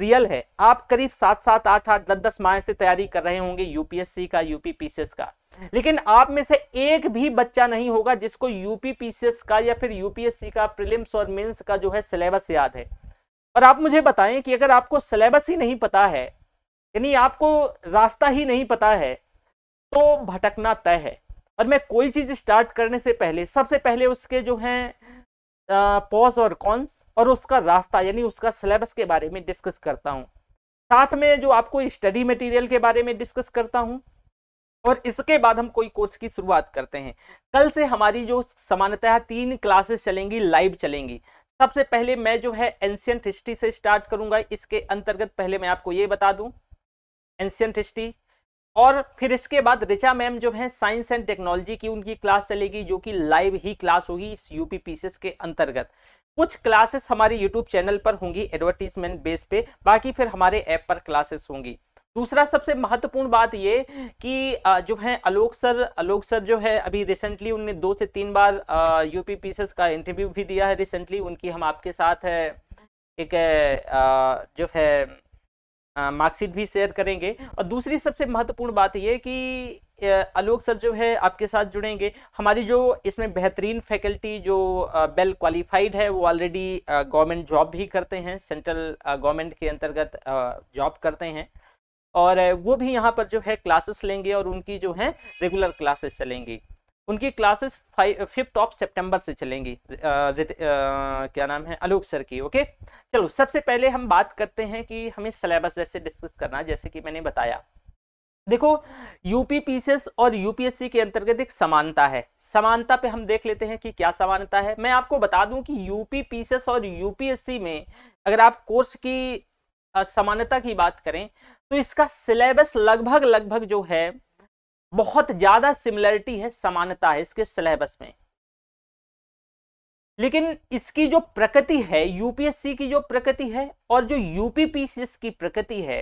Real है आप करीब सात सात आठ आठ दस दस माह से तैयारी कर रहे होंगे यूपीएससी का यूपी पीसीएस का लेकिन आप में से एक भी बच्चा नहीं होगा जिसको यूपी पीसीएस का या फिर यूपीएससी का प्रिलिम्स और मेंस का जो है सिलेबस याद है और आप मुझे बताएं कि अगर आपको सिलेबस ही नहीं पता है यानी आपको रास्ता ही नहीं पता है तो भटकना तय है और मैं कोई चीज़ स्टार्ट करने से पहले सबसे पहले उसके जो है पॉज और कॉन्स और उसका रास्ता यानी उसका सिलेबस के बारे में डिस्कस करता हूँ साथ में जो आपको स्टडी मटेरियल के बारे में डिस्कस करता हूँ और इसके बाद हम कोई कोर्स की शुरुआत करते हैं कल से हमारी जो सामान्यतः तीन क्लासेस चलेंगी लाइव चलेंगी सबसे पहले मैं जो है एंशियंट हिस्ट्री से स्टार्ट करूंगा इसके अंतर्गत पहले मैं आपको ये बता दूं एंशियंट हिस्ट्री और फिर इसके बाद रिचा मैम जो है साइंस एंड टेक्नोलॉजी की उनकी क्लास चलेगी जो कि लाइव ही क्लास होगी इस यूपी पीसीएस के अंतर्गत कुछ क्लासेस हमारे यूट्यूब चैनल पर होंगी एडवर्टीजमेंट बेस पे बाकी फिर हमारे ऐप पर क्लासेस होंगी दूसरा सबसे महत्वपूर्ण बात ये कि जो है आलोक सर आलोक सर जो है अभी रिसेंटली उनने दो से तीन बार यूपी पीसेस का इंटरव्यू भी दिया है रिसेंटली उनकी हम आपके साथ है एक जो है मार्कशीट भी शेयर करेंगे और दूसरी सबसे महत्वपूर्ण बात ये कि आलोक सर जो है आपके साथ जुड़ेंगे हमारी जो इसमें बेहतरीन फैकल्टी जो वेल क्वालिफाइड है वो ऑलरेडी गवर्नमेंट जॉब भी करते हैं सेंट्रल गवर्नमेंट के अंतर्गत जॉब करते हैं और वो भी यहाँ पर जो है क्लासेस लेंगे और उनकी जो है रेगुलर क्लासेस चलेंगी उनकी क्लासेस फिफ्थ ऑफ सितंबर से चलेंगी आ, आ, क्या नाम है आलोक सर की ओके चलो सबसे पहले हम बात करते हैं कि हमें सिलेबस जैसे डिस्कस करना जैसे कि मैंने बताया देखो यूपी पीसीएस और यूपीएससी के अंतर्गत एक समानता है समानता पे हम देख लेते हैं कि क्या समानता है मैं आपको बता दूं कि यूपी पीसीएस और यूपीएससी में अगर आप कोर्स की समानता की बात करें तो इसका सिलेबस लगभग लगभग जो है बहुत ज्यादा सिमिलरिटी है समानता है इसके सिलेबस में लेकिन इसकी जो प्रकृति है यूपीएससी की जो प्रकृति है और जो यूपीपीसीएस की प्रकृति है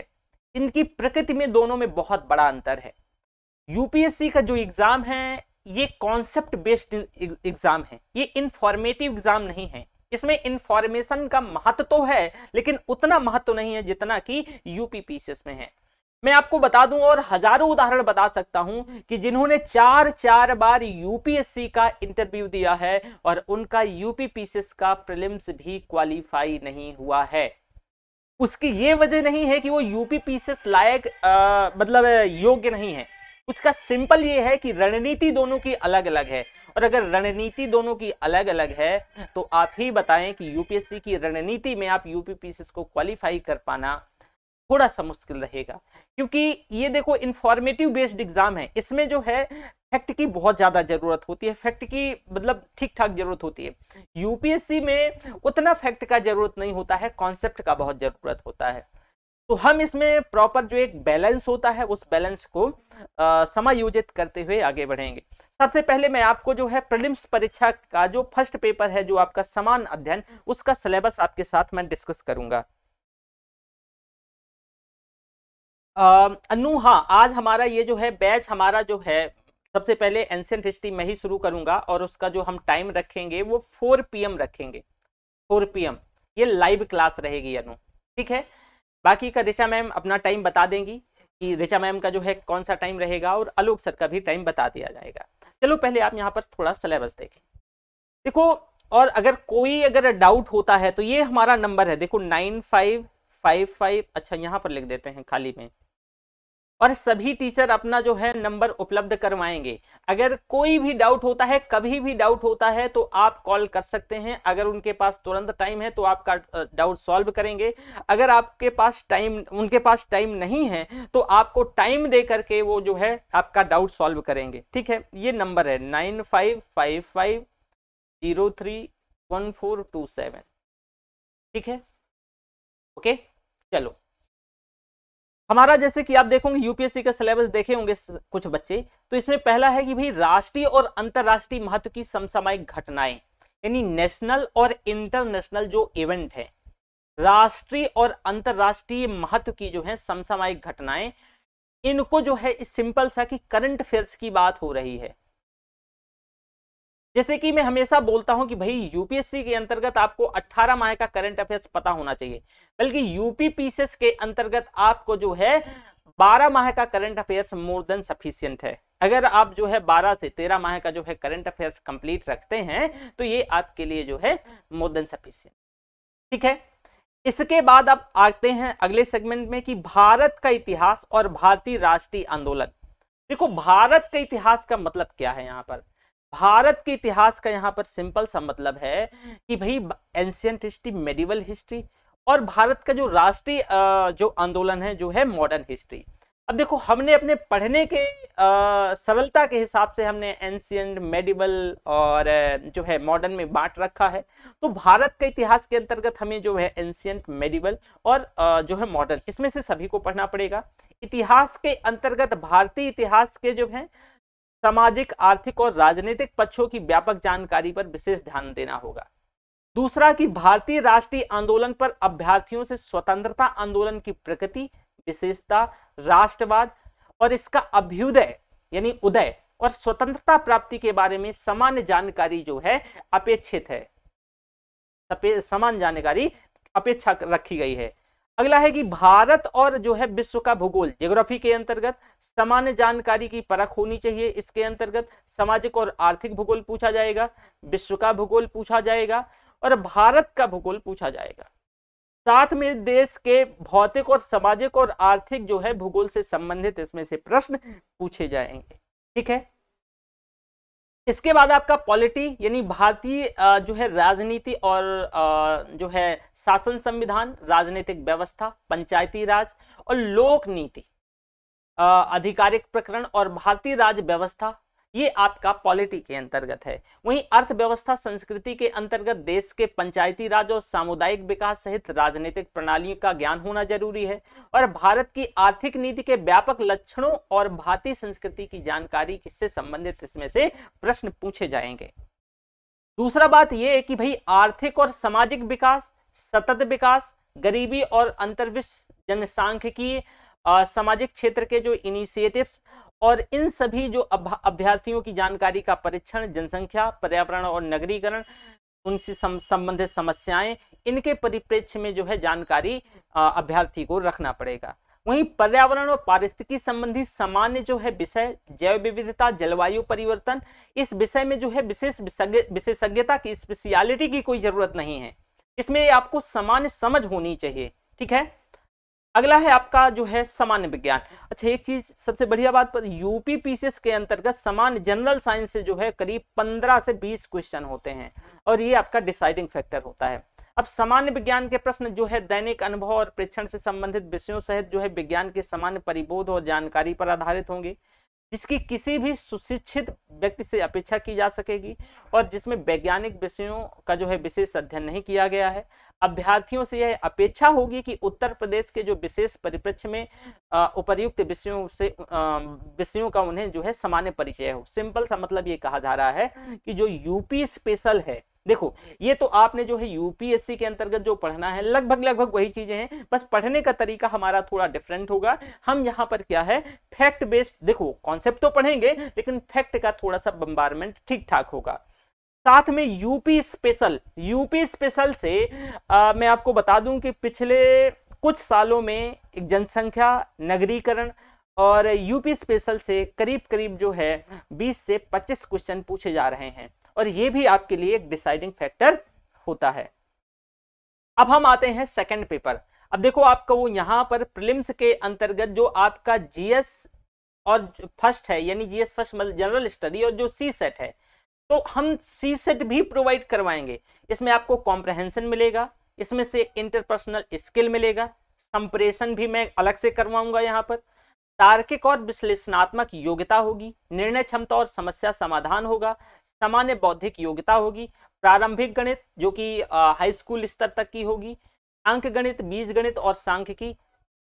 इनकी प्रकृति में दोनों में बहुत बड़ा अंतर है यूपीएससी का जो एग्ज़ाम है ये कॉन्सेप्ट बेस्ड एग्ज़ाम है ये इंफॉर्मेटिव एग्ज़ाम नहीं है इसमें इंफॉर्मेशन का महत्व तो है लेकिन उतना महत्व तो नहीं है जितना कि यूपी में है मैं आपको बता दूं और हजारों उदाहरण बता सकता हूं कि जिन्होंने चार चार बार यूपीएससी का इंटरव्यू दिया है और उनका यूपी का प्रिलिम्स भी क्वालिफाई नहीं हुआ है उसकी ये वजह नहीं है कि वो यूपी पीसेस लायक मतलब योग्य नहीं है उसका सिंपल ये है कि रणनीति दोनों की अलग अलग है और अगर रणनीति दोनों की अलग अलग है तो आप ही बताएं कि यूपीएससी की रणनीति में आप यूपी पीसेस को क्वालिफाई कर पाना थोड़ा सा मुश्किल रहेगा क्योंकि ये देखो इन्फॉर्मेटिव बेस्ड एग्जाम है इसमें जो है फैक्ट की बहुत ज़्यादा ज़रूरत होती है फैक्ट की मतलब ठीक ठाक ज़रूरत होती है यूपीएससी में उतना फैक्ट का ज़रूरत नहीं होता है कॉन्सेप्ट का बहुत ज़रूरत होता है तो हम इसमें प्रॉपर जो एक बैलेंस होता है उस बैलेंस को समायोजित करते हुए आगे बढ़ेंगे सबसे पहले मैं आपको जो है प्रीलिम्स परीक्षा का जो फर्स्ट पेपर है जो आपका समान अध्ययन उसका सिलेबस आपके साथ मैं डिस्कस करूंगा अनु हाँ आज हमारा ये जो है बैच हमारा जो है सबसे पहले एंशियंट हिस्ट्री में ही शुरू करूंगा और उसका जो हम टाइम रखेंगे वो फोर पीएम रखेंगे फोर पीएम ये लाइव क्लास रहेगी अनु ठीक है बाकी का ऋचा मैम अपना टाइम बता देंगी कि रिचा मैम का जो है कौन सा टाइम रहेगा और आलोक सर का भी टाइम बता दिया जाएगा चलो पहले आप यहाँ पर थोड़ा सिलेबस देखें देखो और अगर कोई अगर डाउट होता है तो ये हमारा नंबर है देखो नाइन फाइव फाइव फाइव अच्छा यहाँ पर लिख देते हैं खाली में और सभी टीचर अपना जो है नंबर उपलब्ध करवाएंगे अगर कोई भी डाउट होता है कभी भी डाउट होता है तो आप कॉल कर सकते हैं अगर उनके पास तुरंत टाइम है तो आपका डाउट सॉल्व करेंगे अगर आपके पास टाइम उनके पास टाइम नहीं है तो आपको टाइम दे करके वो जो है आपका डाउट सॉल्व करेंगे ठीक है ये नंबर है nine five five five zero three one four two seven ठीक है ओके चलो हमारा जैसे कि आप देखोगे यूपीएससी का सिलेबस देखे होंगे कुछ बच्चे तो इसमें पहला है कि भाई राष्ट्रीय और अंतर्राष्ट्रीय महत्व की समसामयिक घटनाएं यानी नेशनल और इंटरनेशनल जो इवेंट है राष्ट्रीय और अंतर्राष्ट्रीय महत्व की जो है समसामयिक घटनाएं इनको जो है सिंपल सा कि करंट अफेयर्स की बात हो रही है जैसे कि मैं हमेशा बोलता हूं कि भाई यूपीएससी के अंतर्गत आपको 18 माह का करंट अफेयर्स पता होना चाहिए बल्कि यूपी पीसीएस के अंतर्गत आपको जो है 12 माह का current affairs more than sufficient है अगर आप जो है 12 से 13 माह का जो है करंट अफेयर्स कंप्लीट रखते हैं तो ये आपके लिए जो है मोर देन सफिशियंट ठीक है इसके बाद आप आते हैं अगले सेगमेंट में कि भारत का इतिहास और भारतीय राष्ट्रीय आंदोलन देखो भारत का इतिहास का मतलब क्या है यहाँ पर भारत के इतिहास का यहाँ पर सिंपल सा मतलब है कि भाई एंशियंट हिस्ट्री मेडिवल हिस्ट्री और भारत का जो राष्ट्रीय जो आंदोलन है जो है मॉडर्न हिस्ट्री अब देखो हमने अपने पढ़ने के सरलता के हिसाब से हमने एंशियंट मेडिवल और जो है मॉडर्न में बांट रखा है तो भारत के इतिहास के अंतर्गत हमें जो है एंशियंट मेडिवल और जो है मॉडर्न इसमें से सभी को पढ़ना पड़ेगा इतिहास के अंतर्गत भारतीय इतिहास के जो है सामाजिक आर्थिक और राजनीतिक पक्षों की व्यापक जानकारी पर विशेष ध्यान देना होगा दूसरा कि भारतीय राष्ट्रीय आंदोलन पर अभ्यर्थियों से स्वतंत्रता आंदोलन की प्रकृति विशेषता राष्ट्रवाद और इसका अभ्युदय यानी उदय और स्वतंत्रता प्राप्ति के बारे में समान जानकारी जो है अपेक्षित है समान जानकारी अपेक्षा रखी गई है अगला है कि भारत और जो है विश्व का भूगोल ज्योग्राफी के अंतर्गत सामान्य जानकारी की परख होनी चाहिए इसके अंतर्गत सामाजिक और आर्थिक भूगोल पूछा जाएगा विश्व का भूगोल पूछा जाएगा और भारत का भूगोल पूछा जाएगा साथ में देश के भौतिक और सामाजिक और आर्थिक जो है भूगोल से संबंधित इसमें से प्रश्न पूछे जाएंगे ठीक है इसके बाद आपका पॉलिटी यानी भारतीय जो है राजनीति और जो है शासन संविधान राजनीतिक व्यवस्था पंचायती राज और लोक नीति आधिकारिक प्रकरण और भारतीय राज्य व्यवस्था ये आपका पॉलिटी के अंतर्गत है वहीं अर्थव्यवस्था संस्कृति के अंतर्गत देश के पंचायती राज और सामुदायिक विकास सहित राजनीतिक प्रणालियों का ज्ञान होना जरूरी है और भारत की आर्थिक नीति के व्यापक लक्षणों और भारतीय संस्कृति की जानकारी किससे संबंधित इसमें से प्रश्न पूछे जाएंगे दूसरा बात यह है कि भाई आर्थिक और सामाजिक विकास सतत विकास गरीबी और अंतर्विश्व जनसांख्यिकीय सामाजिक क्षेत्र के जो इनिशिएटिव्स और इन सभी जो अभ्यर्थियों की जानकारी का परीक्षण जनसंख्या पर्यावरण और नगरीकरण उनसे संबंधित समस्याएं इनके परिप्रेक्ष्य में जो है जानकारी अभ्यर्थी को रखना पड़ेगा वहीं पर्यावरण और पारिस्थितिकी संबंधी सामान्य जो है विषय जैव विविधता जलवायु परिवर्तन इस विषय में जो है विशेष विशेषज्ञता की स्पेशलिटी की कोई जरूरत नहीं है इसमें आपको सामान्य समझ होनी चाहिए ठीक है अगला है आपका जो है सामान्य विज्ञान अच्छा एक चीज सबसे बढ़िया बात पर यूपी पीसीएस के अंतर्गत सामान्य जनरल साइंस से जो है करीब 15 से 20 क्वेश्चन होते हैं और ये आपका डिसाइडिंग फैक्टर होता है अब सामान्य विज्ञान के प्रश्न जो है दैनिक अनुभव और परीक्षण से संबंधित विषयों सहित जो है विज्ञान के सामान्य परिबोध और जानकारी पर आधारित होंगे जिसकी किसी भी सुशिक्षित व्यक्ति से अपेक्षा की जा सकेगी और जिसमें वैज्ञानिक विषयों का जो है विशेष अध्ययन नहीं किया गया है अभ्यर्थियों से यह अपेक्षा होगी कि उत्तर प्रदेश के जो विशेष परिप्रेक्ष्य में उपयुक्त विषयों से विषयों का उन्हें जो है सामान्य परिचय हो सिंपल सा मतलब ये कहा जा रहा है कि जो यूपी स्पेशल है देखो ये तो आपने जो है यूपीएससी के अंतर्गत जो पढ़ना है लगभग लगभग वही चीजें हैं बस पढ़ने का तरीका हमारा थोड़ा डिफरेंट होगा हम यहाँ पर क्या है फैक्ट बेस्ड देखो कॉन्सेप्ट तो पढ़ेंगे लेकिन फैक्ट का थोड़ा सा बंबारमेंट ठीक ठाक होगा साथ में यूपी स्पेशल यूपी स्पेशल से आ, मैं आपको बता दूं कि पिछले कुछ सालों में एक जनसंख्या नगरीकरण और यूपी स्पेशल से करीब करीब जो है 20 से 25 क्वेश्चन पूछे जा रहे हैं और ये भी आपके लिए एक डिसाइडिंग फैक्टर होता है अब हम आते हैं सेकंड पेपर अब देखो आपका वो यहाँ पर प्रिलिम्स के अंतर्गत जो आपका जीएस और फर्स्ट है यानी जीएस फर्स्ट मतलब जनरल स्टडी और जो सी सेट है तो हम सी सेट भी प्रोवाइड करवाएंगे इसमें आपको कॉम्प्रहेंशन मिलेगा इसमें से इंटरपर्सनल स्किल मिलेगा संप्रेषण भी मैं अलग से करवाऊंगा यहाँ पर तार्किक और विश्लेषणात्मक योग्यता होगी निर्णय क्षमता और समस्या समाधान होगा सामान्य बौद्धिक योग्यता होगी प्रारंभिक गणित जो कि हाई स्कूल स्तर तक की होगी अंक गणित बीज गणित और सांख्य की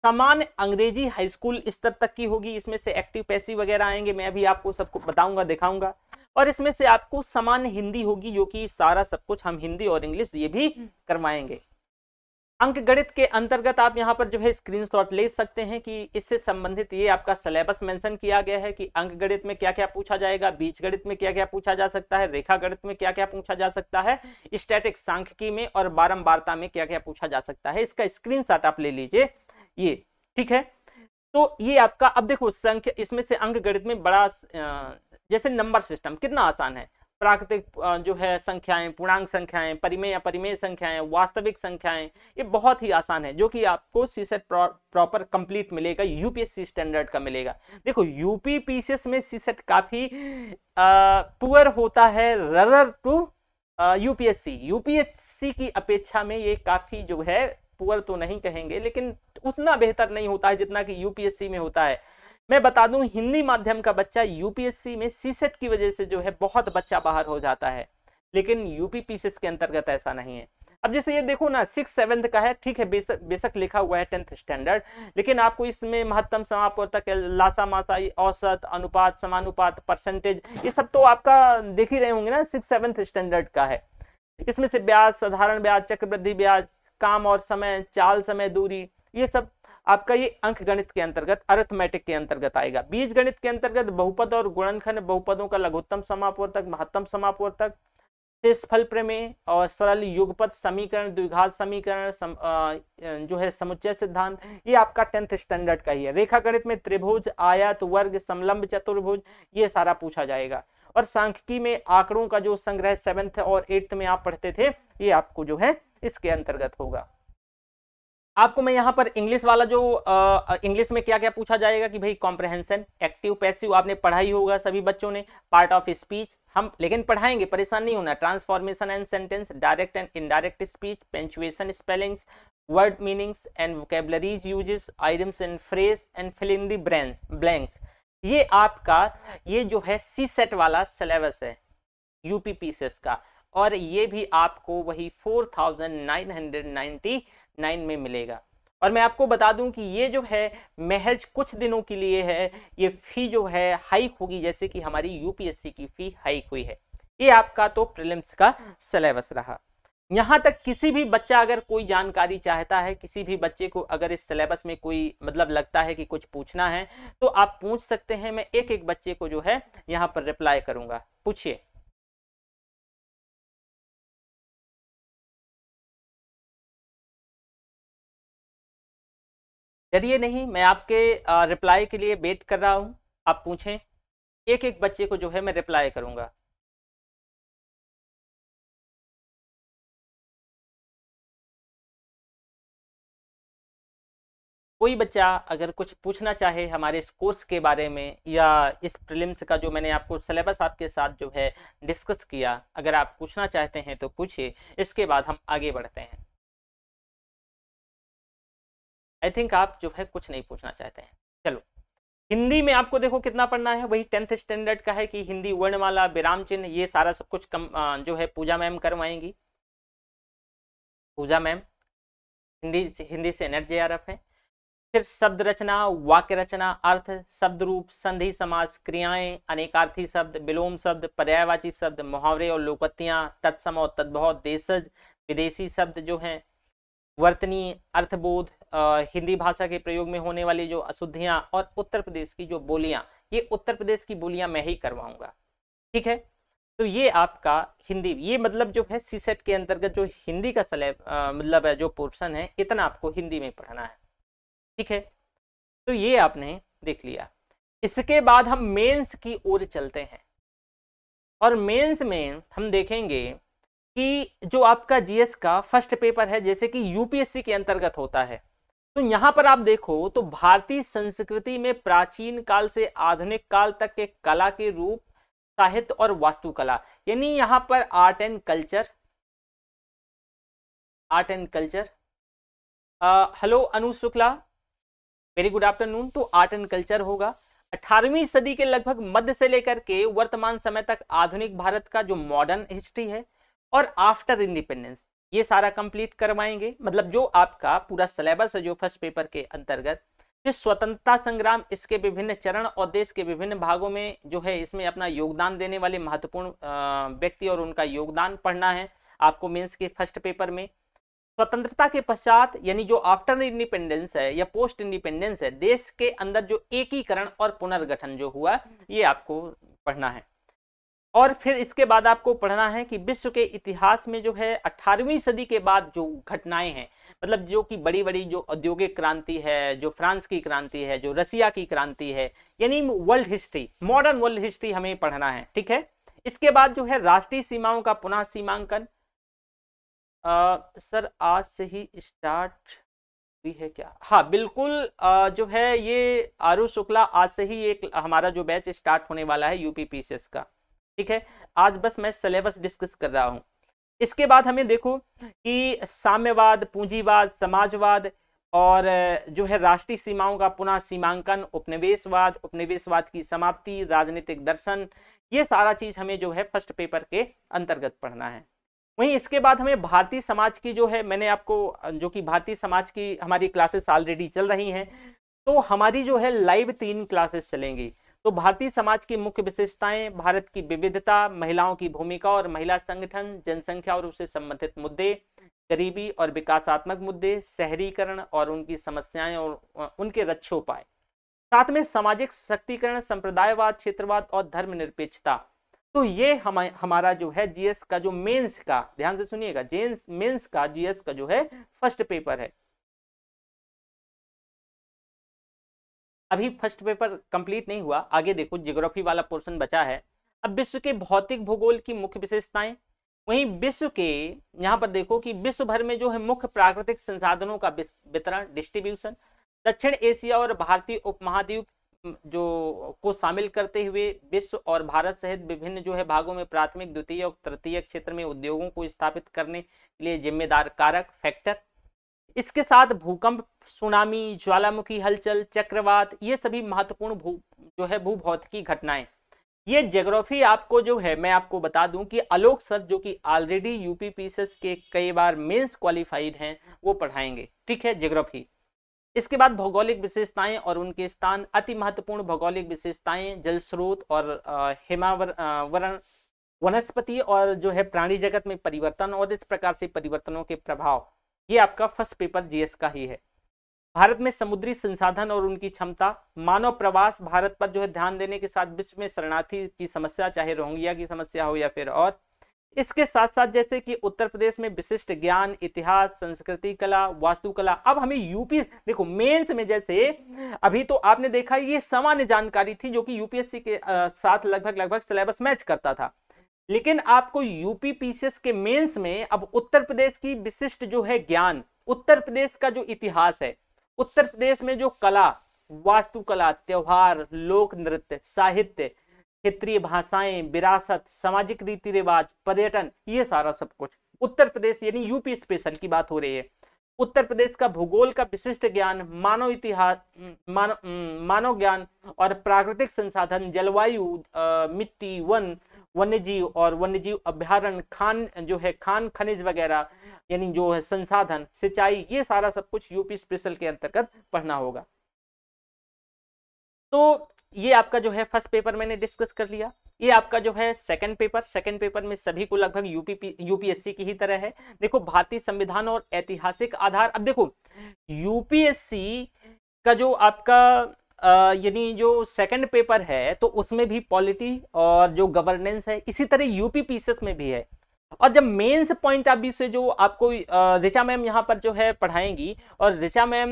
सामान्य अंग्रेजी हाई स्कूल स्तर तक की होगी इसमें से एक्टिव पैसिव वगैरह आएंगे मैं अभी आपको सबको बताऊंगा दिखाऊंगा और इसमें से आपको सामान्य हिंदी होगी जो कि सारा सब कुछ हम हिंदी और इंग्लिश ये भी हम्म। करवाएंगे अंकगणित के अंतर्गत आप यहाँ पर जो है स्क्रीनशॉट ले सकते हैं कि इससे संबंधित ये आपका सिलेबस मेंशन किया गया है कि अंकगणित में क्या क्या पूछा जाएगा बीच गणित में क्या क्या पूछा जा सकता है रेखा गणित में क्या क्या पूछा जा सकता है स्टैटिक सांख्यिकी में और बारंबारता में क्या क्या पूछा जा सकता है इसका स्क्रीन आप ले लीजिए ये ठीक है तो ये आपका अब देखो संख्या इसमें से अंक गणित में बड़ा जैसे नंबर सिस्टम कितना आसान है प्राकृतिक जो है संख्याएं पूर्णांक संख्याएं परिमेय परिमेय संख्याएं वास्तविक संख्याएं ये बहुत ही आसान है जो कि आपको सी सेट प्रॉपर कंप्लीट मिलेगा यूपीएससी स्टैंडर्ड का मिलेगा देखो यूपी पीसीएस में सी सेट काफ़ी पुअर होता है ररर टू यूपीएससी यूपीएससी की अपेक्षा में ये काफ़ी जो है पुअर तो नहीं कहेंगे लेकिन उतना बेहतर नहीं होता है जितना कि यूपीएससी में होता है मैं बता दूं हिंदी माध्यम का बच्चा यूपीएससी में सीसेट की वजह से जो है बहुत बच्चा बाहर हो जाता है लेकिन यूपी पीसीएस के अंतर्गत ऐसा नहीं है अब जैसे ये देखो ना सिक्स सेवेंथ का है ठीक है बेसक बेसक लिखा हुआ है टेंथ स्टैंडर्ड लेकिन आपको इसमें महत्तम समापवर्तक लासा मासा औसत अनुपात समानुपात परसेंटेज ये सब तो आपका देख ही रहे होंगे ना सिक्स सेवेंथ स्टैंडर्ड का है इसमें से ब्याज साधारण ब्याज चक्रवृद्धि ब्याज काम और समय चाल समय दूरी ये सब आपका ये अंक गणित के अंतर्गत अर्थमेटिक के अंतर्गत आएगा बीज गणित के अंतर्गत बहुपद और गुणनखंड बहुपदों का लघुत्तम समापवर्तक महत्तम समापवर्तक शेषफल प्रमेय और सरल युगपथ समीकरण द्विघात समीकरण सम, जो है समुच्चय सिद्धांत ये आपका टेंथ स्टैंडर्ड का ही है रेखा गणित में त्रिभुज आयत वर्ग समलंब चतुर्भुज ये सारा पूछा जाएगा और सांख्यिकी में आंकड़ों का जो संग्रह सेवेंथ और एट्थ में आप पढ़ते थे ये आपको जो है इसके अंतर्गत होगा आपको मैं यहाँ पर इंग्लिश वाला जो इंग्लिश में क्या क्या पूछा जाएगा कि भाई कॉम्प्रहेंशन एक्टिव पैसिव आपने पढ़ाई होगा सभी बच्चों ने पार्ट ऑफ स्पीच हम लेकिन पढ़ाएंगे परेशान नहीं होना transformation and sentence direct and indirect speech punctuation spellings word meanings and vocabularies uses idioms and phrase and fill in the brains blanks ये आपका ये जो है सी सेट वाला सिलेबस है यूपी का और ये भी आपको वही four thousand nine hundred ninety nine में मिलेगा और मैं आपको बता दूं कि ये जो है महज कुछ दिनों के लिए है ये फ़ी जो है हाइक होगी जैसे कि हमारी यूपीएससी की फ़ी हाइक हुई है ये आपका तो प्रिलिम्स का सिलेबस रहा यहाँ तक किसी भी बच्चा अगर कोई जानकारी चाहता है किसी भी बच्चे को अगर इस सिलेबस में कोई मतलब लगता है कि कुछ पूछना है तो आप पूछ सकते हैं मैं एक एक बच्चे को जो है यहाँ पर रिप्लाई करूँगा पूछिए ये नहीं मैं आपके रिप्लाई के लिए वेट कर रहा हूँ आप पूछें एक एक बच्चे को जो है मैं रिप्लाई करूँगा कोई बच्चा अगर कुछ पूछना चाहे हमारे इस कोर्स के बारे में या इस प्रिलिम्स का जो मैंने आपको सिलेबस आपके साथ जो है डिस्कस किया अगर आप पूछना चाहते हैं तो पूछिए इसके बाद हम आगे बढ़ते हैं आई थिंक आप जो है कुछ नहीं पूछना चाहते हैं चलो हिंदी में आपको देखो कितना पढ़ना है वही टेंथ स्टैंडर्ड का है कि हिंदी वर्णमाला विराम चिन्ह ये सारा सब कुछ कम जो है पूजा मैम करवाएंगी पूजा मैम हिंदी हिंदी से एनर्जी आर एफ है फिर शब्द रचना वाक्य रचना अर्थ शब्द रूप संधि समास क्रियाएं अनेकार्थी शब्द विलोम शब्द पर्यायवाची शब्द मुहावरे और लोकत्यां तत्सम और तद्भव देशज विदेशी शब्द जो हैं वर्तनीय अर्थबोध हिंदी भाषा के प्रयोग में होने वाली जो अशुद्धियाँ और उत्तर प्रदेश की जो बोलियाँ ये उत्तर प्रदेश की बोलियाँ मैं ही करवाऊँगा ठीक है तो ये आपका हिंदी ये मतलब जो है सी के अंतर्गत जो हिंदी का सलेब मतलब है जो पोर्शन है इतना आपको हिंदी में पढ़ना है ठीक है तो ये आपने देख लिया इसके बाद हम मेंस की ओर चलते हैं और मेंस में हम देखेंगे कि जो आपका जीएस का फर्स्ट पेपर है जैसे कि यूपीएससी के अंतर्गत होता है तो यहां पर आप देखो तो भारतीय संस्कृति में प्राचीन काल से आधुनिक काल तक के कला के रूप साहित्य और वास्तुकला यानी यहां पर art and culture art and culture hello Anu Shukla very good afternoon तो आर्ट एंड कल्चर होगा 18वीं सदी के लगभग मध्य से लेकर के वर्तमान समय तक आधुनिक भारत का जो मॉडर्न हिस्ट्री है और आफ्टर इंडिपेंडेंस ये सारा कंप्लीट करवाएंगे मतलब जो आपका पूरा सिलेबस है जो फर्स्ट पेपर के अंतर्गत फिर स्वतंत्रता संग्राम इसके विभिन्न चरण और देश के विभिन्न भागों में जो है इसमें अपना योगदान देने वाले महत्वपूर्ण व्यक्ति और उनका योगदान पढ़ना है आपको मेंस के फर्स्ट पेपर में स्वतंत्रता के पश्चात यानी जो आफ्टर इंडिपेंडेंस है या पोस्ट इंडिपेंडेंस है देश के अंदर जो एकीकरण और पुनर्गठन जो हुआ ये आपको पढ़ना है और फिर इसके बाद आपको पढ़ना है कि विश्व के इतिहास में जो है 18वीं सदी के बाद जो घटनाएं हैं मतलब जो कि बड़ी बड़ी जो औद्योगिक क्रांति है जो फ्रांस की क्रांति है जो रसिया की क्रांति है यानी world history modern world history हमें पढ़ना है ठीक है इसके बाद जो है राष्ट्रीय सीमाओं का पुनः सीमांकन आ, सर आज से ही स्टार्ट भी है क्या हाँ बिल्कुल आ, जो है ये आरू शुक्ला आज से ही एक हमारा जो बैच स्टार्ट होने वाला है यूपी का ठीक है आज बस मैं सिलेबस डिस्कस कर रहा हूँ इसके बाद हमें देखो कि साम्यवाद पूंजीवाद समाजवाद और जो है राष्ट्रीय सीमाओं का पुनः सीमांकन उपनिवेशवाद उपनिवेशवाद की समाप्ति राजनीतिक दर्शन ये सारा चीज हमें जो है फर्स्ट पेपर के अंतर्गत पढ़ना है वहीं इसके बाद हमें भारतीय समाज की जो है मैंने आपको जो कि भारतीय समाज की हमारी क्लासेस ऑलरेडी चल रही हैं तो हमारी जो है लाइव तीन क्लासेस चलेंगी तो भारतीय समाज की मुख्य विशेषताएं भारत की विविधता महिलाओं की भूमिका और महिला संगठन जनसंख्या और उससे संबंधित मुद्दे गरीबी और विकासात्मक मुद्दे शहरीकरण और उनकी समस्याएं और उनके रक्षोपाय साथ में सामाजिक शक्तिकरण संप्रदायवाद क्षेत्रवाद और धर्मनिरपेक्षता तो ये हम हमारा जो है जीएस का जो मेंस का ध्यान से सुनिएगा जेंस मेंस का जीएस का जो है फर्स्ट पेपर है अभी फर्स्ट पेपर कंप्लीट नहीं हुआ आगे देखो जियोग्राफी वाला पोर्शन बचा है अब विश्व के भौतिक भूगोल की मुख्य विशेषताएं वहीं विश्व के यहाँ पर देखो कि विश्व भर में जो है मुख्य प्राकृतिक संसाधनों का वितरण डिस्ट्रीब्यूशन दक्षिण एशिया और भारतीय उपमहाद्वीप जो को शामिल करते हुए विश्व और भारत सहित विभिन्न जो है भागों में प्राथमिक द्वितीय और तृतीय क्षेत्र में उद्योगों को स्थापित करने के लिए जिम्मेदार कारक फैक्टर इसके साथ भूकंप सुनामी ज्वालामुखी हलचल चक्रवात ये सभी महत्वपूर्ण भू जो है भू भौतिकी घटनाएं ये जोग्राफी आपको जो है मैं आपको बता दूं कि आलोक सर जो कि ऑलरेडी यूपी पीसेस के कई बार मेंस क्वालिफाइड हैं वो पढ़ाएंगे ठीक है जोग्राफी इसके बाद भौगोलिक विशेषताएं और उनके स्थान अति महत्वपूर्ण भौगोलिक विशेषताएं जल स्रोत और हिमावरण वनस्पति और जो है प्राणी जगत में परिवर्तन और इस प्रकार से परिवर्तनों के प्रभाव ये आपका फर्स्ट पेपर जीएस का ही है भारत में समुद्री संसाधन और उनकी क्षमता मानव प्रवास भारत पर जो है ध्यान देने के साथ विश्व में शरणार्थी की समस्या चाहे रोहिंग्या की समस्या हो या फिर और इसके साथ साथ जैसे कि उत्तर प्रदेश में विशिष्ट ज्ञान इतिहास संस्कृति कला वास्तुकला अब हमें यूपी देखो मेंस में जैसे अभी तो आपने देखा ये सामान्य जानकारी थी जो कि यूपीएससी के साथ लगभग लगभग सिलेबस मैच करता था लेकिन आपको यूपी पीसीएस के मेंस में अब उत्तर प्रदेश की विशिष्ट जो है ज्ञान उत्तर प्रदेश का जो इतिहास है उत्तर प्रदेश में जो कला वास्तुकला त्योहार लोक नृत्य साहित्य क्षेत्रीय भाषाएं विरासत सामाजिक रीति रिवाज पर्यटन ये सारा सब कुछ उत्तर प्रदेश यानी यूपी स्पेशल की बात हो रही है उत्तर प्रदेश का भूगोल का विशिष्ट ज्ञान मानव इतिहास मानव मानव ज्ञान और प्राकृतिक संसाधन जलवायु मिट्टी वन वन्य जीव और वन्य जीव अभ्यारण खान जो है खान खनिज वगैरह यानी जो है संसाधन सिंचाई ये सारा सब कुछ यूपी स्पेशल के अंतर्गत पढ़ना होगा तो ये आपका जो है फर्स्ट पेपर मैंने डिस्कस कर लिया ये आपका जो है सेकंड पेपर सेकंड पेपर में सभी को लगभग यूपी यूपीएससी की ही तरह है देखो भारतीय संविधान और ऐतिहासिक आधार अब देखो यूपीएससी का जो आपका यानी जो सेकंड पेपर है तो उसमें भी पॉलिटी और जो गवर्नेंस है इसी तरह यूपी पीसीएस में भी है और जब मेंस पॉइंट ऑफ व्यू से जो आपको रिचा मैम यहाँ पर जो है पढ़ाएंगी और रिचा मैम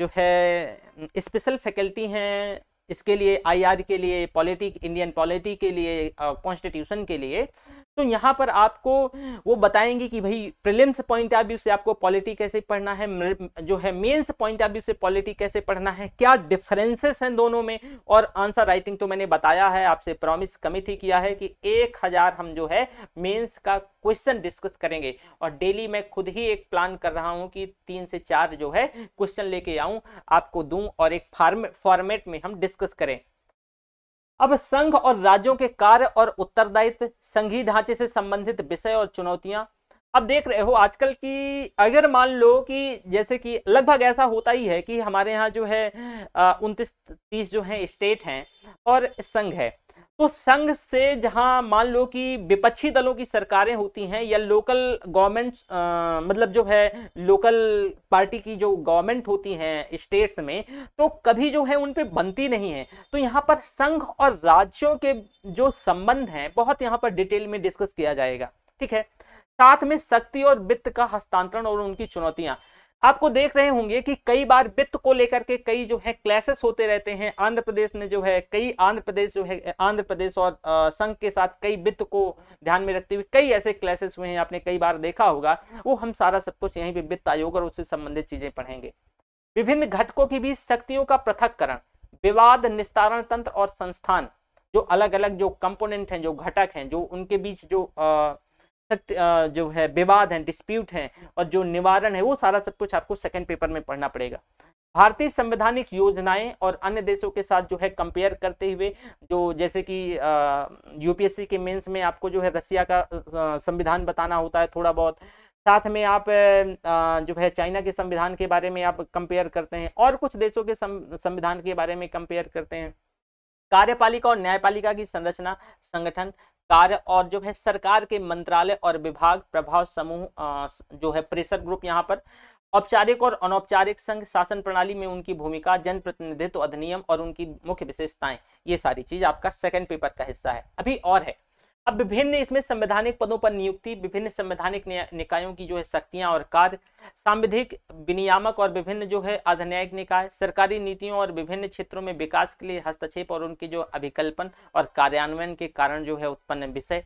जो है स्पेशल फैकल्टी हैं इसके लिए आईआर के लिए पॉलिटिक इंडियन पॉलिटी के लिए कॉन्स्टिट्यूशन के लिए तो यहाँ पर आपको वो बताएंगे कि भाई प्रिलिम्स पॉइंट ऑफ व्यू से आपको पॉलिटी कैसे पढ़ना है जो है मेंस पॉइंट ऑफ व्यू से पॉलिटी कैसे पढ़ना है क्या डिफरेंसेस हैं दोनों में और आंसर राइटिंग तो मैंने बताया है आपसे प्रॉमिस कमिट ही किया है कि एक हजार हम जो है मेंस का क्वेश्चन डिस्कस करेंगे और डेली मैं खुद ही एक प्लान कर रहा हूँ कि तीन से चार जो है क्वेश्चन लेके आऊँ आपको दूँ और एक फॉर्मेट में हम डिस्कस करें अब संघ और राज्यों के कार्य और उत्तरदायित्व संघीय ढांचे से संबंधित विषय और चुनौतियां अब देख रहे हो आजकल की अगर मान लो कि जैसे कि लगभग ऐसा होता ही है कि हमारे यहाँ जो है उनतीस तीस जो है स्टेट हैं और संघ है तो संघ से जहां मान लो कि विपक्षी दलों की सरकारें होती हैं या लोकल गवर्नमेंट मतलब जो है लोकल पार्टी की जो गवर्नमेंट होती हैं स्टेट्स में तो कभी जो है उन पे बनती नहीं है तो यहाँ पर संघ और राज्यों के जो संबंध हैं बहुत यहाँ पर डिटेल में डिस्कस किया जाएगा ठीक है साथ में शक्ति और वित्त का हस्तांतरण और उनकी चुनौतियां आपको देख रहे होंगे कि कई बार वित्त को लेकर के कई जो है क्लैसेस होते रहते हैं आंध्र प्रदेश ने जो है कई आंध्र प्रदेश जो है आंध्र प्रदेश और संघ के साथ कई वित्त को ध्यान में रखते हुए कई ऐसे क्लैसेस हुए हैं आपने कई बार देखा होगा वो हम सारा सब कुछ यहीं पर वित्त आयोग और उससे संबंधित चीजें पढ़ेंगे विभिन्न घटकों के बीच शक्तियों का पृथककरण विवाद निस्तारण तंत्र और संस्थान जो अलग अलग जो कंपोनेंट हैं जो घटक हैं जो उनके बीच जो आ, जो है विवाद है डिस्प्यूट है और जो निवारण है वो सारा सब कुछ आपको सेकेंड पेपर में पढ़ना पड़ेगा भारतीय संवैधानिक योजनाएं और अन्य देशों के साथ जो है कंपेयर करते हुए जो जैसे कि यूपीएससी के मेंस में आपको जो है रसिया का संविधान बताना होता है थोड़ा बहुत साथ में आप जो है चाइना के संविधान के बारे में आप कंपेयर करते हैं और कुछ देशों के संविधान के बारे में कंपेयर करते हैं कार्यपालिका और न्यायपालिका की संरचना संगठन कार्य और जो है सरकार के मंत्रालय और विभाग प्रभाव समूह जो है प्रेशर ग्रुप यहाँ पर औपचारिक और अनौपचारिक संघ शासन प्रणाली में उनकी भूमिका जनप्रतिनिधित्व अधिनियम और उनकी मुख्य विशेषताएं ये सारी चीज आपका सेकंड पेपर का हिस्सा है अभी और है अब विभिन्न इसमें संवैधानिक पदों पर नियुक्ति विभिन्न संवैधानिक निकायों की जो है शक्तियां और कार्य सांविधिक विनियामक और विभिन्न जो है अधिनयिक निकाय सरकारी नीतियों और विभिन्न क्षेत्रों में विकास के लिए हस्तक्षेप और उनके जो अभिकल्पन और कार्यान्वयन के कारण जो है उत्पन्न विषय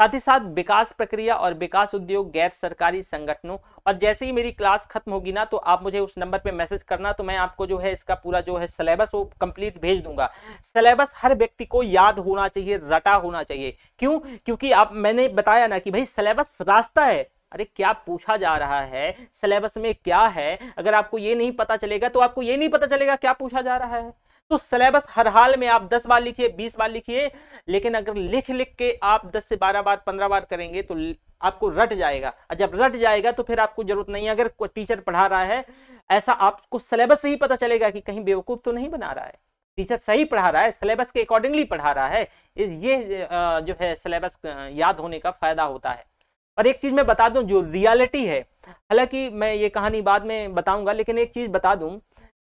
साथ ही साथ विकास प्रक्रिया और विकास उद्योग गैर सरकारी संगठनों और जैसे ही मेरी क्लास खत्म होगी ना तो आप मुझे उस नंबर पे मैसेज करना तो मैं आपको जो है इसका पूरा जो है सिलेबस वो कंप्लीट भेज दूंगा सिलेबस हर व्यक्ति को याद होना चाहिए रटा होना चाहिए क्यों क्योंकि आप मैंने बताया ना कि भाई सिलेबस रास्ता है अरे क्या पूछा जा रहा है सिलेबस में क्या है अगर आपको ये नहीं पता चलेगा तो आपको ये नहीं पता चलेगा क्या पूछा जा रहा है तो सिलेबस हर हाल में आप 10 बार लिखिए 20 बार लिखिए लेकिन अगर लिख लिख के आप 10 से 12 बार 15 बार करेंगे तो आपको रट जाएगा और जब रट जाएगा तो फिर आपको जरूरत नहीं है अगर कोई टीचर पढ़ा रहा है ऐसा आपको सिलेबस से ही पता चलेगा कि कहीं बेवकूफ़ तो नहीं बना रहा है टीचर सही पढ़ा रहा है सिलेबस के अकॉर्डिंगली पढ़ा रहा है ये जो है सिलेबस याद होने का फायदा होता है और एक चीज़ मैं बता दूं जो रियलिटी है हालांकि मैं ये कहानी बाद में बताऊंगा लेकिन एक चीज़ बता दूं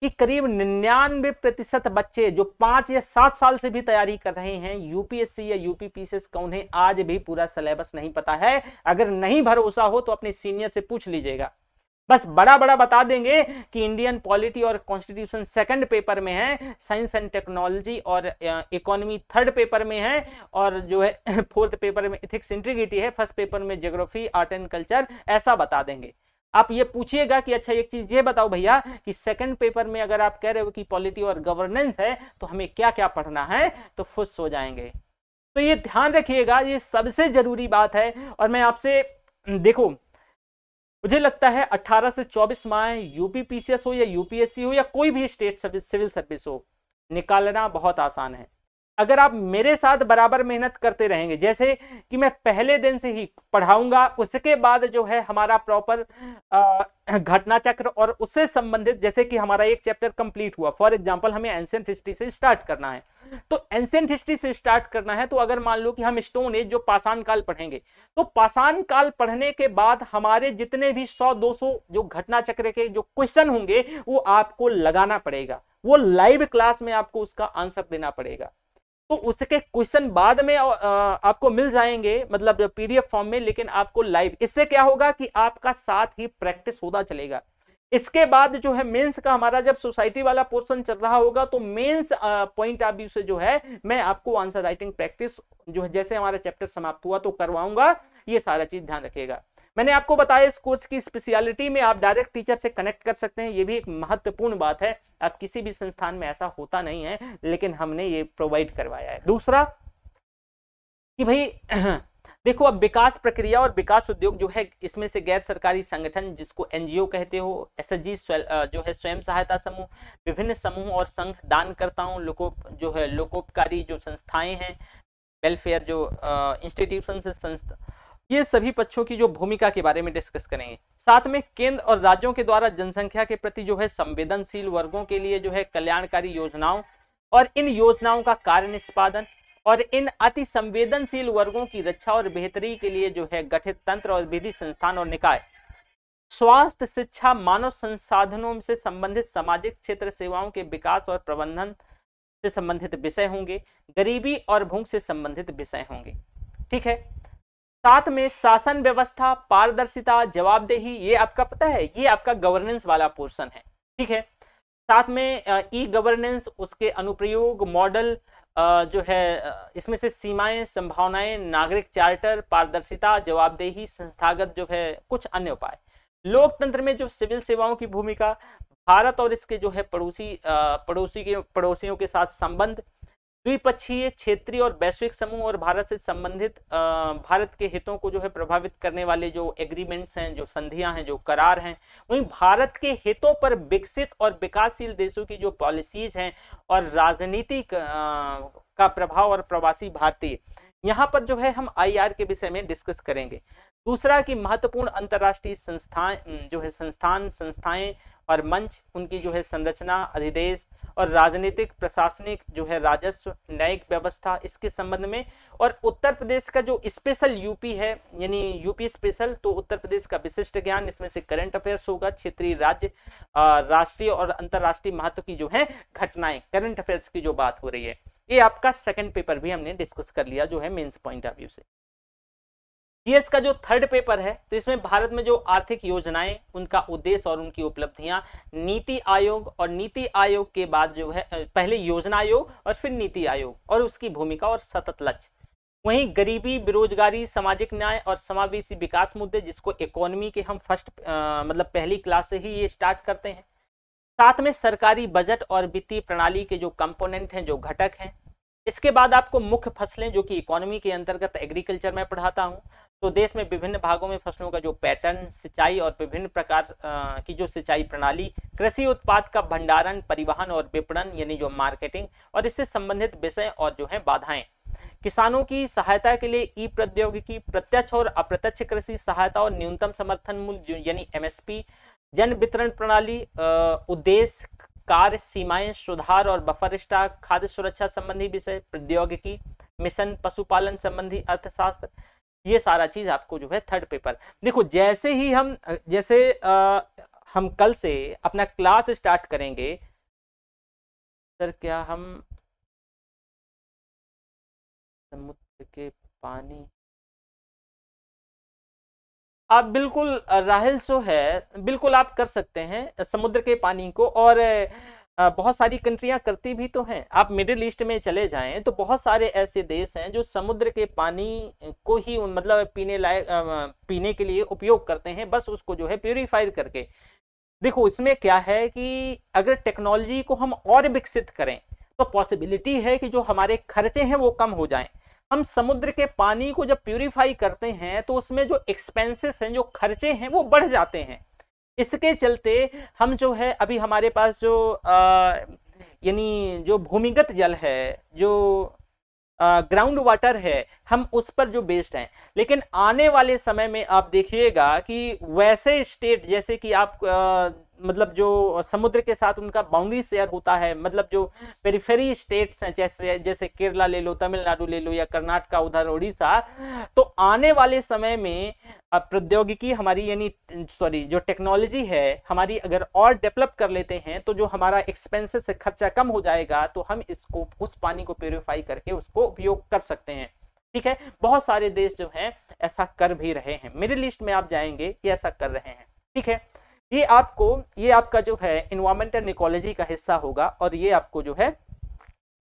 कि करीब निन्यानवे प्रतिशत बच्चे जो पांच या सात साल से भी तैयारी कर रहे हैं यूपीएससी या यूपीपीसीएस का उन्हें आज भी पूरा सिलेबस नहीं पता है अगर नहीं भरोसा हो तो अपने सीनियर से पूछ लीजिएगा बस बड़ा बड़ा बता देंगे कि इंडियन पॉलिटी और कॉन्स्टिट्यूशन सेकंड पेपर में है साइंस एंड टेक्नोलॉजी और इकोनॉमी थर्ड पेपर में है और जो है फोर्थ पेपर में इथिक्स इंटीग्रिटी है फर्स्ट पेपर में जियोग्राफी आर्ट एंड कल्चर ऐसा बता देंगे आप ये पूछिएगा कि अच्छा एक चीज ये बताओ भैया कि सेकंड पेपर में अगर आप कह रहे हो कि पॉलिटी और गवर्नेंस है तो हमें क्या क्या पढ़ना है तो खुश हो जाएंगे तो ये ध्यान रखिएगा ये सबसे जरूरी बात है और मैं आपसे देखो मुझे लगता है 18 से 24 माह यूपी पीसीएस हो या यूपीएससी हो या कोई भी स्टेट सर्विस सिविल सर्विस हो निकालना बहुत आसान है अगर आप मेरे साथ बराबर मेहनत करते रहेंगे जैसे कि मैं पहले दिन से ही पढ़ाऊंगा उसके बाद जो है हमारा प्रॉपर घटना चक्र और उससे संबंधित जैसे कि हमारा एक चैप्टर कंप्लीट हुआ फॉर एग्जांपल हमें एंसेंट हिस्ट्री से स्टार्ट करना है तो एंसेंट हिस्ट्री से स्टार्ट करना है तो अगर मान लो कि हम स्टोन एज जो पाषाण काल पढ़ेंगे तो पाषाण काल पढ़ने के बाद हमारे जितने भी दो सौ जो घटना चक्र के जो क्वेश्चन होंगे वो आपको लगाना पड़ेगा वो लाइव क्लास में आपको उसका आंसर देना पड़ेगा तो उसके क्वेश्चन बाद में आपको मिल जाएंगे मतलब पीडीएफ फॉर्म में लेकिन आपको लाइव इससे क्या होगा कि आपका साथ ही प्रैक्टिस होता चलेगा इसके बाद जो है मेंस का हमारा जब सोसाइटी वाला पोर्शन चल रहा होगा तो मेंस पॉइंट ऑफ व्यू से जो है मैं आपको आंसर राइटिंग प्रैक्टिस जो है जैसे हमारा चैप्टर समाप्त हुआ तो करवाऊंगा ये सारा चीज ध्यान रखेगा मैंने आपको बताया इस कोर्स की स्पेशलिटी में आप डायरेक्ट टीचर से कनेक्ट कर सकते हैं ये भी एक महत्वपूर्ण बात है अब किसी भी संस्थान में ऐसा होता नहीं है लेकिन हमने ये प्रोवाइड करवाया है दूसरा कि भाई देखो अब विकास प्रक्रिया और विकास उद्योग जो है इसमें से गैर सरकारी संगठन जिसको एनजीओ कहते हो एस जो है स्वयं सहायता समूह विभिन्न समूह और संघ दानकर्ताओं लोकोप जो है लोकोपकारी जो संस्थाएं हैं वेलफेयर जो इंस्टीट्यूशन संस्था ये सभी पक्षों की जो भूमिका के बारे में डिस्कस करेंगे साथ में केंद्र और राज्यों के द्वारा जनसंख्या के प्रति जो है संवेदनशील वर्गों के लिए जो है कल्याणकारी योजनाओं और इन योजनाओं का कार्य निष्पादन और इन अति संवेदनशील वर्गों की रक्षा और बेहतरी के लिए जो है गठित तंत्र और विधि संस्थान और निकाय स्वास्थ्य शिक्षा मानव संसाधनों से संबंधित सामाजिक क्षेत्र सेवाओं के विकास और प्रबंधन से संबंधित विषय होंगे गरीबी और भूख से संबंधित विषय होंगे ठीक है साथ में शासन व्यवस्था पारदर्शिता जवाबदेही ये आपका पता है ये आपका गवर्नेंस वाला पोर्शन है ठीक है साथ में ई गवर्नेंस उसके अनुप्रयोग मॉडल जो है इसमें से सीमाएं संभावनाएं नागरिक चार्टर पारदर्शिता जवाबदेही संस्थागत जो है कुछ अन्य उपाय लोकतंत्र में जो सिविल सेवाओं की भूमिका भारत और इसके जो है पड़ोसी पड़ोसी के पड़ोसियों के साथ संबंध द्विपक्षीय क्षेत्रीय और वैश्विक समूह और भारत से संबंधित भारत के हितों को जो है प्रभावित करने वाले जो एग्रीमेंट्स हैं जो संधियां हैं जो करार हैं वहीं भारत के हितों पर विकसित और विकासशील देशों की जो पॉलिसीज हैं और राजनीतिक का प्रभाव और प्रवासी भारतीय यहाँ पर जो है हम आई के विषय में डिस्कस करेंगे दूसरा कि महत्वपूर्ण अंतर्राष्ट्रीय संस्थाएं जो है संस्थान संस्थाएं और मंच उनकी जो है संरचना अधिदेश और राजनीतिक प्रशासनिक जो है राजस्व न्यायिक व्यवस्था इसके संबंध में और उत्तर प्रदेश का जो स्पेशल यूपी है यानी यूपी स्पेशल तो उत्तर प्रदेश का विशिष्ट ज्ञान इसमें से करंट अफेयर्स होगा क्षेत्रीय राज्य राष्ट्रीय और अंतर्राष्ट्रीय महत्व की जो है घटनाएं करंट अफेयर्स की जो बात हो रही है ये आपका सेकेंड पेपर भी हमने डिस्कस कर लिया जो है मेन्स पॉइंट ऑफ व्यू से जीएस का जो थर्ड पेपर है तो इसमें भारत में जो आर्थिक योजनाएं उनका उद्देश्य और उनकी उपलब्धियां नीति आयोग और नीति आयोग के बाद जो है पहले योजना आयोग और फिर नीति आयोग और उसकी भूमिका और सतत लक्ष्य वहीं गरीबी बेरोजगारी सामाजिक न्याय और समावेशी विकास मुद्दे जिसको इकोनॉमी के हम फर्स्ट मतलब पहली क्लास से ही ये स्टार्ट करते हैं साथ में सरकारी बजट और वित्तीय प्रणाली के जो कंपोनेंट हैं जो घटक हैं इसके बाद आपको मुख्य फसलें जो कि इकोनॉमी के अंतर्गत एग्रीकल्चर में पढ़ाता हूँ तो देश में विभिन्न भागों में फसलों का जो पैटर्न सिंचाई और विभिन्न प्रकार की जो सिंचाई प्रणाली कृषि उत्पाद का भंडारण परिवहन और विपणन यानी जो मार्केटिंग और इससे संबंधित विषय और जो है बाधाएं किसानों की सहायता के लिए ई प्रौद्योगिकी प्रत्यक्ष और अप्रत्यक्ष कृषि सहायता और न्यूनतम समर्थन मूल्य यानी एमएसपी जन वितरण प्रणाली उद्देश्य कार्य सीमाएं सुधार और बफर स्टॉक खाद्य सुरक्षा संबंधी विषय प्रौद्योगिकी मिशन पशुपालन संबंधी अर्थशास्त्र ये सारा चीज आपको जो है थर्ड पेपर देखो जैसे ही हम जैसे आ, हम कल से अपना क्लास स्टार्ट करेंगे सर क्या हम समुद्र के पानी आप बिल्कुल राहल सो है बिल्कुल आप कर सकते हैं समुद्र के पानी को और बहुत सारी कंट्रियां करती भी तो हैं आप मिडिल ईस्ट में चले जाएं तो बहुत सारे ऐसे देश हैं जो समुद्र के पानी को ही मतलब पीने लायक पीने के लिए उपयोग करते हैं बस उसको जो है प्योरीफाइड करके देखो इसमें क्या है कि अगर टेक्नोलॉजी को हम और विकसित करें तो पॉसिबिलिटी है कि जो हमारे खर्चे हैं वो कम हो जाएं हम समुद्र के पानी को जब प्योरीफाई करते हैं तो उसमें जो एक्सपेंसेस हैं जो खर्चे हैं वो बढ़ जाते हैं इसके चलते हम जो है अभी हमारे पास जो यानी जो भूमिगत जल है जो ग्राउंड वाटर है हम उस पर जो बेस्ड हैं लेकिन आने वाले समय में आप देखिएगा कि वैसे स्टेट जैसे कि आप आ, मतलब जो समुद्र के साथ उनका बाउंड्री शेयर होता है मतलब जो पेरीफेरी स्टेट्स हैं जैसे जैसे केरला ले लो तमिलनाडु ले लो या कर्नाटका उधर उड़ीसा तो आने वाले समय में प्रौद्योगिकी हमारी यानी सॉरी जो टेक्नोलॉजी है हमारी अगर और डेवलप कर लेते हैं तो जो हमारा एक्सपेंसेस से खर्चा कम हो जाएगा तो हम इसको उस पानी को प्योरीफाई करके उसको उपयोग कर सकते हैं ठीक है बहुत सारे देश जो हैं ऐसा कर भी रहे हैं मिडिल ईस्ट में आप जाएंगे ये ऐसा कर रहे हैं ठीक है ये आपको ये आपका जो है इन्वायरमेंटल निकोलॉजी का हिस्सा होगा और ये आपको जो है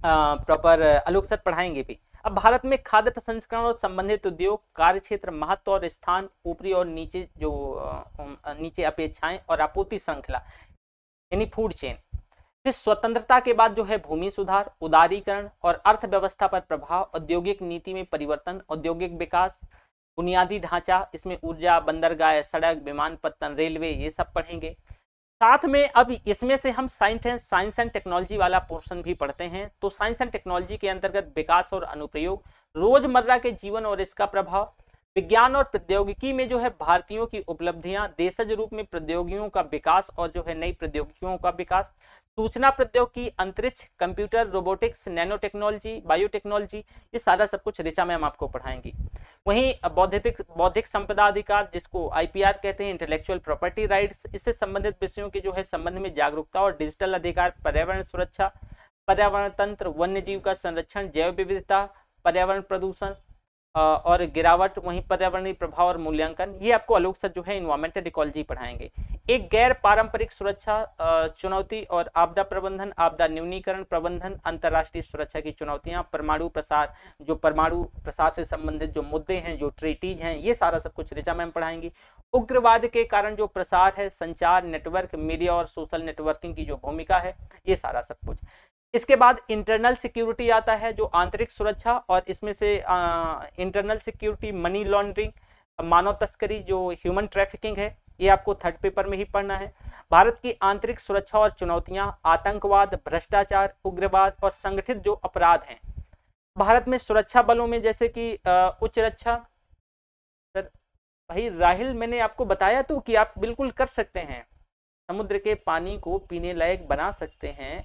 प्रॉपर आलोक सर पढ़ाएंगे भी अब भारत में खाद्य प्रसंस्करण और संबंधित उद्योग कार्य क्षेत्र महत्व और स्थान ऊपरी और नीचे जो नीचे अपेक्षाएं और आपूर्ति श्रृंखला यानी फूड चेन फिर स्वतंत्रता के बाद जो है भूमि सुधार उदारीकरण और अर्थव्यवस्था पर प्रभाव औद्योगिक नीति में परिवर्तन औद्योगिक विकास बुनियादी ढांचा इसमें ऊर्जा बंदरगाह सड़क पत्तन रेलवे ये सब पढ़ेंगे साथ में अब इसमें से हम science and science and technology वाला पोर्शन भी पढ़ते हैं तो साइंस एंड टेक्नोलॉजी के अंतर्गत विकास और अनुप्रयोग रोजमर्रा के जीवन और इसका प्रभाव विज्ञान और प्रौद्योगिकी में जो है भारतीयों की उपलब्धियां देशज रूप में प्रौद्योगिकियों का विकास और जो है नई प्रौद्योगिकियों का विकास सूचना प्रौद्योगिकी अंतरिक्ष computer robotics nano technology biotechnology ये सारा सब कुछ ऋचा में हम आपको पढ़ाएंगे वहीं बौद्धिक बौद्धिक संपदा अधिकार जिसको आईपीआर कहते हैं इंटेलेक्चुअल प्रॉपर्टी राइट्स इससे संबंधित विषयों के जो है संबंध में जागरूकता और डिजिटल अधिकार पर्यावरण सुरक्षा पर्यावरण तंत्र वन्य जीव का संरक्षण जैव विविधता पर्यावरण प्रदूषण और गिरावट वहीं पर्यावरणीय प्रभाव और मूल्यांकन ये आपको आलोक सर जो है इन्वायरमेंटल इकोलॉजी पढ़ाएंगे एक गैर पारंपरिक सुरक्षा चुनौती और आपदा प्रबंधन आपदा न्यूनीकरण प्रबंधन अंतर्राष्ट्रीय सुरक्षा की चुनौतियां परमाणु प्रसार जो परमाणु प्रसार से संबंधित जो मुद्दे हैं जो ट्रीटीज हैं ये सारा सब कुछ रिचा मैम पढ़ाएंगी उग्रवाद के कारण जो प्रसार है संचार नेटवर्क मीडिया और सोशल नेटवर्किंग की जो भूमिका है ये सारा सब कुछ इसके बाद इंटरनल सिक्योरिटी आता है जो आंतरिक सुरक्षा और इसमें से इंटरनल सिक्योरिटी मनी लॉन्ड्रिंग मानव तस्करी जो ह्यूमन ट्रैफिकिंग है ये आपको थर्ड पेपर में ही पढ़ना है भारत की आंतरिक सुरक्षा और चुनौतियां आतंकवाद भ्रष्टाचार उग्रवाद और संगठित जो अपराध हैं भारत में सुरक्षा बलों में जैसे कि उच्च रक्षा सर भाई राहिल मैंने आपको बताया तो कि आप बिल्कुल कर सकते हैं समुद्र के पानी को पीने लायक बना सकते हैं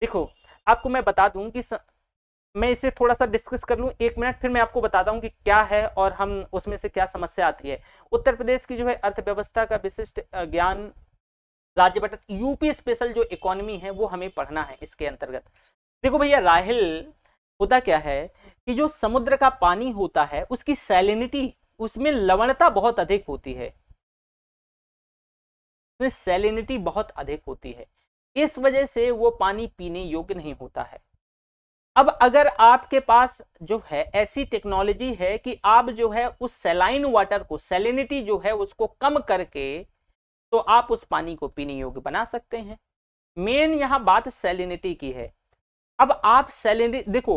देखो आपको मैं बता दूं कि स... मैं इसे थोड़ा सा डिस्कस कर लूँ एक मिनट फिर मैं आपको बताता हूँ कि क्या है और हम उसमें से क्या समस्या आती है उत्तर प्रदेश की जो है अर्थव्यवस्था का विशिष्ट ज्ञान राज्य बटक यूपी स्पेशल जो इकोनॉमी है वो हमें पढ़ना है इसके अंतर्गत देखो भैया राहल होता क्या है कि जो समुद्र का पानी होता है उसकी सैलिनिटी उसमें लवणता बहुत अधिक होती है सेलिनिटी सैलिनिटी बहुत अधिक होती है इस वजह से वो पानी पीने योग्य नहीं होता है अब अगर आपके पास जो है ऐसी टेक्नोलॉजी है कि आप जो है उस सेलाइन वाटर को सेलिनिटी जो है उसको कम करके तो आप उस पानी को पीने योग्य बना सकते हैं मेन यहाँ बात सेलिनिटी की है अब आप सैलरी देखो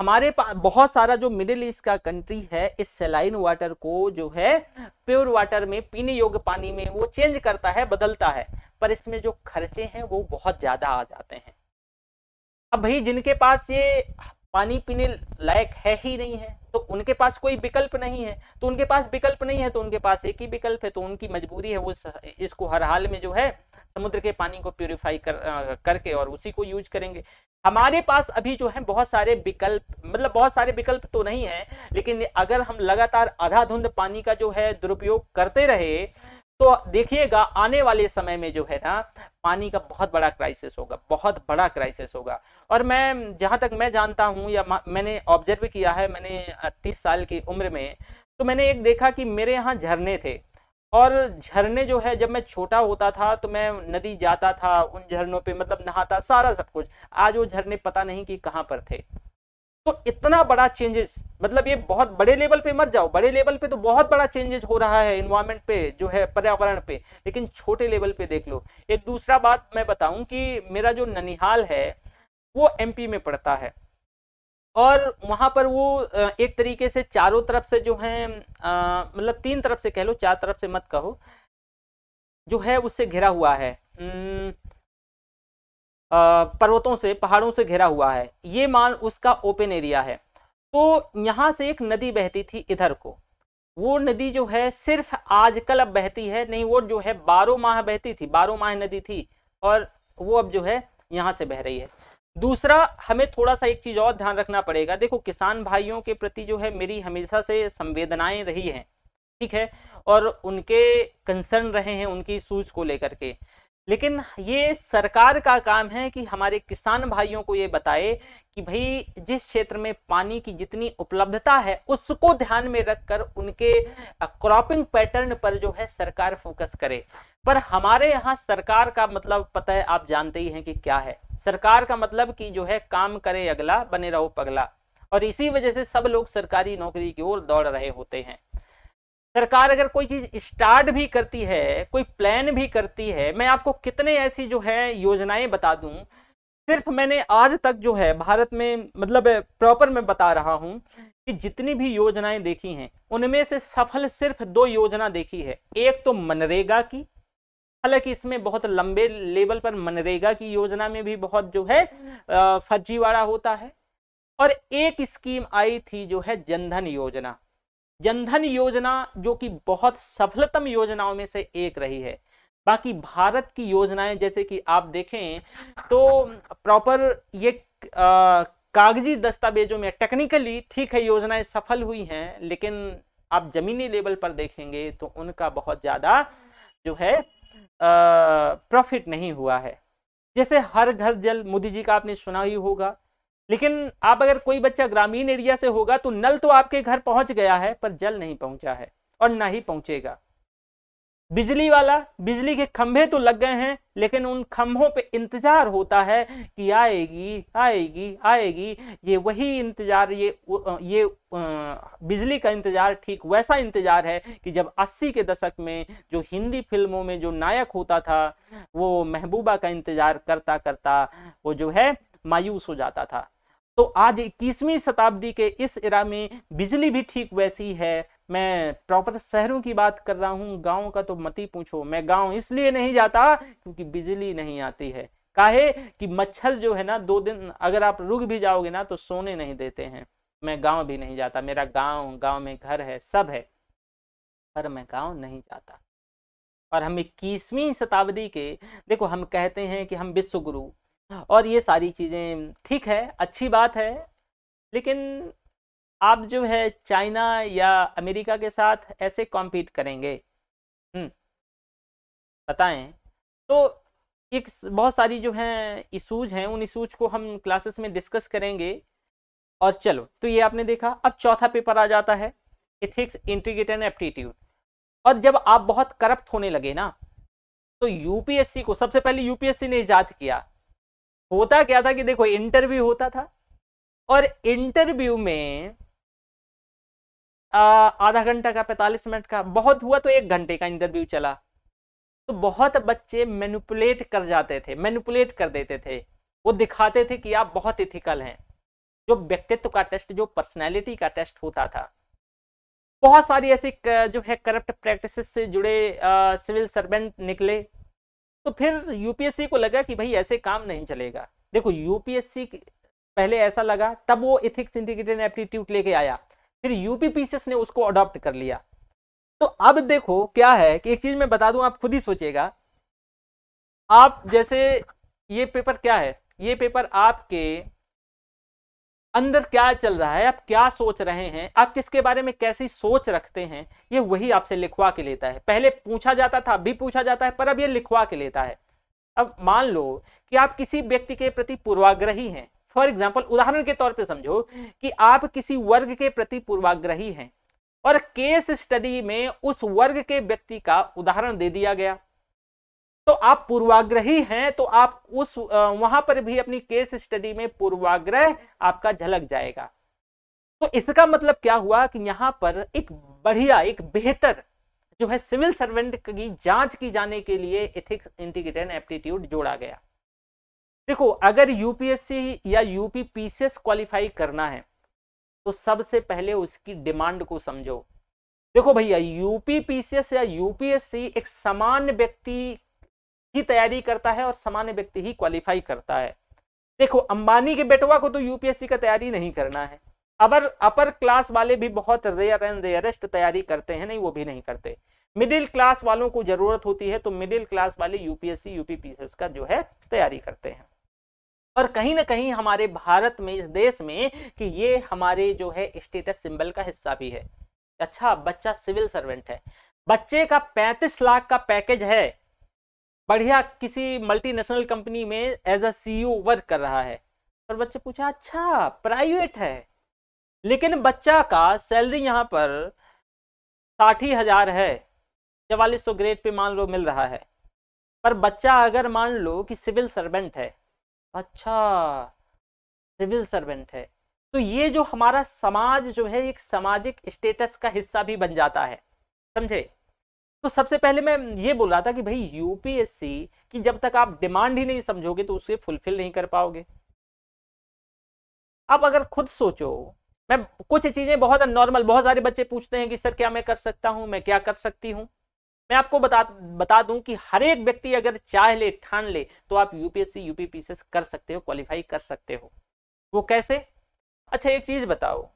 हमारे पास बहुत सारा जो मिडिल ईस्ट का कंट्री है इस सेलाइन वाटर को जो है प्योर वाटर में पीने योग्य पानी में वो चेंज करता है बदलता है पर इसमें जो खर्चे हैं वो बहुत ज्यादा आ जाते हैं अब भाई जिनके पास ये पानी पीने लायक है ही नहीं है तो उनके पास कोई विकल्प नहीं है तो उनके पास विकल्प नहीं है तो उनके पास एक ही विकल्प है तो उनकी मजबूरी है वो इसको हर हाल में जो है समुद्र के पानी को प्योरीफाई कर करके और उसी को यूज करेंगे हमारे पास अभी जो है बहुत सारे विकल्प मतलब बहुत सारे विकल्प तो नहीं है लेकिन अगर हम लगातार आधा धुंध पानी का जो है दुरुपयोग करते रहे तो देखिएगा आने वाले समय में जो है ना पानी का बहुत बड़ा क्राइसिस होगा बहुत बड़ा क्राइसिस होगा और मैं जहाँ तक मैं जानता हूँ या मैंने ऑब्जर्व किया है मैंने तीस साल की उम्र में तो मैंने एक देखा कि मेरे यहाँ झरने थे और झरने जो है जब मैं छोटा होता था तो मैं नदी जाता था उन झरनों पे मतलब नहाता सारा सब कुछ आज वो झरने पता नहीं कि कहाँ पर थे तो इतना बड़ा चेंजेस मतलब ये बहुत बड़े लेवल पे मत जाओ बड़े लेवल पे तो बहुत बड़ा चेंजेस हो रहा है इन्वायरमेंट पे जो है पर्यावरण पे लेकिन छोटे लेवल पे देख लो एक दूसरा बात मैं बताऊं कि मेरा जो ननिहाल है वो एमपी में पड़ता है और वहाँ पर वो एक तरीके से चारों तरफ से जो है मतलब तीन तरफ से कह लो चार तरफ से मत कहो जो है उससे घिरा हुआ है न, पर्वतों से पहाड़ों से घिरा हुआ है ये मान उसका ओपन एरिया है तो यहाँ से एक नदी बहती थी इधर को वो नदी जो है सिर्फ आजकल अब बहती है नहीं वो जो है बारह माह बहती थी बारह माह नदी थी और वो अब जो है यहाँ से बह रही है दूसरा हमें थोड़ा सा एक चीज़ और ध्यान रखना पड़ेगा देखो किसान भाइयों के प्रति जो है मेरी हमेशा से संवेदनाएं रही हैं ठीक है और उनके कंसर्न रहे हैं उनकी सूझ को लेकर के लेकिन ये सरकार का काम है कि हमारे किसान भाइयों को ये बताए कि भाई जिस क्षेत्र में पानी की जितनी उपलब्धता है उसको ध्यान में रखकर उनके क्रॉपिंग पैटर्न पर जो है सरकार फोकस करे पर हमारे यहाँ सरकार का मतलब पता है आप जानते ही हैं कि क्या है सरकार का मतलब कि जो है काम करे अगला बने रहो पगला और इसी वजह से सब लोग सरकारी नौकरी की ओर दौड़ रहे होते हैं सरकार अगर कोई चीज स्टार्ट भी करती है कोई प्लान भी करती है मैं आपको कितने ऐसी जो है योजनाएं बता दूं सिर्फ मैंने आज तक जो है भारत में मतलब प्रॉपर मैं बता रहा हूं कि जितनी भी योजनाएं देखी हैं उनमें से सफल सिर्फ दो योजना देखी है एक तो मनरेगा की हालांकि इसमें बहुत लंबे लेवल पर मनरेगा की योजना में भी बहुत जो है फर्जीवाड़ा होता है और एक स्कीम आई थी जो है जनधन योजना जनधन योजना जो कि बहुत सफलतम योजनाओं में से एक रही है बाकी भारत की योजनाएं जैसे कि आप देखें तो प्रॉपर ये कागजी दस्तावेजों में टेक्निकली ठीक है योजनाएं सफल हुई हैं लेकिन आप जमीनी लेवल पर देखेंगे तो उनका बहुत ज़्यादा जो है प्रॉफिट नहीं हुआ है जैसे हर घर जल मोदी जी का आपने सुना ही होगा लेकिन आप अगर कोई बच्चा ग्रामीण एरिया से होगा तो नल तो आपके घर पहुंच गया है पर जल नहीं पहुंचा है और ना ही पहुंचेगा बिजली वाला बिजली के खंभे तो लग गए हैं लेकिन उन खंभों पे इंतजार होता है कि आएगी आएगी आएगी ये वही इंतजार ये ये बिजली का इंतजार ठीक वैसा इंतजार है कि जब 80 के दशक में जो हिंदी फिल्मों में जो नायक होता था वो महबूबा का इंतजार करता करता वो जो है मायूस हो जाता था तो आज इक्कीसवीं शताब्दी के इस इरा में बिजली भी ठीक वैसी है मैं प्रॉपर शहरों की बात कर रहा हूँ गाँव का तो मत ही पूछो मैं गाँव इसलिए नहीं जाता क्योंकि बिजली नहीं आती है काहे कि मच्छर जो है ना दो दिन अगर आप रुक भी जाओगे ना तो सोने नहीं देते हैं मैं गांव भी नहीं जाता मेरा गांव गांव में घर है सब है पर मैं गांव नहीं जाता और हम इक्कीसवीं शताब्दी के देखो हम कहते हैं कि हम विश्वगुरु और ये सारी चीज़ें ठीक है अच्छी बात है लेकिन आप जो है चाइना या अमेरिका के साथ ऐसे कॉम्पीट करेंगे हम्म, बताएं तो एक बहुत सारी जो हैं इशूज हैं उन इशूज को हम क्लासेस में डिस्कस करेंगे और चलो तो ये आपने देखा अब चौथा पेपर आ जाता है इथिक्स इंटीग्रेट एंड एप्टीट्यूड और जब आप बहुत करप्ट होने लगे ना तो यूपीएससी को सबसे पहले यूपीएससी ने ईजाद किया होता क्या था कि देखो इंटरव्यू होता था और इंटरव्यू में आधा घंटा का पैंतालीस मिनट का बहुत हुआ तो एक घंटे का इंटरव्यू चला तो बहुत बच्चे मैनुपुलेट कर जाते थे मैनुपुलेट कर देते थे वो दिखाते थे कि आप बहुत इथिकल हैं जो व्यक्तित्व का टेस्ट जो पर्सनैलिटी का टेस्ट होता था बहुत सारी ऐसी जो है करप्ट प्रैक्टिस से जुड़े आ, सिविल सर्वेंट निकले तो फिर यूपीएससी को लगा कि भाई ऐसे काम नहीं चलेगा देखो यूपीएससी पहले ऐसा लगा तब वो इथिक्स इंटीग्रेटेड एप्टीट्यूड लेके आया फिर यूपीपीसीएस ने उसको अडॉप्ट कर लिया तो अब देखो क्या है कि एक चीज मैं बता दूं आप खुद ही सोचेगा आप जैसे ये पेपर क्या है ये पेपर आपके अंदर क्या चल रहा है आप क्या सोच रहे हैं आप किसके बारे में कैसी सोच रखते हैं ये वही आपसे लिखवा के लेता है पहले पूछा जाता था अब भी पूछा जाता है पर अब ये लिखवा के लेता है अब मान लो कि आप किसी व्यक्ति के प्रति पूर्वाग्रही हैं फॉर एग्जाम्पल उदाहरण के तौर पर समझो कि आप किसी वर्ग के प्रति पूर्वाग्रही हैं और केस स्टडी में उस वर्ग के व्यक्ति का उदाहरण दे दिया गया तो आप पूर्वाग्रही हैं तो आप उस वहां पर भी अपनी केस स्टडी में पूर्वाग्रह आपका झलक जाएगा तो इसका मतलब क्या हुआ कि यहाँ पर एक बढ़िया एक बेहतर जो है सिविल सर्वेंट की जांच की जाने के लिए इथिक्स इंटीग्रेटेड एप्टीट्यूड जोड़ा गया देखो अगर यूपीएससी या यूपी पीसीएस क्वालिफाई करना है तो सबसे पहले उसकी डिमांड को समझो देखो भैया यूपी पीसीएस या यूपीएससी एक सामान्य व्यक्ति ही तैयारी करता है और सामान्य व्यक्ति ही क्वालिफाई करता है देखो अंबानी के बेटवा को तो यूपीएससी का तैयारी नहीं करना है अबर अपर क्लास वाले भी बहुत रेयर एंड रेयरेस्ट तैयारी करते हैं नहीं वो भी नहीं करते मिडिल क्लास वालों को जरूरत होती है तो मिडिल क्लास वाले यूपीएससी यूपीपीएस का जो है तैयारी करते हैं और कहीं ना कहीं हमारे भारत में इस देश में कि ये हमारे जो है स्टेटस सिंबल का हिस्सा भी है अच्छा बच्चा सिविल सर्वेंट है बच्चे का पैंतीस लाख का पैकेज है बढ़िया किसी मल्टीनेशनल कंपनी में एज अ सीईओ वर्क कर रहा है और बच्चे पूछा अच्छा प्राइवेट है लेकिन बच्चा का सैलरी यहाँ पर साठी हजार है चवालीस सौ ग्रेड पे मान लो मिल रहा है पर बच्चा अगर मान लो कि सिविल सर्वेंट है अच्छा सिविल सर्वेंट है तो ये जो हमारा समाज जो है एक सामाजिक स्टेटस का हिस्सा भी बन जाता है समझे तो सबसे पहले मैं ये बोल रहा था कि भाई यूपीएससी की जब तक आप डिमांड ही नहीं समझोगे तो उसे फुलफिल नहीं कर पाओगे आप अगर खुद सोचो मैं कुछ चीजें बहुत नॉर्मल बहुत सारे बच्चे पूछते हैं कि सर क्या मैं कर सकता हूं मैं क्या कर सकती हूं मैं आपको बता बता दूं कि हर एक व्यक्ति अगर चाह ले ठान ले तो आप यूपीएससी यूपीपीसीएस कर सकते हो क्वालिफाई कर सकते हो वो कैसे अच्छा एक चीज बताओ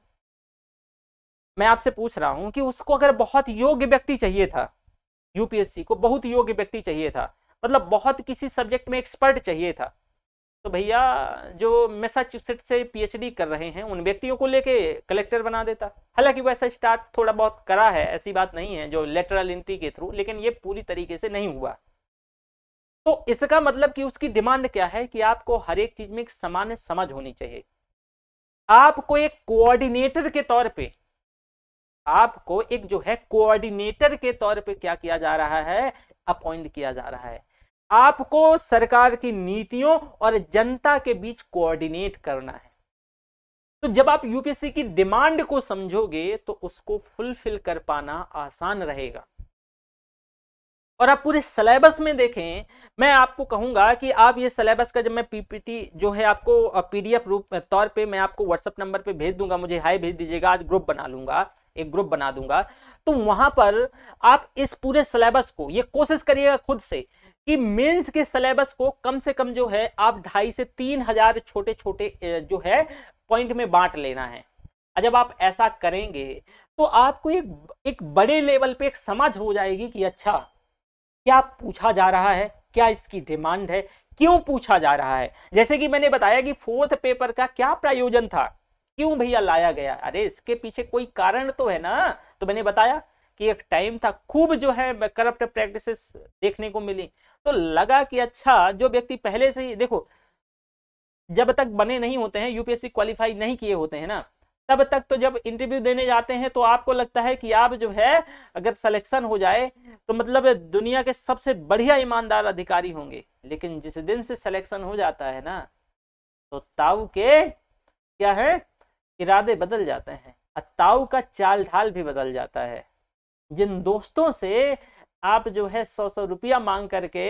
मैं आपसे पूछ रहा हूं कि उसको अगर बहुत योग्य व्यक्ति चाहिए था यूपीएससी को बहुत योग्य व्यक्ति चाहिए था मतलब बहुत किसी सब्जेक्ट में एक्सपर्ट चाहिए था तो भैया जो मैसाचुसेट से पीएचडी कर रहे हैं उन व्यक्तियों को लेके कलेक्टर बना देता हालांकि वैसा स्टार्ट थोड़ा बहुत करा है ऐसी बात नहीं है जो लेटरल एंट्री के थ्रू लेकिन ये पूरी तरीके से नहीं हुआ तो इसका मतलब कि उसकी डिमांड क्या है कि आपको हर एक चीज में एक सामान्य समझ होनी चाहिए आपको एक कोऑर्डिनेटर के तौर पर आपको एक जो है कोऑर्डिनेटर के तौर पे क्या किया जा रहा है अपॉइंट किया जा रहा है आपको सरकार की नीतियों और जनता के बीच कोऑर्डिनेट करना है तो जब आप यूपीएससी की डिमांड को समझोगे तो उसको फुलफिल कर पाना आसान रहेगा और आप पूरे सिलेबस में देखें मैं आपको कहूंगा कि आप ये सिलेबस का जब मैं पीपीटी जो है आपको पीडीएफ रूप तौर पे मैं आपको व्हाट्सएप नंबर पे भेज दूंगा मुझे हाई भेज दीजिएगा आज ग्रुप बना लूंगा एक ग्रुप बना दूंगा तो वहां पर आप इस पूरे सिलेबस को ये कोशिश करिएगा खुद से कि मेंस के सिलेबस को कम से कम जो है आप ढाई से तीन हजार छोटे छोटे जो है पॉइंट में बांट लेना है जब आप ऐसा करेंगे तो आपको एक एक बड़े लेवल पे एक समझ हो जाएगी कि अच्छा क्या पूछा जा रहा है क्या इसकी डिमांड है क्यों पूछा जा रहा है जैसे कि मैंने बताया कि फोर्थ पेपर का क्या प्रायोजन था क्यों भैया लाया गया अरे इसके पीछे कोई कारण तो है ना तो मैंने बताया कि एक टाइम था खूब जो है करप्ट प्रैक्टिसेस देखने को मिली तो लगा कि अच्छा जो व्यक्ति पहले से ही देखो जब तक बने नहीं होते हैं यूपीएससी क्वालिफाई नहीं किए होते हैं ना तब तक तो जब इंटरव्यू देने जाते हैं तो आपको लगता है कि आप जो है अगर सिलेक्शन हो जाए तो मतलब दुनिया के सबसे बढ़िया ईमानदार अधिकारी होंगे लेकिन जिस दिन से सिलेक्शन हो जाता है ना तो ताऊ के क्या है इरादे बदल जाते हैं अताऊ का चाल ढाल भी बदल जाता है जिन दोस्तों से आप जो है सौ सौ रुपया मांग करके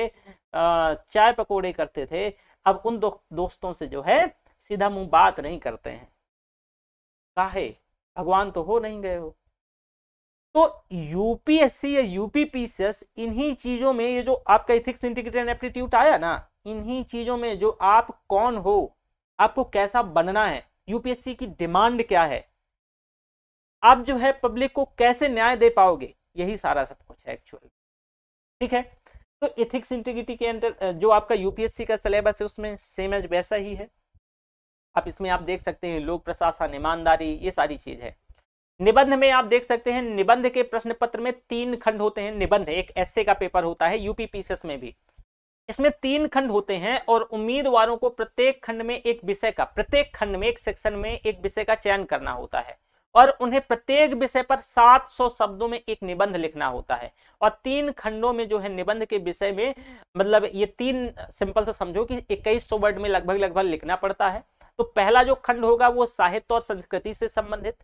चाय पकोड़े करते थे अब उन दो, दोस्तों से जो है सीधा मुंह बात नहीं करते हैं काहे भगवान तो हो नहीं गए हो तो यूपीएससी या यूपीपीसीएस इन्हीं चीजों में ये जो आपका इथिक्स इंटीग्रिटी एंड एप्टीट्यूड आया ना इन्हीं चीजों में जो आप कौन हो आपको कैसा बनना है यूपीएससी की डिमांड क्या है आप जो है पब्लिक को कैसे न्याय दे पाओगे यही सारा सब कुछ है एक्चुअली ठीक है तो इथिक्स इंटीग्रिटी के अंदर जो आपका यूपीएससी का सिलेबस है उसमें सेम एज वैसा ही है आप इसमें आप देख सकते हैं लोक प्रशासन ईमानदारी ये सारी चीज है निबंध में आप देख सकते हैं निबंध के प्रश्न पत्र में तीन खंड होते हैं निबंध एक ऐसे का पेपर होता है यूपीपीसीएस में भी इसमें तीन खंड होते हैं और उम्मीदवारों को प्रत्येक खंड में एक विषय का प्रत्येक खंड में एक सेक्शन में एक विषय का चयन करना होता है और उन्हें प्रत्येक विषय पर 700 शब्दों में एक निबंध लिखना होता है और तीन खंडों में जो है निबंध के विषय में मतलब ये तीन सिंपल से समझो कि इक्कीस सौ वर्ड में लगभग लगभग लिखना पड़ता है तो पहला जो खंड होगा वो साहित्य और संस्कृति से संबंधित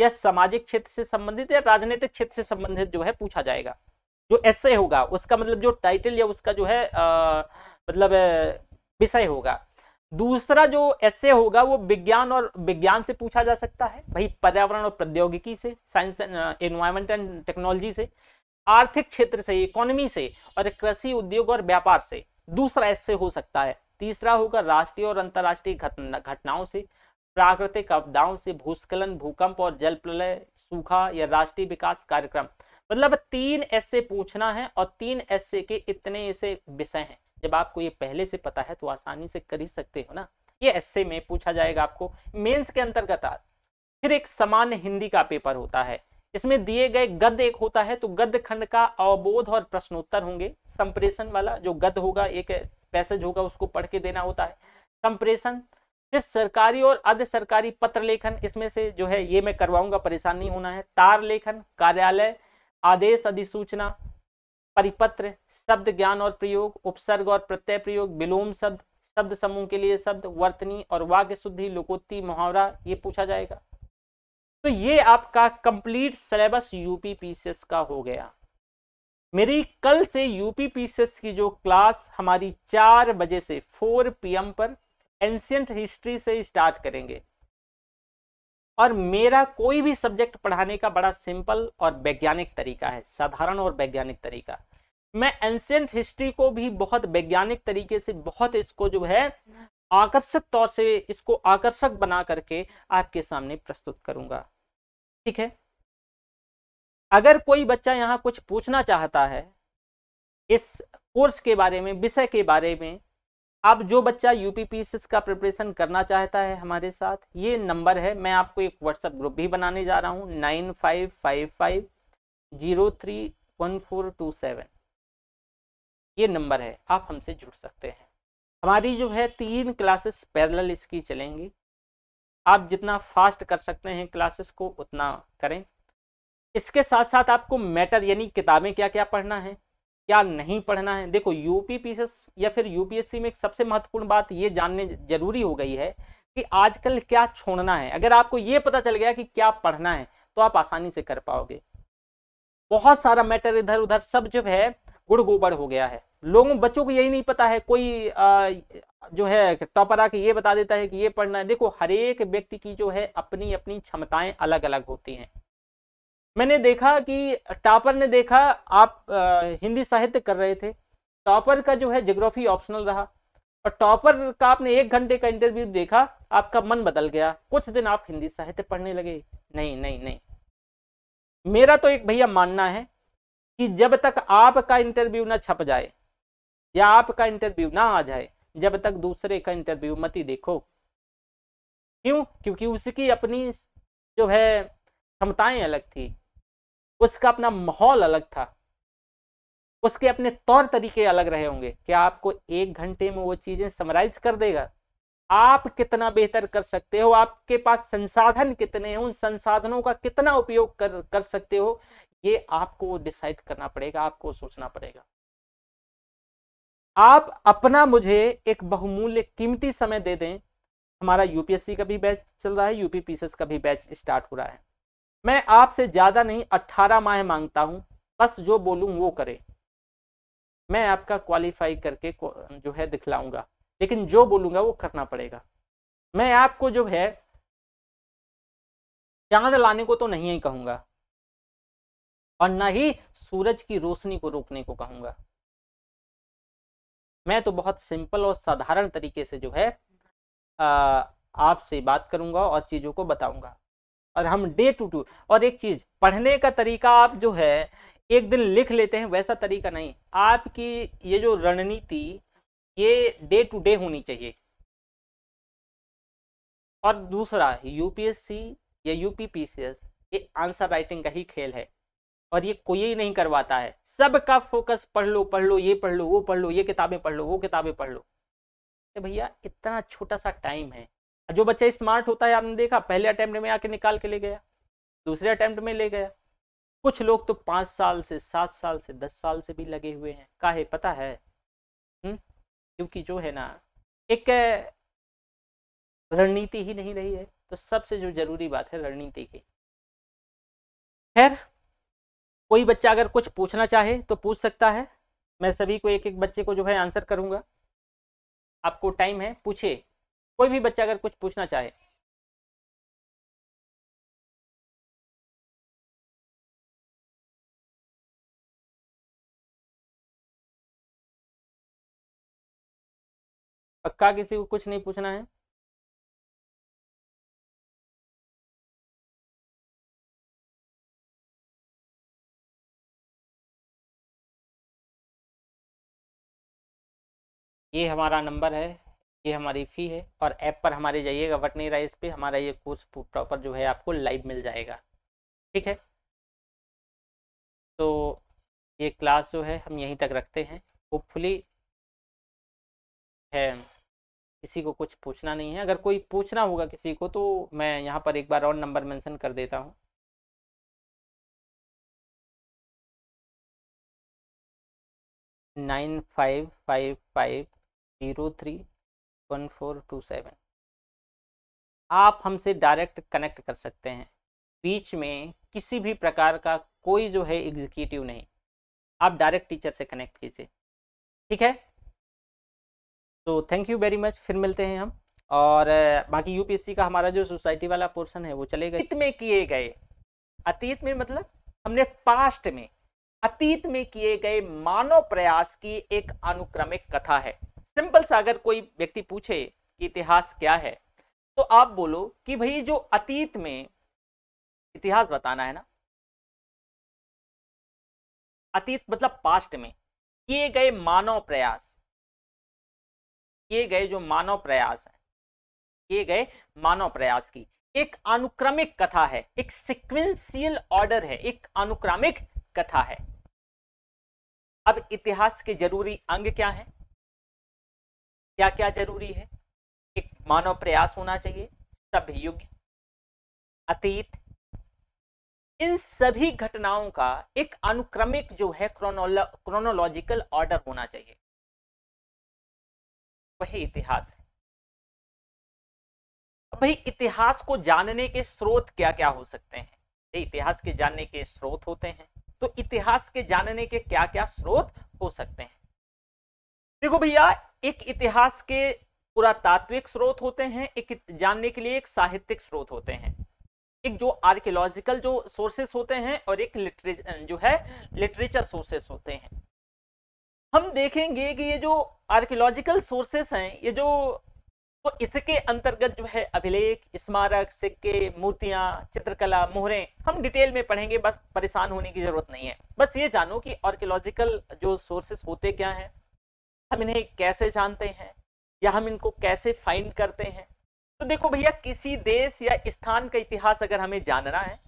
या सामाजिक क्षेत्र से संबंधित या राजनीतिक क्षेत्र से संबंधित जो है पूछा जाएगा जो ऐसे होगा उसका मतलब जो टाइटल या उसका जो है आ, मतलब विषय होगा दूसरा जो ऐसे होगा वो विज्ञान और विज्ञान से पूछा जा सकता है भाई पर्यावरण और प्रौद्योगिकी से साइंस एनवायरमेंट एंड टेक्नोलॉजी से आर्थिक क्षेत्र से इकोनॉमी से और कृषि उद्योग और व्यापार से दूसरा ऐसे हो सकता है तीसरा होगा राष्ट्रीय और अंतर्राष्ट्रीय घटनाओं से प्राकृतिक आपदाओं से भूस्खलन भूकंप और जल प्रलय सूखा या राष्ट्रीय विकास कार्यक्रम मतलब तीन ऐसे पूछना है और तीन ऐसे के इतने ऐसे विषय हैं जब आपको ये पहले से पता है तो आसानी से कर ही सकते हो ना ये ऐसे में पूछा जाएगा आपको मेंस के अंतर्गत फिर एक सामान्य हिंदी का पेपर होता है इसमें दिए गए गद्य एक होता है तो गद्य खंड का अवबोध और प्रश्नोत्तर होंगे संप्रेषण वाला जो गद्य होगा एक पैसेज होगा उसको पढ़ के देना होता है संप्रेषण फिर सरकारी और अर्ध सरकारी पत्र लेखन इसमें से जो है ये मैं करवाऊंगा परेशान नहीं होना है तार लेखन कार्यालय आदेश अधिसूचना परिपत्र शब्द ज्ञान और प्रयोग उपसर्ग और प्रत्यय प्रयोग विलोम शब्द शब्द समूह के लिए शब्द वर्तनी और वाक्य शुद्धि लोकोत्ति मुहावरा ये पूछा जाएगा तो ये आपका कंप्लीट सिलेबस यूपी पीसीएस का हो गया मेरी कल से यूपी पीसीएस की जो क्लास हमारी चार बजे से फोर पीएम पर एंशियंट हिस्ट्री से स्टार्ट करेंगे और मेरा कोई भी सब्जेक्ट पढ़ाने का बड़ा सिंपल और वैज्ञानिक तरीका है साधारण और वैज्ञानिक तरीका मैं एंसेंट हिस्ट्री को भी बहुत वैज्ञानिक तरीके से बहुत इसको जो है आकर्षक तौर से इसको आकर्षक बना करके आपके सामने प्रस्तुत करूंगा ठीक है अगर कोई बच्चा यहाँ कुछ पूछना चाहता है इस कोर्स के बारे में विषय के बारे में अब जो बच्चा यू पी का प्रिपरेशन करना चाहता है हमारे साथ ये नंबर है मैं आपको एक व्हाट्सएप ग्रुप भी बनाने जा रहा हूँ nine five five five zero three one four two seven ये नंबर है आप हमसे जुड़ सकते हैं हमारी जो है तीन क्लासेस पैरेलल इसकी चलेंगी आप जितना फास्ट कर सकते हैं क्लासेस को उतना करें इसके साथ साथ आपको मैटर यानी किताबें क्या क्या पढ़ना है क्या नहीं पढ़ना है देखो यूपी या फिर यूपीएससी में सबसे महत्वपूर्ण बात ये जानने जरूरी हो गई है कि आजकल क्या छोड़ना है अगर आपको ये पता चल गया कि क्या पढ़ना है तो आप आसानी से कर पाओगे बहुत सारा मैटर इधर उधर सब जो है गुड़ गोबर हो गया है लोगों बच्चों को यही नहीं पता है कोई आ, जो है टॉपर आके ये बता देता है कि ये पढ़ना है देखो हर एक व्यक्ति की जो है अपनी अपनी क्षमताएं अलग अलग होती हैं मैंने देखा कि टॉपर ने देखा आप आ, हिंदी साहित्य कर रहे थे टॉपर का जो है जोग्राफी ऑप्शनल रहा और टॉपर का आपने एक घंटे का इंटरव्यू देखा आपका मन बदल गया कुछ दिन आप हिंदी साहित्य पढ़ने लगे नहीं नहीं नहीं मेरा तो एक भैया मानना है कि जब तक आपका इंटरव्यू ना छप जाए या आपका इंटरव्यू ना आ जाए जब तक दूसरे का इंटरव्यू मत ही देखो क्यों क्योंकि उसकी अपनी जो है क्षमताएं अलग थी उसका अपना माहौल अलग था उसके अपने तौर तरीके अलग रहे होंगे क्या आपको एक घंटे में वो चीजें समराइज कर देगा आप कितना बेहतर कर सकते हो आपके पास संसाधन कितने हैं उन संसाधनों का कितना उपयोग कर कर सकते हो ये आपको डिसाइड करना पड़ेगा आपको सोचना पड़ेगा आप अपना मुझे एक बहुमूल्य कीमती समय दे दें हमारा यूपीएससी का भी बैच चल रहा है यूपी पीसीएस का भी बैच स्टार्ट हो रहा है मैं आपसे ज़्यादा नहीं अट्ठारह माह मांगता हूँ बस जो बोलूँ वो करे मैं आपका क्वालिफाई करके जो है दिखलाऊंगा लेकिन जो बोलूंगा वो करना पड़ेगा मैं आपको जो है चांद लाने को तो नहीं ही कहूंगा और ना ही सूरज की रोशनी को रोकने को कहूंगा मैं तो बहुत सिंपल और साधारण तरीके से जो है आपसे बात करूंगा और चीज़ों को बताऊंगा और हम डे टू टू और एक चीज़ पढ़ने का तरीका आप जो है एक दिन लिख लेते हैं वैसा तरीका नहीं आपकी ये जो रणनीति ये डे टू डे होनी चाहिए और दूसरा यूपीएससी या यूपीपीसीएस ये आंसर राइटिंग का ही खेल है और ये कोई ही नहीं करवाता है सबका फोकस पढ़ लो पढ़ लो ये पढ़ लो वो पढ़ लो ये किताबें पढ़ लो वो किताबें पढ़ लो तो भैया इतना छोटा सा टाइम है जो बच्चा स्मार्ट होता है आपने देखा पहले अटैम्प्ट में आके निकाल के ले गया दूसरे अटैम्प्ट में ले गया कुछ लोग तो पाँच साल से सात साल से दस साल से भी लगे हुए हैं काहे पता है हुँ? हम्म? क्योंकि जो है ना एक रणनीति ही नहीं रही है तो सबसे जो जरूरी बात है रणनीति की खैर कोई बच्चा अगर कुछ पूछना चाहे तो पूछ सकता है मैं सभी को एक एक बच्चे को जो है आंसर करूंगा आपको टाइम है पूछे कोई भी बच्चा अगर कुछ पूछना चाहे पक्का किसी को कुछ नहीं पूछना है ये हमारा नंबर है ये हमारी फ़ी है और ऐप पर हमारे जाइएगा वटनी नहीं राइस पे हमारा ये कोर्स प्रॉपर जो है आपको लाइव मिल जाएगा ठीक है तो ये क्लास जो है हम यहीं तक रखते हैं होपफुली है किसी को कुछ पूछना नहीं है अगर कोई पूछना होगा किसी को तो मैं यहाँ पर एक बार और नंबर मेंशन कर देता हूँ nine five five five zero three one four two seven आप हमसे डायरेक्ट कनेक्ट कर सकते हैं बीच में किसी भी प्रकार का कोई जो है एग्जीक्यूटिव नहीं आप डायरेक्ट टीचर से कनेक्ट कीजिए ठीक है तो थैंक यू वेरी मच फिर मिलते हैं हम और बाकी यूपीएससी का हमारा जो सोसाइटी वाला पोर्शन है वो चले गए अतीत में किए गए अतीत में मतलब हमने पास्ट में अतीत में किए गए मानव प्रयास की एक अनुक्रमिक कथा है सिंपल सा अगर कोई व्यक्ति पूछे कि इतिहास क्या है तो आप बोलो कि भाई जो अतीत में इतिहास बताना है ना अतीत मतलब पास्ट में किए गए मानव प्रयास किए गए जो मानव प्रयास है किए गए मानव प्रयास की एक अनुक्रमिक कथा है एक सिक्वेंशियल ऑर्डर है एक अनुक्रमिक कथा है अब इतिहास के जरूरी अंग क्या है क्या क्या जरूरी है एक मानव प्रयास होना चाहिए सभ्युग अतीत इन सभी घटनाओं का एक अनुक्रमिक जो है क्रोनोलॉजिकल ऑर्डर होना चाहिए वही इतिहास है भाई इतिहास को जानने के स्रोत क्या क्या हो सकते हैं इतिहास के जानने के स्रोत होते हैं तो इतिहास के जानने के क्या क्या स्रोत हो सकते हैं देखो भैया एक इतिहास के पुरातात्विक स्रोत होते हैं एक जानने के लिए एक साहित्यिक स्रोत होते हैं एक जो आर्कियोलॉजिकल जो सोर्सेस होते हैं और एक लिटरेचर जो है लिटरेचर सोर्सेस होते हैं हम देखेंगे कि ये जो आर्कियोलॉजिकल सोर्सेस हैं ये जो तो इसके अंतर्गत जो है अभिलेख स्मारक सिक्के मूर्तियां चित्रकला मोहरें हम डिटेल में पढ़ेंगे बस परेशान होने की जरूरत नहीं है बस ये जानो कि आर्कियोलॉजिकल जो सोर्सेस होते क्या हैं हम इन्हें कैसे जानते हैं या हम इनको कैसे फाइंड करते हैं तो देखो भैया किसी देश या स्थान का इतिहास अगर हमें जानना है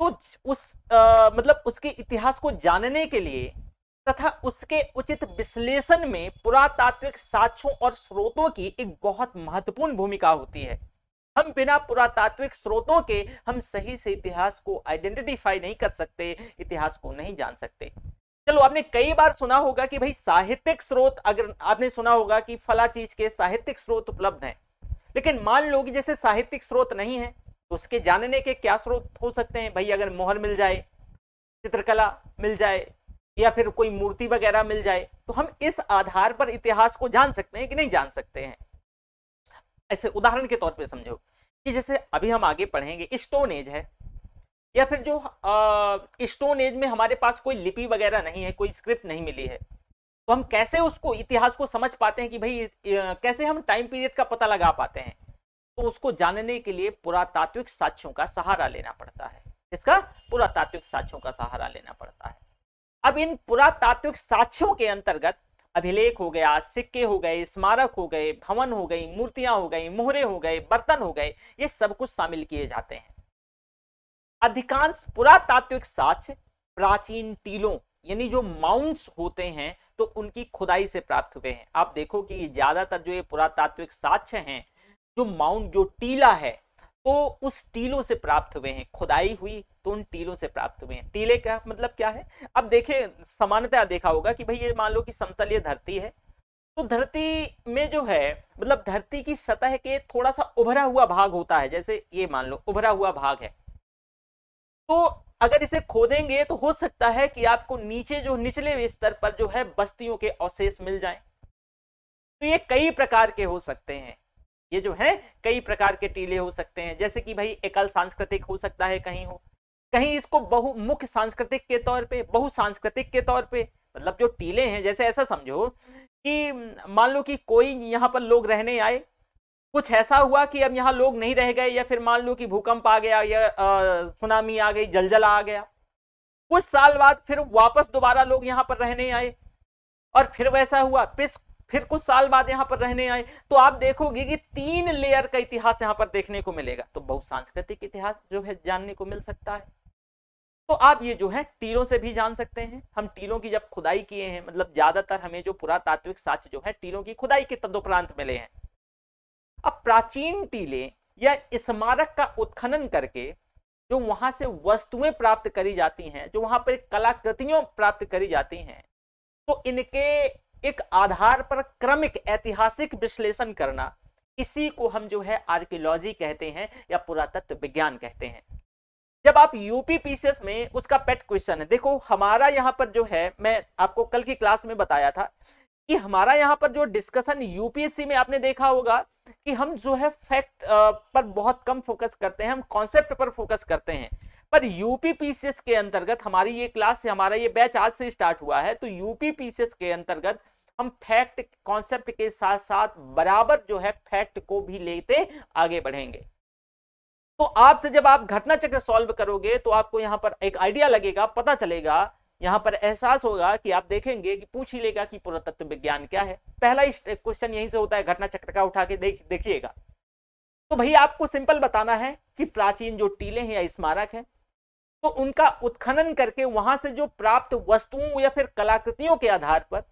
तो उस आ, मतलब उसके इतिहास को जानने के लिए तथा उसके उचित विश्लेषण में पुरातात्विक साक्ष्यों और स्रोतों की एक बहुत महत्वपूर्ण भूमिका होती है हम बिना पुरातात्विक स्रोतों के हम सही से इतिहास को आइडेंटिफाई नहीं कर सकते इतिहास को नहीं जान सकते चलो आपने कई बार सुना होगा कि भाई साहित्यिक स्रोत अगर आपने सुना होगा कि फला चीज के साहित्यिक स्रोत उपलब्ध हैं लेकिन मान लो कि जैसे साहित्यिक स्रोत नहीं है तो उसके जानने के क्या स्रोत हो सकते हैं भाई अगर मोहर मिल जाए चित्रकला मिल जाए या फिर कोई मूर्ति वगैरह मिल जाए तो हम इस आधार पर इतिहास को जान सकते हैं कि नहीं जान सकते हैं ऐसे उदाहरण के तौर पर समझो कि जैसे अभी हम आगे पढ़ेंगे स्टोन एज है या फिर जो स्टोन एज में हमारे पास कोई लिपि वगैरह नहीं है कोई स्क्रिप्ट नहीं मिली है तो हम कैसे उसको इतिहास को समझ पाते हैं कि भाई कैसे हम टाइम पीरियड का पता लगा पाते हैं तो उसको जानने के लिए पुरातात्विक साक्ष्यों का सहारा लेना पड़ता है इसका पुरातात्विक साक्ष्यों का सहारा लेना पड़ता है अब इन पुरातात्विक साक्ष्यों के अंतर्गत अभिलेख हो गया सिक्के हो गए स्मारक हो गए भवन हो गई मूर्तियां हो गई मोहरे हो गए बर्तन हो गए ये सब कुछ शामिल किए जाते हैं अधिकांश पुरातात्विक साक्ष्य प्राचीन टीलों यानी जो माउंट्स होते हैं तो उनकी खुदाई से प्राप्त हुए हैं आप देखो कि ज्यादातर जो ये पुरातात्विक साक्ष्य हैं जो माउंट जो टीला है तो उस टीलों से प्राप्त हुए हैं खुदाई हुई तो उन टीलों से प्राप्त हुए हैं टीले का मतलब क्या है अब देखें सामान्यतः देखा होगा कि भाई ये मान लो कि समतलीय धरती है तो धरती में जो है मतलब धरती की सतह के थोड़ा सा उभरा हुआ भाग होता है जैसे ये मान लो उभरा हुआ भाग है तो अगर इसे खोदेंगे तो हो सकता है कि आपको नीचे जो निचले स्तर पर जो है बस्तियों के अवशेष मिल जाएं तो ये कई प्रकार के हो सकते हैं ये जो है कई प्रकार के टीले हो सकते हैं जैसे कि भाई एकल सांस्कृतिक हो सकता है कहीं हो कहीं इसको बहु मुख्य सांस्कृतिक के तौर पे बहु सांस्कृतिक के तौर पे मतलब जो टीले हैं जैसे ऐसा समझो कि मान लो कि कोई यहाँ पर लोग रहने आए कुछ ऐसा हुआ कि अब यहाँ लोग नहीं रह गए या फिर मान लो कि भूकंप आ गया या सुनामी आ गई जलजला आ गया कुछ साल बाद फिर वापस दोबारा लोग यहाँ पर रहने आए और फिर वैसा हुआ फिर फिर कुछ साल बाद यहाँ पर रहने आए तो आप देखोगे कि तीन लेयर का इतिहास यहाँ पर देखने को मिलेगा तो बहुत सांस्कृतिक इतिहास जो है जानने को मिल सकता है तो आप ये जो है टीलों से भी जान सकते हैं हम टीलों की जब खुदाई किए हैं मतलब ज्यादातर हमें जो पुरातात्विक साक्ष्य जो है टीलों की खुदाई के तदोपरांत मिले हैं अब प्राचीन टीले या स्मारक का उत्खनन करके जो वहां से वस्तुएं प्राप्त करी जाती हैं जो वहां पर कलाकृतियों प्राप्त करी जाती हैं तो इनके एक आधार पर क्रमिक ऐतिहासिक विश्लेषण करना इसी को हम जो है आर्कियोलॉजी कहते हैं या पुरातत्व विज्ञान कहते हैं जब आप यूपी पीसीएस में उसका पेट क्वेश्चन है देखो हमारा यहाँ पर जो है मैं आपको कल की क्लास में बताया था कि हमारा यहाँ पर जो डिस्कशन यूपीएससी में आपने देखा होगा कि हम जो है फैक्ट पर बहुत कम फोकस करते हैं हम कॉन्सेप्ट पर फोकस करते हैं पर यूपी पीसीएस के अंतर्गत हमारी ये क्लास हमारा ये बैच आज से स्टार्ट हुआ है तो यूपी पीसीएस के अंतर्गत हम फैक्ट कॉन्सेप्ट के साथ साथ बराबर जो है फैक्ट को भी लेते आगे बढ़ेंगे तो आपसे जब आप घटना चक्र सॉल्व करोगे तो आपको यहाँ पर एक आइडिया लगेगा पता चलेगा यहाँ पर एहसास होगा कि आप देखेंगे कि पूछ ही लेगा कि पुरातत्व विज्ञान क्या है पहला क्वेश्चन यहीं से होता है घटना चक्र का उठा के देख देखिएगा तो भाई आपको सिंपल बताना है कि प्राचीन जो टीले हैं या स्मारक हैं तो उनका उत्खनन करके वहां से जो प्राप्त वस्तुओं या फिर कलाकृतियों के आधार पर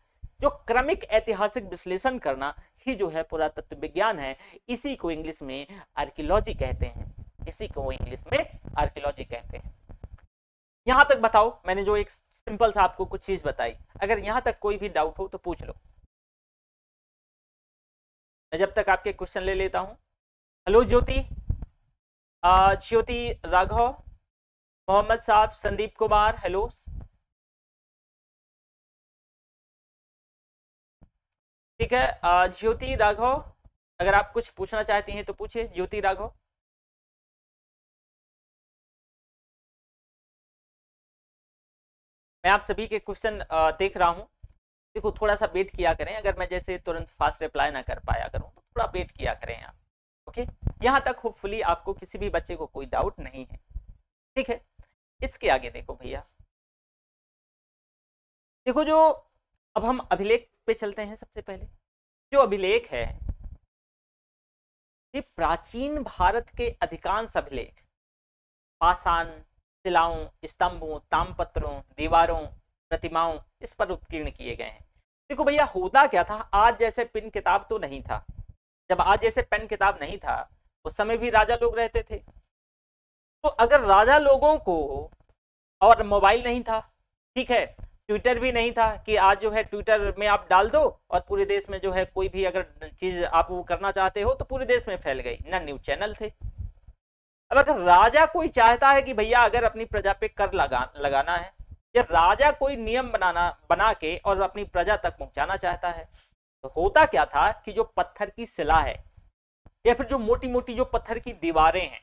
जो क्रमिक ऐतिहासिक विश्लेषण करना ही जो है पुरातत्व विज्ञान है इसी को इंग्लिश में आर्कियोलॉजी कहते हैं इसी को इंग्लिश में आर्कियोलॉजी कहते हैं यहां तक बताओ मैंने जो एक सिंपल सा आपको कुछ चीज बताई अगर यहां तक कोई भी डाउट हो तो पूछ लो मैं जब तक आपके क्वेश्चन ले लेता हूं हेलो ज्योति ज्योति राघव मोहम्मद साहब संदीप कुमार हेलो ठीक है ज्योति राघव अगर आप कुछ पूछना चाहती हैं तो पूछिए ज्योति राघव मैं आप सभी के क्वेश्चन देख रहा हूँ देखो थोड़ा सा वेट किया करें अगर मैं जैसे तुरंत फास्ट रिप्लाई ना कर पाया करूँ तो थोड़ा वेट किया करें आप ओके यहाँ तक होपफुली आपको किसी भी बच्चे को कोई डाउट नहीं है ठीक है इसके आगे देखो भैया देखो जो अब हम अभिलेख पे चलते हैं सबसे पहले जो अभिलेख है ये प्राचीन भारत के अधिकांश अभिलेख पाषाण शिलाओं स्तंभों तामपत्रों दीवारों प्रतिमाओं इस पर उत्कीर्ण किए गए हैं देखो भैया होता क्या था आज जैसे पिन किताब तो नहीं था जब आज जैसे पेन किताब नहीं था उस समय भी राजा लोग रहते थे तो अगर राजा लोगों को और मोबाइल नहीं था ठीक है ट्विटर भी नहीं था कि आज जो है ट्विटर में आप डाल दो और पूरे देश में जो है कोई भी अगर चीज आप वो करना चाहते हो तो पूरे देश में फैल गई ना न्यूज चैनल थे अब अगर राजा कोई चाहता है कि भैया अगर अपनी प्रजा पे कर लगा लगाना है या राजा कोई नियम बनाना बना के और अपनी प्रजा तक पहुंचाना चाहता है तो होता क्या था कि जो पत्थर की शिला है या फिर जो मोटी मोटी जो पत्थर की दीवारें हैं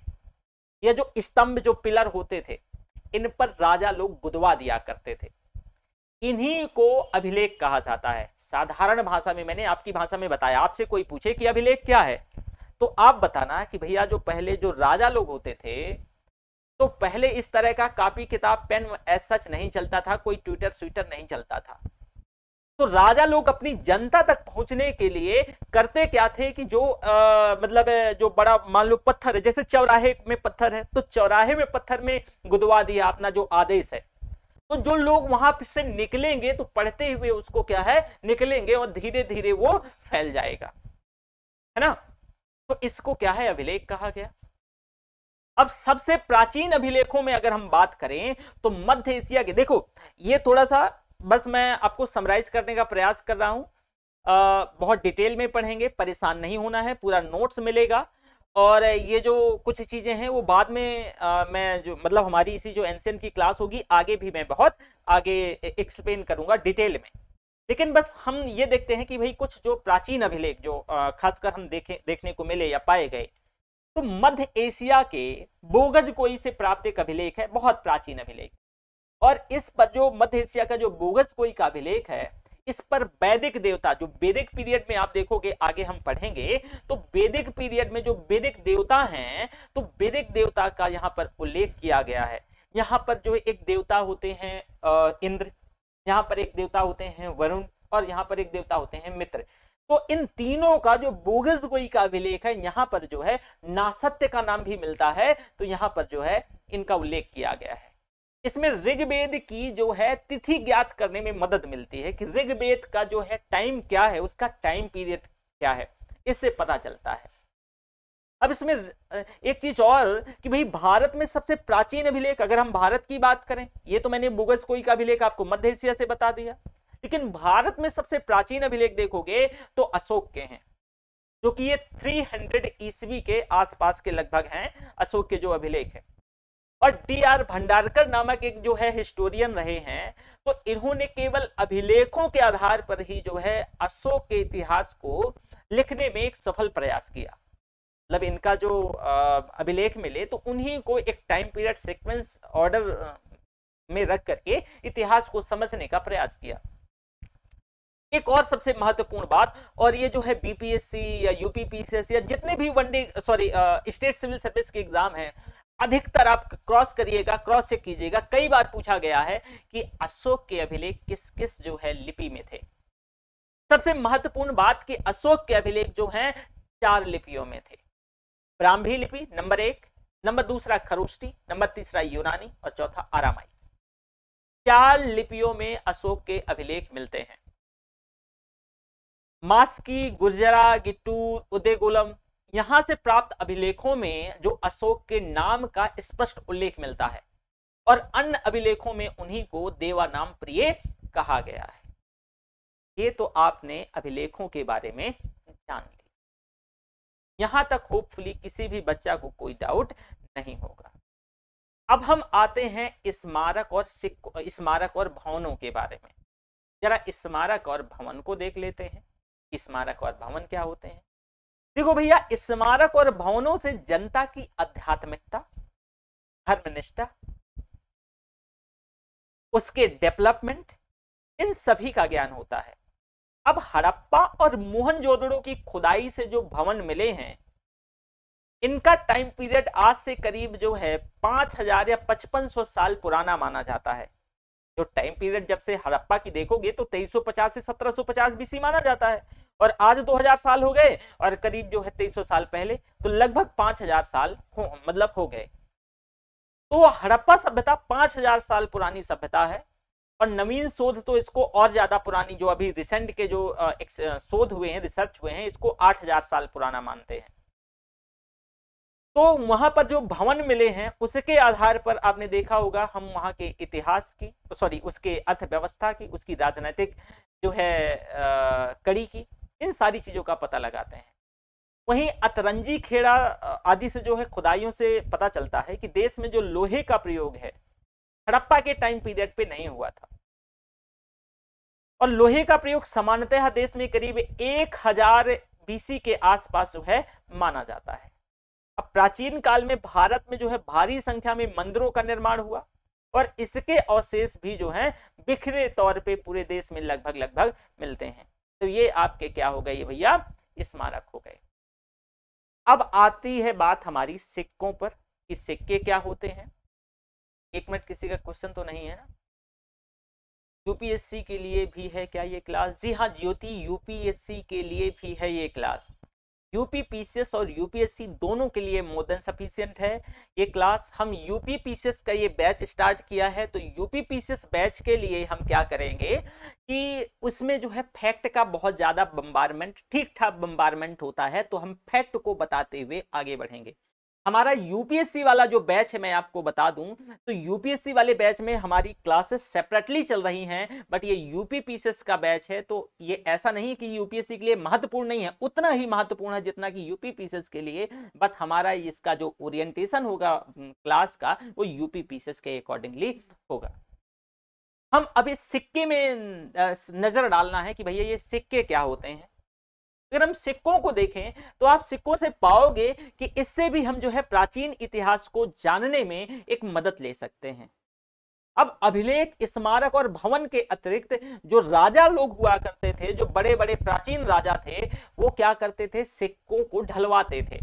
या जो स्तंभ जो पिलर होते थे इन पर राजा लोग गुदवा दिया करते थे इन्हीं को अभिलेख कहा जाता है साधारण भाषा में मैंने आपकी भाषा में बताया आपसे कोई पूछे कि अभिलेख क्या है तो आप बताना कि भैया जो पहले जो राजा लोग होते थे तो पहले इस तरह का कापी किताब पेन एज सच नहीं चलता था कोई ट्विटर स्विटर नहीं चलता था तो राजा लोग अपनी जनता तक पहुंचने के लिए करते क्या थे कि जो आ, मतलब जो बड़ा मान लो पत्थर है जैसे चौराहे में पत्थर है तो चौराहे में पत्थर में गुदवा दिया अपना जो आदेश है तो जो लोग वहां से निकलेंगे तो पढ़ते हुए उसको क्या है निकलेंगे और धीरे धीरे वो फैल जाएगा है ना तो इसको क्या है अभिलेख कहा गया अब सबसे प्राचीन अभिलेखों में अगर हम बात करें तो मध्य एशिया के देखो ये थोड़ा सा बस मैं आपको समराइज करने का प्रयास कर रहा हूं आ, बहुत डिटेल में पढ़ेंगे परेशान नहीं होना है पूरा नोट्स मिलेगा और ये जो कुछ चीज़ें हैं वो बाद में आ, मैं जो मतलब हमारी इसी जो एनसीएन की क्लास होगी आगे भी मैं बहुत आगे एक्सप्लेन करूंगा डिटेल में लेकिन बस हम ये देखते हैं कि भाई कुछ जो प्राचीन अभिलेख जो खासकर हम देखे देखने को मिले या पाए गए तो मध्य एशिया के बोगज कोई से प्राप्त एक अभिलेख है बहुत प्राचीन अभिलेख और इस पर जो मध्य एशिया का जो बोगज कोई का अभिलेख है इस पर वैदिक देवता जो वैदिक पीरियड में आप देखोगे आगे हम पढ़ेंगे तो वैदिक पीरियड में जो वैदिक देवता हैं तो वैदिक देवता का यहाँ पर उल्लेख किया गया है यहाँ पर जो एक देवता होते हैं इंद्र यहाँ पर एक देवता होते हैं वरुण और यहाँ पर एक देवता होते हैं मित्र तो इन तीनों का जो बोगस गोई का अभिलेख है यहाँ पर जो है नासत्य का नाम भी मिलता है तो यहाँ पर जो है इनका उल्लेख किया गया है इसमें ऋग्वेद की जो है तिथि ज्ञात करने में मदद मिलती है कि ऋग्वेद का जो है टाइम क्या है उसका टाइम पीरियड क्या है इससे पता चलता है अब इसमें एक चीज और कि भाई भारत में सबसे प्राचीन अभिलेख अगर हम भारत की बात करें ये तो मैंने बुगस कोई का अभिलेख आपको मध्य एशिया से बता दिया लेकिन भारत में सबसे प्राचीन अभिलेख देखोगे तो अशोक के हैं जो कि ये 300 हंड्रेड ईस्वी के आसपास के लगभग हैं अशोक के जो अभिलेख है और डी आर भंडारकर नामक एक जो है हिस्टोरियन रहे हैं तो इन्होंने केवल अभिलेखों के आधार पर ही जो है अशोक के इतिहास को लिखने में एक सफल प्रयास किया मतलब इनका जो अभिलेख मिले तो उन्हीं को एक टाइम पीरियड सीक्वेंस ऑर्डर में रख करके इतिहास को समझने का प्रयास किया एक और सबसे महत्वपूर्ण बात और ये जो है बीपीएससी या यूपीपीसीएस या जितने भी one day sorry state civil service के एग्जाम हैं अधिकतर आप क्रॉस करिएगा क्रॉस चेक कीजिएगा कई बार पूछा गया है कि अशोक के अभिलेख किस किस जो है लिपि में थे सबसे महत्वपूर्ण बात कि अशोक के अभिलेख जो हैं चार लिपियों में थे ब्राह्मी लिपि नंबर एक नंबर दूसरा खरुष्टी नंबर तीसरा यूनानी और चौथा आरामाई चार लिपियों में अशोक के अभिलेख मिलते हैं मास्की गुर्जरा गिट्टू उदयगुलम यहां से प्राप्त अभिलेखों में जो अशोक के नाम का स्पष्ट उल्लेख मिलता है और अन्य अभिलेखों में उन्हीं को देवानाम प्रिय कहा गया है ये तो आपने अभिलेखों के बारे में जान लिया यहाँ तक होपफुली किसी भी बच्चा को कोई डाउट नहीं होगा अब हम आते हैं स्मारक और सिक्को स्मारक और भवनों के बारे में जरा स्मारक और भवन को देख लेते हैं स्मारक और भवन क्या होते हैं देखो भैया स्मारक और भवनों से जनता की आध्यात्मिकता धर्मनिष्ठा उसके डेवलपमेंट इन सभी का ज्ञान होता है अब हड़प्पा और मोहनजोदड़ो की खुदाई से जो भवन मिले हैं इनका टाइम पीरियड आज से करीब जो है पांच हजार या पचपन सौ साल पुराना माना जाता है जो टाइम पीरियड जब से हड़प्पा की देखोगे तो 2350 से 1750 बीसी माना जाता है और आज 2000 साल हो गए और करीब जो है 2300 साल पहले तो लगभग 5000 साल हो मतलब हो गए तो हड़प्पा सभ्यता 5000 साल पुरानी सभ्यता है और नवीन शोध तो इसको और ज्यादा पुरानी जो अभी रिसेंट के जो शोध हुए हैं रिसर्च हुए हैं इसको 8000 साल पुराना मानते हैं तो वहां पर जो भवन मिले हैं उसके आधार पर आपने देखा होगा हम वहां के इतिहास की सॉरी उसके अर्थव्यवस्था की उसकी राजनीतिक जो है आ, कड़ी की इन सारी चीजों का पता लगाते हैं वहीं अतरंजी खेड़ा आदि से जो है खुदाइयों से पता चलता है कि देश में जो लोहे का प्रयोग है हड़प्पा के टाइम पीरियड पे नहीं हुआ था और लोहे का प्रयोग सामान्यतः देश में करीब एक हजार बीसी के आसपास जो है माना जाता है अब प्राचीन काल में भारत में जो है भारी संख्या में मंदिरों का निर्माण हुआ और इसके अवशेष भी जो है बिखरे तौर पे पूरे देश में लगभग लगभग मिलते हैं तो ये आपके क्या हो गए भैया स्मारक हो गए अब आती है बात हमारी सिक्कों पर कि सिक्के क्या होते हैं एक मिनट किसी का क्वेश्चन तो नहीं है ना यूपीएससी के लिए भी है क्या ये क्लास जी हाँ ज्योति यूपीएससी के लिए भी है ये क्लास यूपी पीसीएस और यूपीएससी दोनों के लिए मोर देन सफिशियंट है ये क्लास हम यूपी पीसीएस का ये बैच स्टार्ट किया है तो यूपी पीसीएस बैच के लिए हम क्या करेंगे कि उसमें जो है फैक्ट का बहुत ज़्यादा बम्बारमेंट ठीक ठाक बम्बारमेंट होता है तो हम फैक्ट को बताते हुए आगे बढ़ेंगे हमारा यूपीएससी वाला जो बैच है मैं आपको बता दूं तो यूपीएससी वाले बैच में हमारी क्लासेस सेपरेटली चल रही हैं बट ये यूपी पीसीएस का बैच है तो ये ऐसा नहीं कि यूपीएससी के लिए महत्वपूर्ण नहीं है उतना ही महत्वपूर्ण है जितना कि यूपी पीसीएस के लिए बट हमारा इसका जो ओरिएंटेशन होगा क्लास का वो यूपी पीसीएस के अकॉर्डिंगली होगा हम अभी सिक्के में नज़र डालना है कि भैया ये सिक्के क्या होते हैं अगर हम सिक्कों को देखें तो आप सिक्कों से पाओगे कि इससे भी हम जो है प्राचीन इतिहास को जानने में एक मदद ले सकते हैं अब अभिलेख स्मारक और भवन के अतिरिक्त जो राजा लोग हुआ करते थे जो बड़े बड़े प्राचीन राजा थे वो क्या करते थे सिक्कों को ढलवाते थे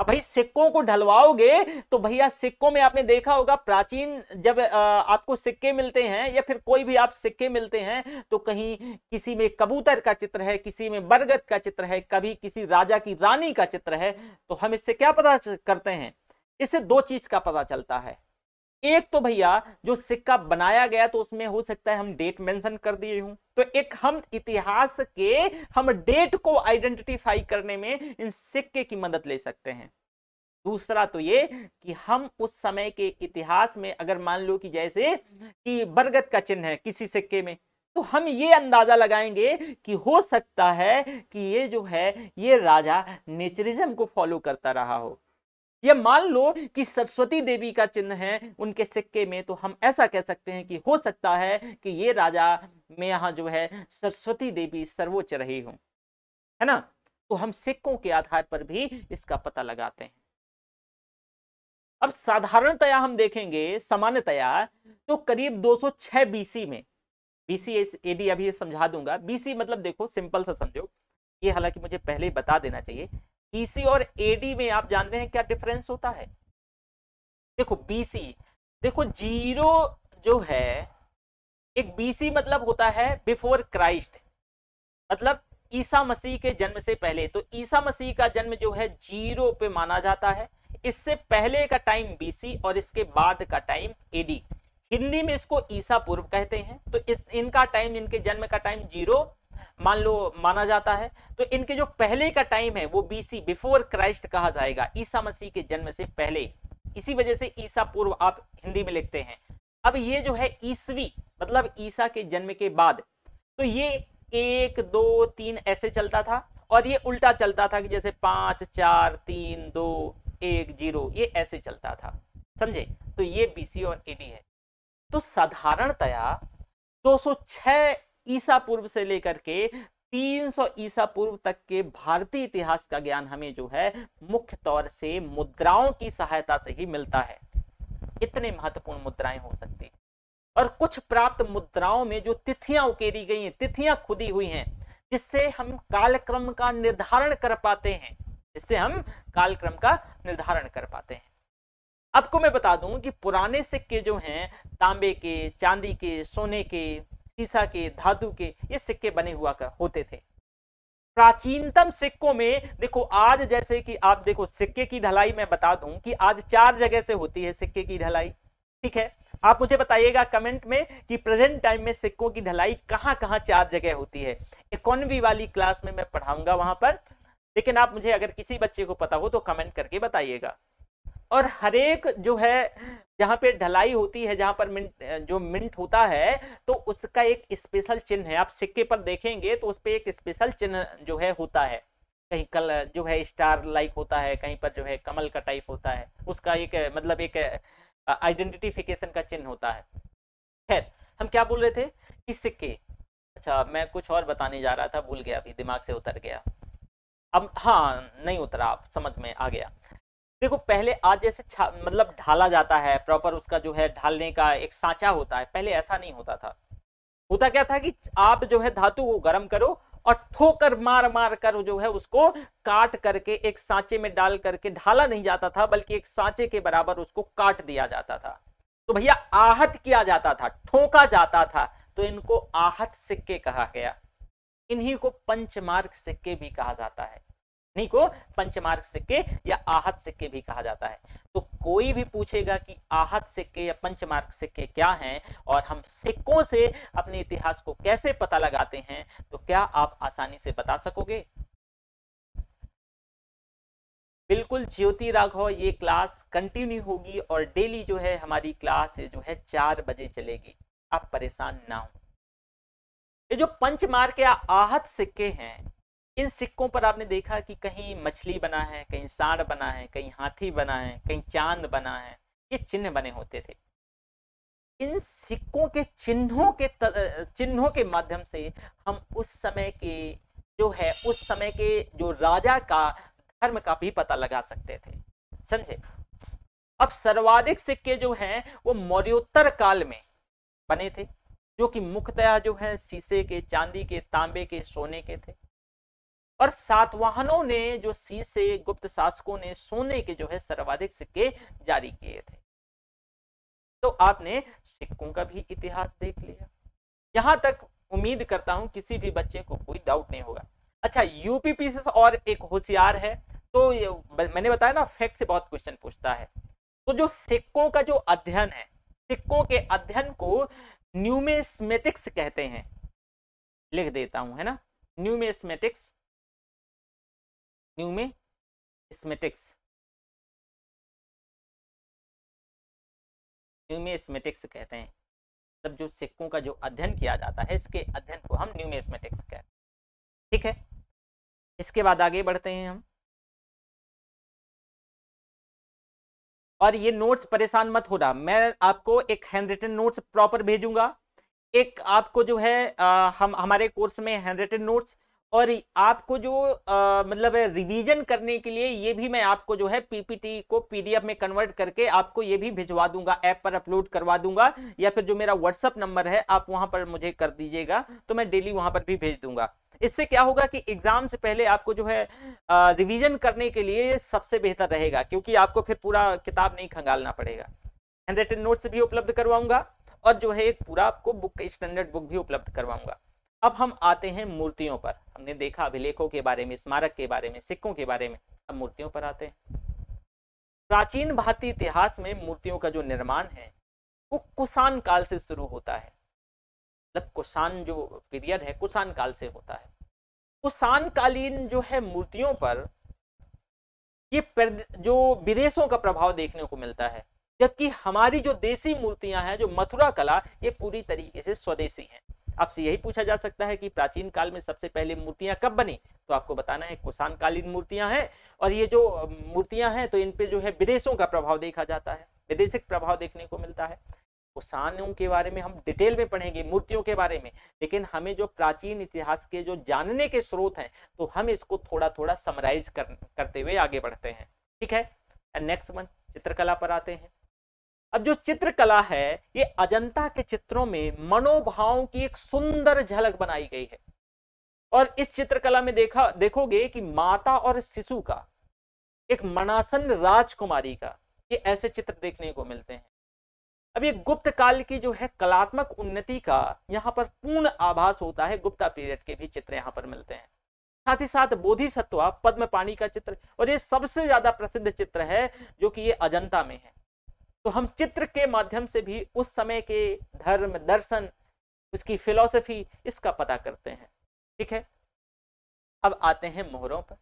अब भाई सिक्कों को ढलवाओगे तो भैया सिक्कों में आपने देखा होगा प्राचीन जब आपको सिक्के मिलते हैं या फिर कोई भी आप सिक्के मिलते हैं तो कहीं किसी में कबूतर का चित्र है किसी में बरगद का चित्र है कभी किसी राजा की रानी का चित्र है तो हम इससे क्या पता करते हैं इससे दो चीज का पता चलता है एक तो भैया जो सिक्का बनाया गया तो उसमें हो सकता है हम डेट मेंशन कर दिए हूं तो एक हम इतिहास के हम डेट को आइडेंटिफाई करने में इन सिक्के की मदद ले सकते हैं दूसरा तो ये कि हम उस समय के इतिहास में अगर मान लो कि जैसे कि बरगद का चिन्ह है किसी सिक्के में तो हम ये अंदाजा लगाएंगे कि हो सकता है कि ये जो है ये राजा नेचरिज्म को फॉलो करता रहा हो ये मान लो कि सरस्वती देवी का चिन्ह है उनके सिक्के में तो हम ऐसा कह सकते हैं कि हो सकता है कि ये राजा में यहां जो है सरस्वती देवी सर्वोच्च रही हूँ है ना तो हम सिक्कों के आधार पर भी इसका पता लगाते हैं अब साधारणतया हम देखेंगे सामान्यतया तो करीब 206 बीसी में बीसी एडी अभी समझा दूंगा बीसी मतलब देखो सिंपल सा समझो ये हालांकि मुझे पहले बता देना चाहिए बीसी और एडी में आप जानते हैं क्या डिफरेंस होता है देखो बीसी देखो जीरो जो है एक बीसी मतलब होता है बिफोर क्राइस्ट मतलब ईसा मसीह के जन्म से पहले तो ईसा मसीह का जन्म जो है जीरो पे माना जाता है इससे पहले का टाइम बीसी और इसके बाद का टाइम एडी हिंदी में इसको ईसा पूर्व कहते हैं तो इस इनका टाइम इनके जन्म का टाइम जीरो मान लो माना जाता है तो इनके जो पहले का टाइम है वो बीसी बिफोर क्राइस्ट कहा जाएगा ईसा मसीह के जन्म से पहले इसी वजह से ईसा पूर्व आप हिंदी में लिखते हैं अब ये जो है ईसवी मतलब ईसा के जन्म के बाद तो ये एक दो तीन ऐसे चलता था और ये उल्टा चलता था कि जैसे पांच चार तीन दो एक जीरो ये ऐसे चलता था समझे तो ये बीसी और एडी है तो साधारणतया 206 ईसा पूर्व से लेकर के 300 ईसा पूर्व तक के भारतीय इतिहास का ज्ञान हमें जो है मुख्य तौर से मुद्राओं की सहायता से ही मिलता है इतने महत्वपूर्ण मुद्राएं हो सकती हैं और कुछ प्राप्त मुद्राओं में जो तिथियां उकेरी गई हैं तिथियां खुदी हुई हैं जिससे हम कालक्रम का निर्धारण कर पाते हैं जिससे हम कालक्रम का निर्धारण कर पाते हैं आपको मैं बता दूं कि पुराने सिक्के जो हैं तांबे के चांदी के सोने के सीसा के धातु के ये सिक्के बने हुआ कर, होते थे प्राचीनतम सिक्कों में देखो आज जैसे कि आप देखो सिक्के की ढलाई मैं बता दूं कि आज चार जगह से होती है सिक्के की ढलाई ठीक है आप मुझे बताइएगा कमेंट में कि प्रेजेंट टाइम में सिक्कों की ढलाई कहां कहां चार जगह होती है इकोनॉमी वाली क्लास में मैं पढ़ाऊंगा वहां पर लेकिन आप मुझे अगर किसी बच्चे को पता हो तो कमेंट करके बताइएगा और हरेक जो है जहाँ पे ढलाई होती है जहाँ पर मिंट जो मिंट होता है तो उसका एक स्पेशल चिन्ह है आप सिक्के पर देखेंगे तो उस पर एक स्पेशल चिन्ह जो है होता है कहीं कल जो है स्टार लाइक होता है कहीं पर जो है कमल का टाइप होता है उसका एक मतलब एक आइडेंटिफिकेशन का चिन्ह होता है खैर हम क्या बोल रहे थे कि सिक्के अच्छा मैं कुछ और बताने जा रहा था भूल गया अभी दिमाग से उतर गया अब हाँ नहीं उतरा आप समझ में आ गया देखो पहले आज जैसे मतलब ढाला जाता है प्रॉपर उसका जो है ढालने का एक सांचा होता है पहले ऐसा नहीं होता था होता क्या था कि आप जो है धातु को गर्म करो और ठोकर मार मार कर जो है उसको काट करके एक सांचे में डाल करके ढाला नहीं जाता था बल्कि एक सांचे के बराबर उसको काट दिया जाता था तो भैया आहत किया जाता था ठोका जाता था तो इनको आहत सिक्के कहा गया इन्हीं को पंचमार्ग सिक्के भी कहा जाता है इन्हीं को पंचमार्क सिक्के या आहत सिक्के भी कहा जाता है तो कोई भी पूछेगा कि आहत सिक्के या पंचमार्क सिक्के क्या हैं और हम सिक्कों से अपने इतिहास को कैसे पता लगाते हैं तो क्या आप आसानी से बता सकोगे बिल्कुल ज्योति राघव ये क्लास कंटिन्यू होगी और डेली जो है हमारी क्लास जो है चार बजे चलेगी आप परेशान ना हो ये जो पंचमार्क या आहत सिक्के हैं इन सिक्कों पर आपने देखा कि कहीं मछली बना है कहीं सांड बना है कहीं हाथी बना है कहीं चांद बना है ये चिन्ह बने होते थे इन सिक्कों के चिन्हों के चिन्हों के माध्यम से हम उस समय के जो है उस समय के जो राजा का धर्म का भी पता लगा सकते थे समझे अब सर्वाधिक सिक्के जो हैं वो मौर्योत्तर काल में बने थे जो कि मुख्यतया जो है शीशे के चांदी के तांबे के सोने के थे और सातवाहनों ने जो शीशे गुप्त शासकों ने सोने के जो है सर्वाधिक सिक्के जारी किए थे तो आपने सिक्कों का भी इतिहास देख लिया यहां तक उम्मीद करता हूं किसी भी बच्चे को कोई डाउट नहीं होगा अच्छा यूपी पीसीस और एक होशियार है तो मैंने बताया ना फैक्ट से बहुत क्वेश्चन पूछता है तो जो सिक्कों का जो अध्ययन है सिक्कों के अध्ययन को न्यूमेस्मेटिक्स कहते हैं लिख देता हूं है ना न्यूमेस्मेटिक्स में स्मेटिक्स में स्मेटिक्स कहते हैं तब मतलब जो सिक्कों का जो अध्ययन किया जाता है इसके अध्ययन को हम न्यूमेस्मेटिक्स कहते हैं ठीक है इसके बाद आगे बढ़ते हैं हम और ये नोट्स परेशान मत हो रहा मैं आपको एक हैंड रिटन नोट्स प्रॉपर भेजूंगा एक आपको जो है आ, हम हमारे कोर्स में हैंड रिटन नोट्स और आपको जो आ, मतलब रिवीजन करने के लिए ये भी मैं आपको जो है पीपीटी को पीडीएफ में कन्वर्ट करके आपको ये भी भिजवा दूंगा ऐप पर अपलोड करवा दूंगा या फिर जो मेरा व्हाट्सअप नंबर है आप वहां पर मुझे कर दीजिएगा तो मैं डेली वहां पर भी भेज दूंगा इससे क्या होगा कि एग्जाम से पहले आपको जो है रिविजन करने के लिए सबसे बेहतर रहेगा क्योंकि आपको फिर पूरा किताब नहीं खंगालना पड़ेगा हैंड नोट्स भी उपलब्ध करवाऊंगा और जो है एक पूरा आपको बुक स्टैंडर्ड बुक भी उपलब्ध करवाऊंगा अब हम आते हैं मूर्तियों पर हमने देखा अभिलेखों के बारे में स्मारक के बारे में सिक्कों के बारे में अब मूर्तियों पर आते हैं प्राचीन भारतीय इतिहास में मूर्तियों का जो निर्माण है वो कुषाण काल से शुरू होता है मतलब कुषाण जो पीरियड है कुषाण काल से होता है कुषाण कालीन जो है मूर्तियों पर ये जो विदेशों का प्रभाव देखने को मिलता है जबकि हमारी जो देसी मूर्तियां हैं जो मथुरा कला ये पूरी तरीके से स्वदेशी हैं आपसे यही पूछा जा सकता है कि प्राचीन काल में सबसे पहले मूर्तियां कब बनी तो आपको बताना है कुसान कालीन मूर्तियां हैं और ये जो मूर्तियां हैं तो इन पे जो है विदेशों का प्रभाव देखा जाता है विदेशिक प्रभाव देखने को मिलता है कुसानों के बारे में हम डिटेल में पढ़ेंगे मूर्तियों के बारे में लेकिन हमें जो प्राचीन इतिहास के जो जानने के स्रोत हैं तो हम इसको थोड़ा थोड़ा समराइज करते हुए आगे बढ़ते हैं ठीक है नेक्स्ट वन चित्रकला पर आते हैं अब जो चित्रकला है ये अजंता के चित्रों में मनोभाव की एक सुंदर झलक बनाई गई है और इस चित्रकला में देखा देखोगे कि माता और शिशु का एक मनासन राजकुमारी का ये ऐसे चित्र देखने को मिलते हैं अब ये गुप्त काल की जो है कलात्मक उन्नति का यहाँ पर पूर्ण आभास होता है गुप्ता पीरियड के भी चित्र यहाँ पर मिलते हैं साथ ही साथ बोधि सत्वा पद्म पाणी का चित्र और ये सबसे ज्यादा प्रसिद्ध चित्र है जो कि ये अजंता में है तो हम चित्र के माध्यम से भी उस समय के धर्म दर्शन उसकी फिलॉसफी इसका पता करते हैं ठीक है अब आते हैं मोहरों पर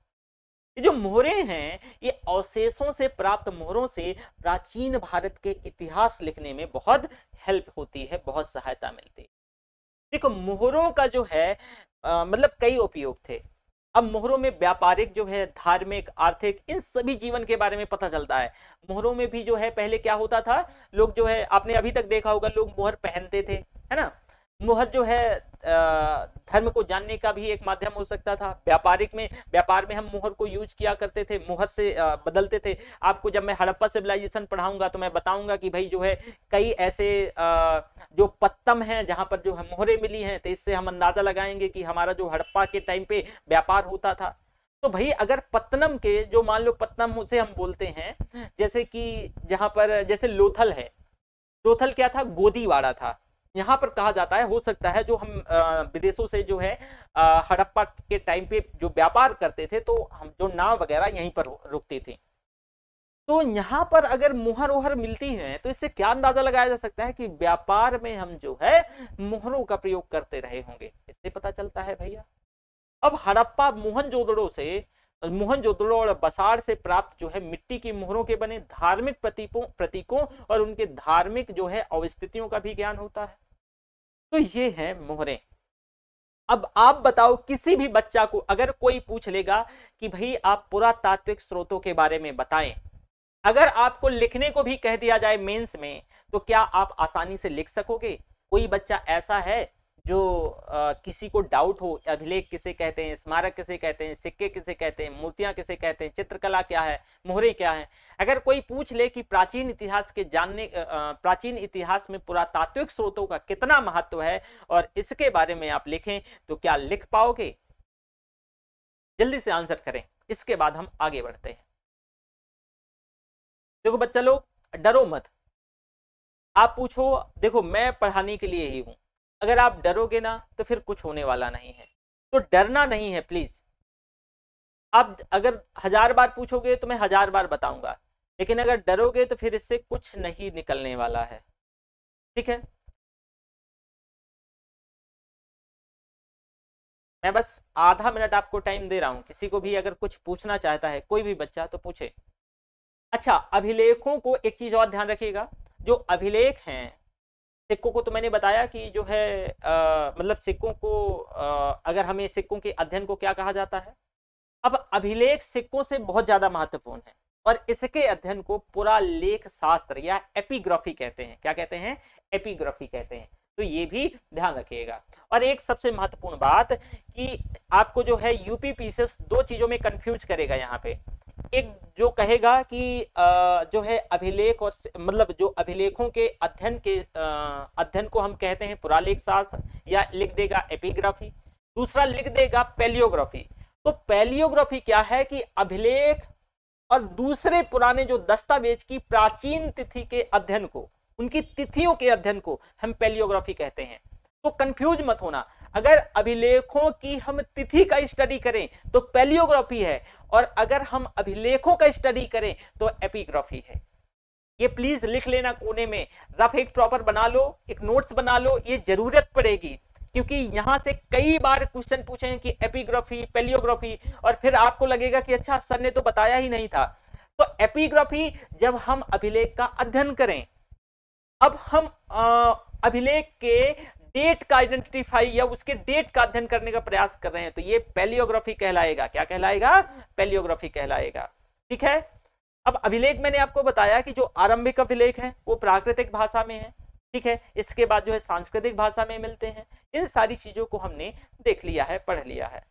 ये जो मोहरें हैं ये अवशेषों से प्राप्त मोहरों से प्राचीन भारत के इतिहास लिखने में बहुत हेल्प होती है बहुत सहायता मिलती है देखो मोहरों का जो है आ, मतलब कई उपयोग थे अब मोहरों में व्यापारिक जो है धार्मिक आर्थिक इन सभी जीवन के बारे में पता चलता है मोहरों में भी जो है पहले क्या होता था लोग जो है आपने अभी तक देखा होगा लोग मोहर पहनते थे है ना मुहर जो है धर्म को जानने का भी एक माध्यम हो सकता था व्यापारिक में व्यापार में हम मुहर को यूज किया करते थे मुहर से बदलते थे आपको जब मैं हड़प्पा सिविलाइजेशन पढ़ाऊंगा तो मैं बताऊंगा कि भाई जो है कई ऐसे जो पत्तम हैं जहां पर जो है मोहरे मिली हैं तो इससे हम अंदाजा लगाएंगे कि हमारा जो हड़प्पा के टाइम पे व्यापार होता था तो भाई अगर पत्तनम के जो मान लो पत्तनम से हम बोलते हैं जैसे कि जहाँ पर जैसे लोथल है लोथल क्या था गोदीवाड़ा था यहाँ पर कहा जाता है हो सकता है जो हम विदेशों से जो है हड़प्पा के टाइम पे जो व्यापार करते थे तो हम जो नाव वगैरह यहीं पर रुकते थे तो यहाँ पर अगर मुहर वहर मिलती हैं तो इससे क्या अंदाजा लगाया जा सकता है कि व्यापार में हम जो है मुहरों का प्रयोग करते रहे होंगे इससे पता चलता है भैया अब हड़प्पा मोहन से मोहन मोहनजोदड़ो और बसाड़ से प्राप्त जो है मिट्टी की मोहरों के बने धार्मिक प्रतीकों प्रतीकों और उनके धार्मिक जो है अवस्थितियों का भी ज्ञान होता है तो ये है मोहरे अब आप बताओ किसी भी बच्चा को अगर कोई पूछ लेगा कि भाई आप पुरातात्विक स्रोतों के बारे में बताएं अगर आपको लिखने को भी कह दिया जाए मेंस में तो क्या आप आसानी से लिख सकोगे कोई बच्चा ऐसा है जो आ, किसी को डाउट हो अभिलेख किसे कहते हैं स्मारक किसे कहते हैं सिक्के किसे कहते हैं मूर्तियां किसे कहते हैं चित्रकला क्या है मोहरे क्या है अगर कोई पूछ ले कि प्राचीन इतिहास के जानने प्राचीन इतिहास में पुरातात्विक स्रोतों का कितना महत्व है और इसके बारे में आप लिखें तो क्या लिख पाओगे जल्दी से आंसर करें इसके बाद हम आगे बढ़ते हैं देखो बच्चा लोग डरो मत आप पूछो देखो मैं पढ़ाने के लिए ही हूं अगर आप डरोगे ना तो फिर कुछ होने वाला नहीं है तो डरना नहीं है प्लीज आप अगर हजार बार पूछोगे तो मैं हजार बार बताऊंगा लेकिन अगर डरोगे तो फिर इससे कुछ नहीं निकलने वाला है ठीक है मैं बस आधा मिनट आपको टाइम दे रहा हूं किसी को भी अगर कुछ पूछना चाहता है कोई भी बच्चा तो पूछे अच्छा अभिलेखों को एक चीज और ध्यान रखिएगा जो अभिलेख हैं सिक्कों को तो मैंने बताया कि जो है आ, मतलब सिक्कों को आ, अगर हमें सिक्कों के अध्ययन को क्या कहा जाता है अब अभिलेख सिक्कों से बहुत ज्यादा महत्वपूर्ण है और इसके अध्ययन को पूरा लेख शास्त्र या एपिग्राफी कहते हैं क्या कहते हैं एपिग्राफी कहते हैं तो ये भी ध्यान रखिएगा और एक सबसे महत्वपूर्ण बात कि आपको जो है यूपी पीसेस दो चीजों में कंफ्यूज करेगा यहाँ पे एक जो कहेगा कि जो है अभिलेख और मतलब जो अभिलेखों के अध्ययन के अध्ययन को हम कहते हैं पुरालेख शास्त्र या लिख देगा एपिग्राफी दूसरा लिख देगा पेलियोग्राफी तो पेलियोग्राफी क्या है कि अभिलेख और दूसरे पुराने जो दस्तावेज की प्राचीन तिथि के अध्ययन को उनकी तिथियों के अध्ययन को हम पेलियोग्राफी कहते हैं तो कंफ्यूज मत होना अगर अभिलेखों की हम तिथि का स्टडी करें तो पेलियोग्राफी है और अगर हम अभिलेखों का स्टडी करें तो एपिग्राफी है ये प्लीज लिख लेना कोने में रफ एक प्रॉपर बना लो एक नोट्स बना लो ये जरूरत पड़ेगी क्योंकि यहां से कई बार क्वेश्चन पूछे कि एपिग्राफी पेलियोग्राफी और फिर आपको लगेगा कि अच्छा सर ने तो बताया ही नहीं था तो एपिग्राफी जब हम अभिलेख का अध्ययन करें अब हम अभिलेख के डेट का आइडेंटिफाई या उसके डेट का अध्ययन करने का प्रयास कर रहे हैं तो ये पेलियोग्राफी कहलाएगा क्या कहलाएगा पेलियोग्राफी कहलाएगा ठीक है अब अभिलेख मैंने आपको बताया कि जो आरंभिक अभिलेख है वो प्राकृतिक भाषा में है ठीक है इसके बाद जो है सांस्कृतिक भाषा में मिलते हैं इन सारी चीजों को हमने देख लिया है पढ़ लिया है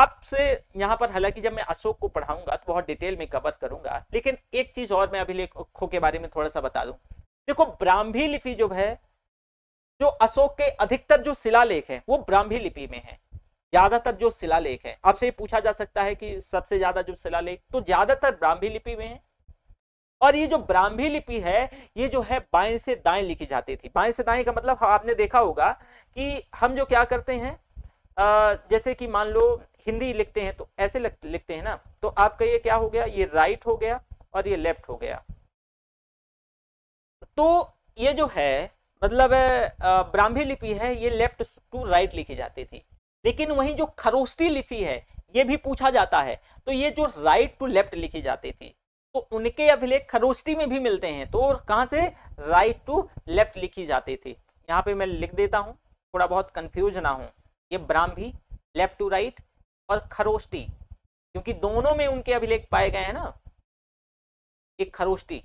आपसे यहाँ पर हालांकि जब मैं अशोक को पढ़ाऊंगा तो बहुत डिटेल में कवर करूंगा लेकिन एक चीज और मैं अभिलेखों के बारे में थोड़ा सा बता दूं देखो ब्राह्मी लिपि जो है जो अशोक के अधिकतर जो शिलालेख हैं वो ब्राह्मी लिपि में है ज्यादातर जो शिलालेख है आपसे पूछा जा सकता है कि सबसे ज्यादा जो शिलालेख तो ज्यादातर ब्राह्मी लिपि में है और ये जो ब्राह्मी लिपि है ये जो है बाएं से दाएं लिखी जाती थी बाएं से दाएं का मतलब हाँ आपने देखा होगा कि हम जो क्या करते हैं आ, जैसे कि मान लो हिंदी लिखते हैं तो ऐसे लिखते हैं ना तो आपका ये क्या हो गया ये राइट हो गया और ये लेफ्ट हो गया तो ये जो है मतलब ब्राह्मी लिपि है ये लेफ्ट टू राइट लिखी जाती थी लेकिन वहीं जो खरोष्टी लिपि है ये भी पूछा जाता है तो ये जो राइट टू लेफ्ट लिखी जाती थी तो उनके अभिलेख खरोष्टी में भी मिलते हैं तो कहाँ से राइट टू लेफ्ट लिखी जाती थी यहाँ पे मैं लिख देता हूँ थोड़ा बहुत कंफ्यूज ना हो ये ब्राह्मी लेफ्ट टू राइट और खरोष्टी क्योंकि दोनों में उनके अभिलेख पाए गए हैं ना एक खरोष्टी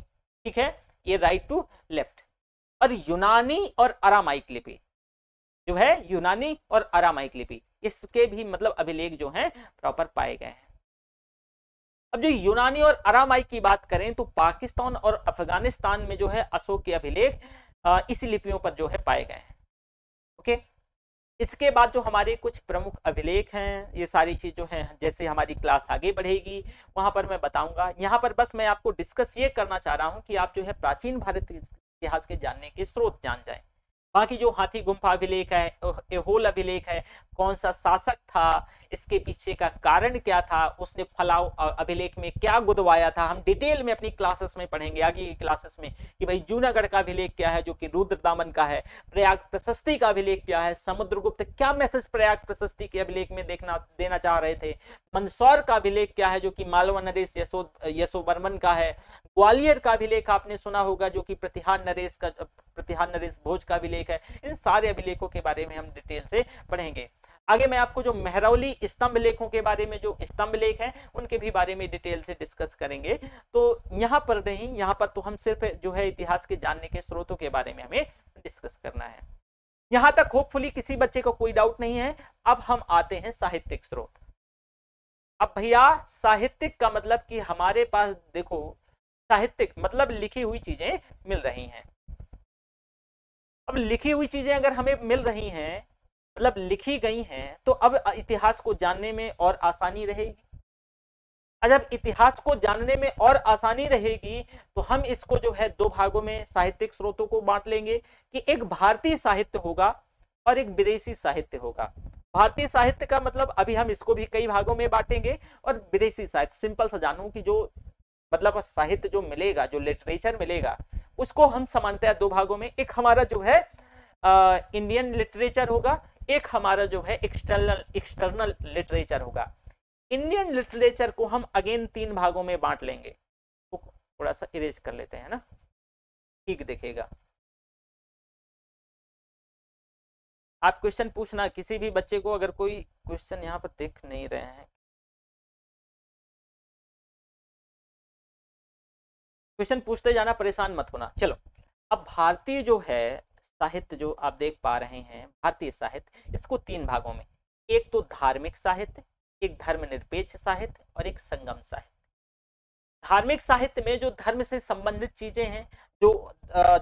ठीक है ये राइट टू लेफ्ट और यूनानी और अरामाइक लिपि जो है यूनानी और अरामाइक लिपि इसके भी मतलब अभिलेख जो हैं प्रॉपर पाए गए हैं अब जो यूनानी और अरामाइक की बात करें तो पाकिस्तान और अफगानिस्तान में जो है अशोक के अभिलेख इस लिपियों पर जो है पाए गए हैं ओके इसके बाद जो हमारे कुछ प्रमुख अभिलेख हैं ये सारी चीज़ जो है जैसे हमारी क्लास आगे बढ़ेगी वहाँ पर मैं बताऊंगा यहाँ पर बस मैं आपको डिस्कस ये करना चाह रहा हूँ कि आप जो है प्राचीन भारत इतिहास के जानने के स्रोत जान जाए बाकी जो हाथी गुम्फा अभिलेख है एहोल अभिलेख है कौन सा शासक था इसके पीछे का कारण क्या था उसने फलाव अभिलेख में क्या गुदवाया था हम डिटेल में अपनी क्लासेस में पढ़ेंगे आगे की क्लासेस में कि भाई जूनागढ़ का अभिलेख क्या है जो कि रुद्र दामन का है प्रयाग प्रशस्ति का अभिलेख क्या है समुद्रगुप्त क्या मैसेज प्रयाग प्रशस्ति के अभिलेख में देखना देना चाह रहे थे मंदसौर का अभिलेख क्या है जो कि मालवा नरेश यशो यशोवर्मन का है ग्वालियर का अभिलेख आपने सुना होगा जो कि प्रतिहार नरेश का प्रतिहार नरेश भोज का अभिलेख है इन सारे अभिलेखों के बारे में हम डिटेल से पढ़ेंगे आगे मैं आपको जो मेहरौली स्तंभ लेखों के बारे में जो स्तंभ लेख हैं उनके भी बारे में डिटेल से डिस्कस करेंगे तो यहाँ पर नहीं यहाँ पर तो हम सिर्फ जो है इतिहास के जानने के स्रोतों के बारे में हमें डिस्कस करना है यहाँ तक होपफुली किसी बच्चे को कोई डाउट नहीं है अब हम आते हैं साहित्यिक स्रोत अब भैया साहित्यिक का मतलब कि हमारे पास देखो साहित्यिक मतलब लिखी हुई चीजें मिल रही हैं अब लिखी हुई चीजें अगर हमें मिल रही हैं मतलब लिखी गई हैं तो अब इतिहास को जानने में और आसानी रहेगी जब इतिहास को जानने में और आसानी रहेगी तो हम इसको जो है दो भागों में साहित्यिक स्रोतों को बांट लेंगे कि एक भारतीय साहित्य होगा और एक विदेशी साहित्य होगा भारतीय साहित्य का मतलब अभी हम इसको भी कई भागों में बांटेंगे और विदेशी साहित्य सिंपल सा जानू कि जो मतलब साहित्य जो मिलेगा जो लिटरेचर मिलेगा उसको हम समानतया दो भागों में एक हमारा जो है आ, इंडियन लिटरेचर होगा एक हमारा जो है एक्सटर्नल एक्सटर्नल लिटरेचर होगा इंडियन लिटरेचर को हम अगेन तीन भागों में बांट लेंगे थोड़ा सा इरेज कर लेते हैं ना ठीक देखेगा आप क्वेश्चन पूछना किसी भी बच्चे को अगर कोई क्वेश्चन यहाँ पर देख नहीं रहे हैं क्वेश्चन पूछते जाना परेशान मत होना चलो अब भारतीय जो है साहित्य जो आप देख पा रहे हैं भारतीय साहित्य इसको तीन भागों में एक तो धार्मिक साहित्य एक धर्मनिरपेक्ष साहित्य और एक संगम साहित्य धार्मिक साहित्य में जो धर्म से संबंधित चीजें हैं जो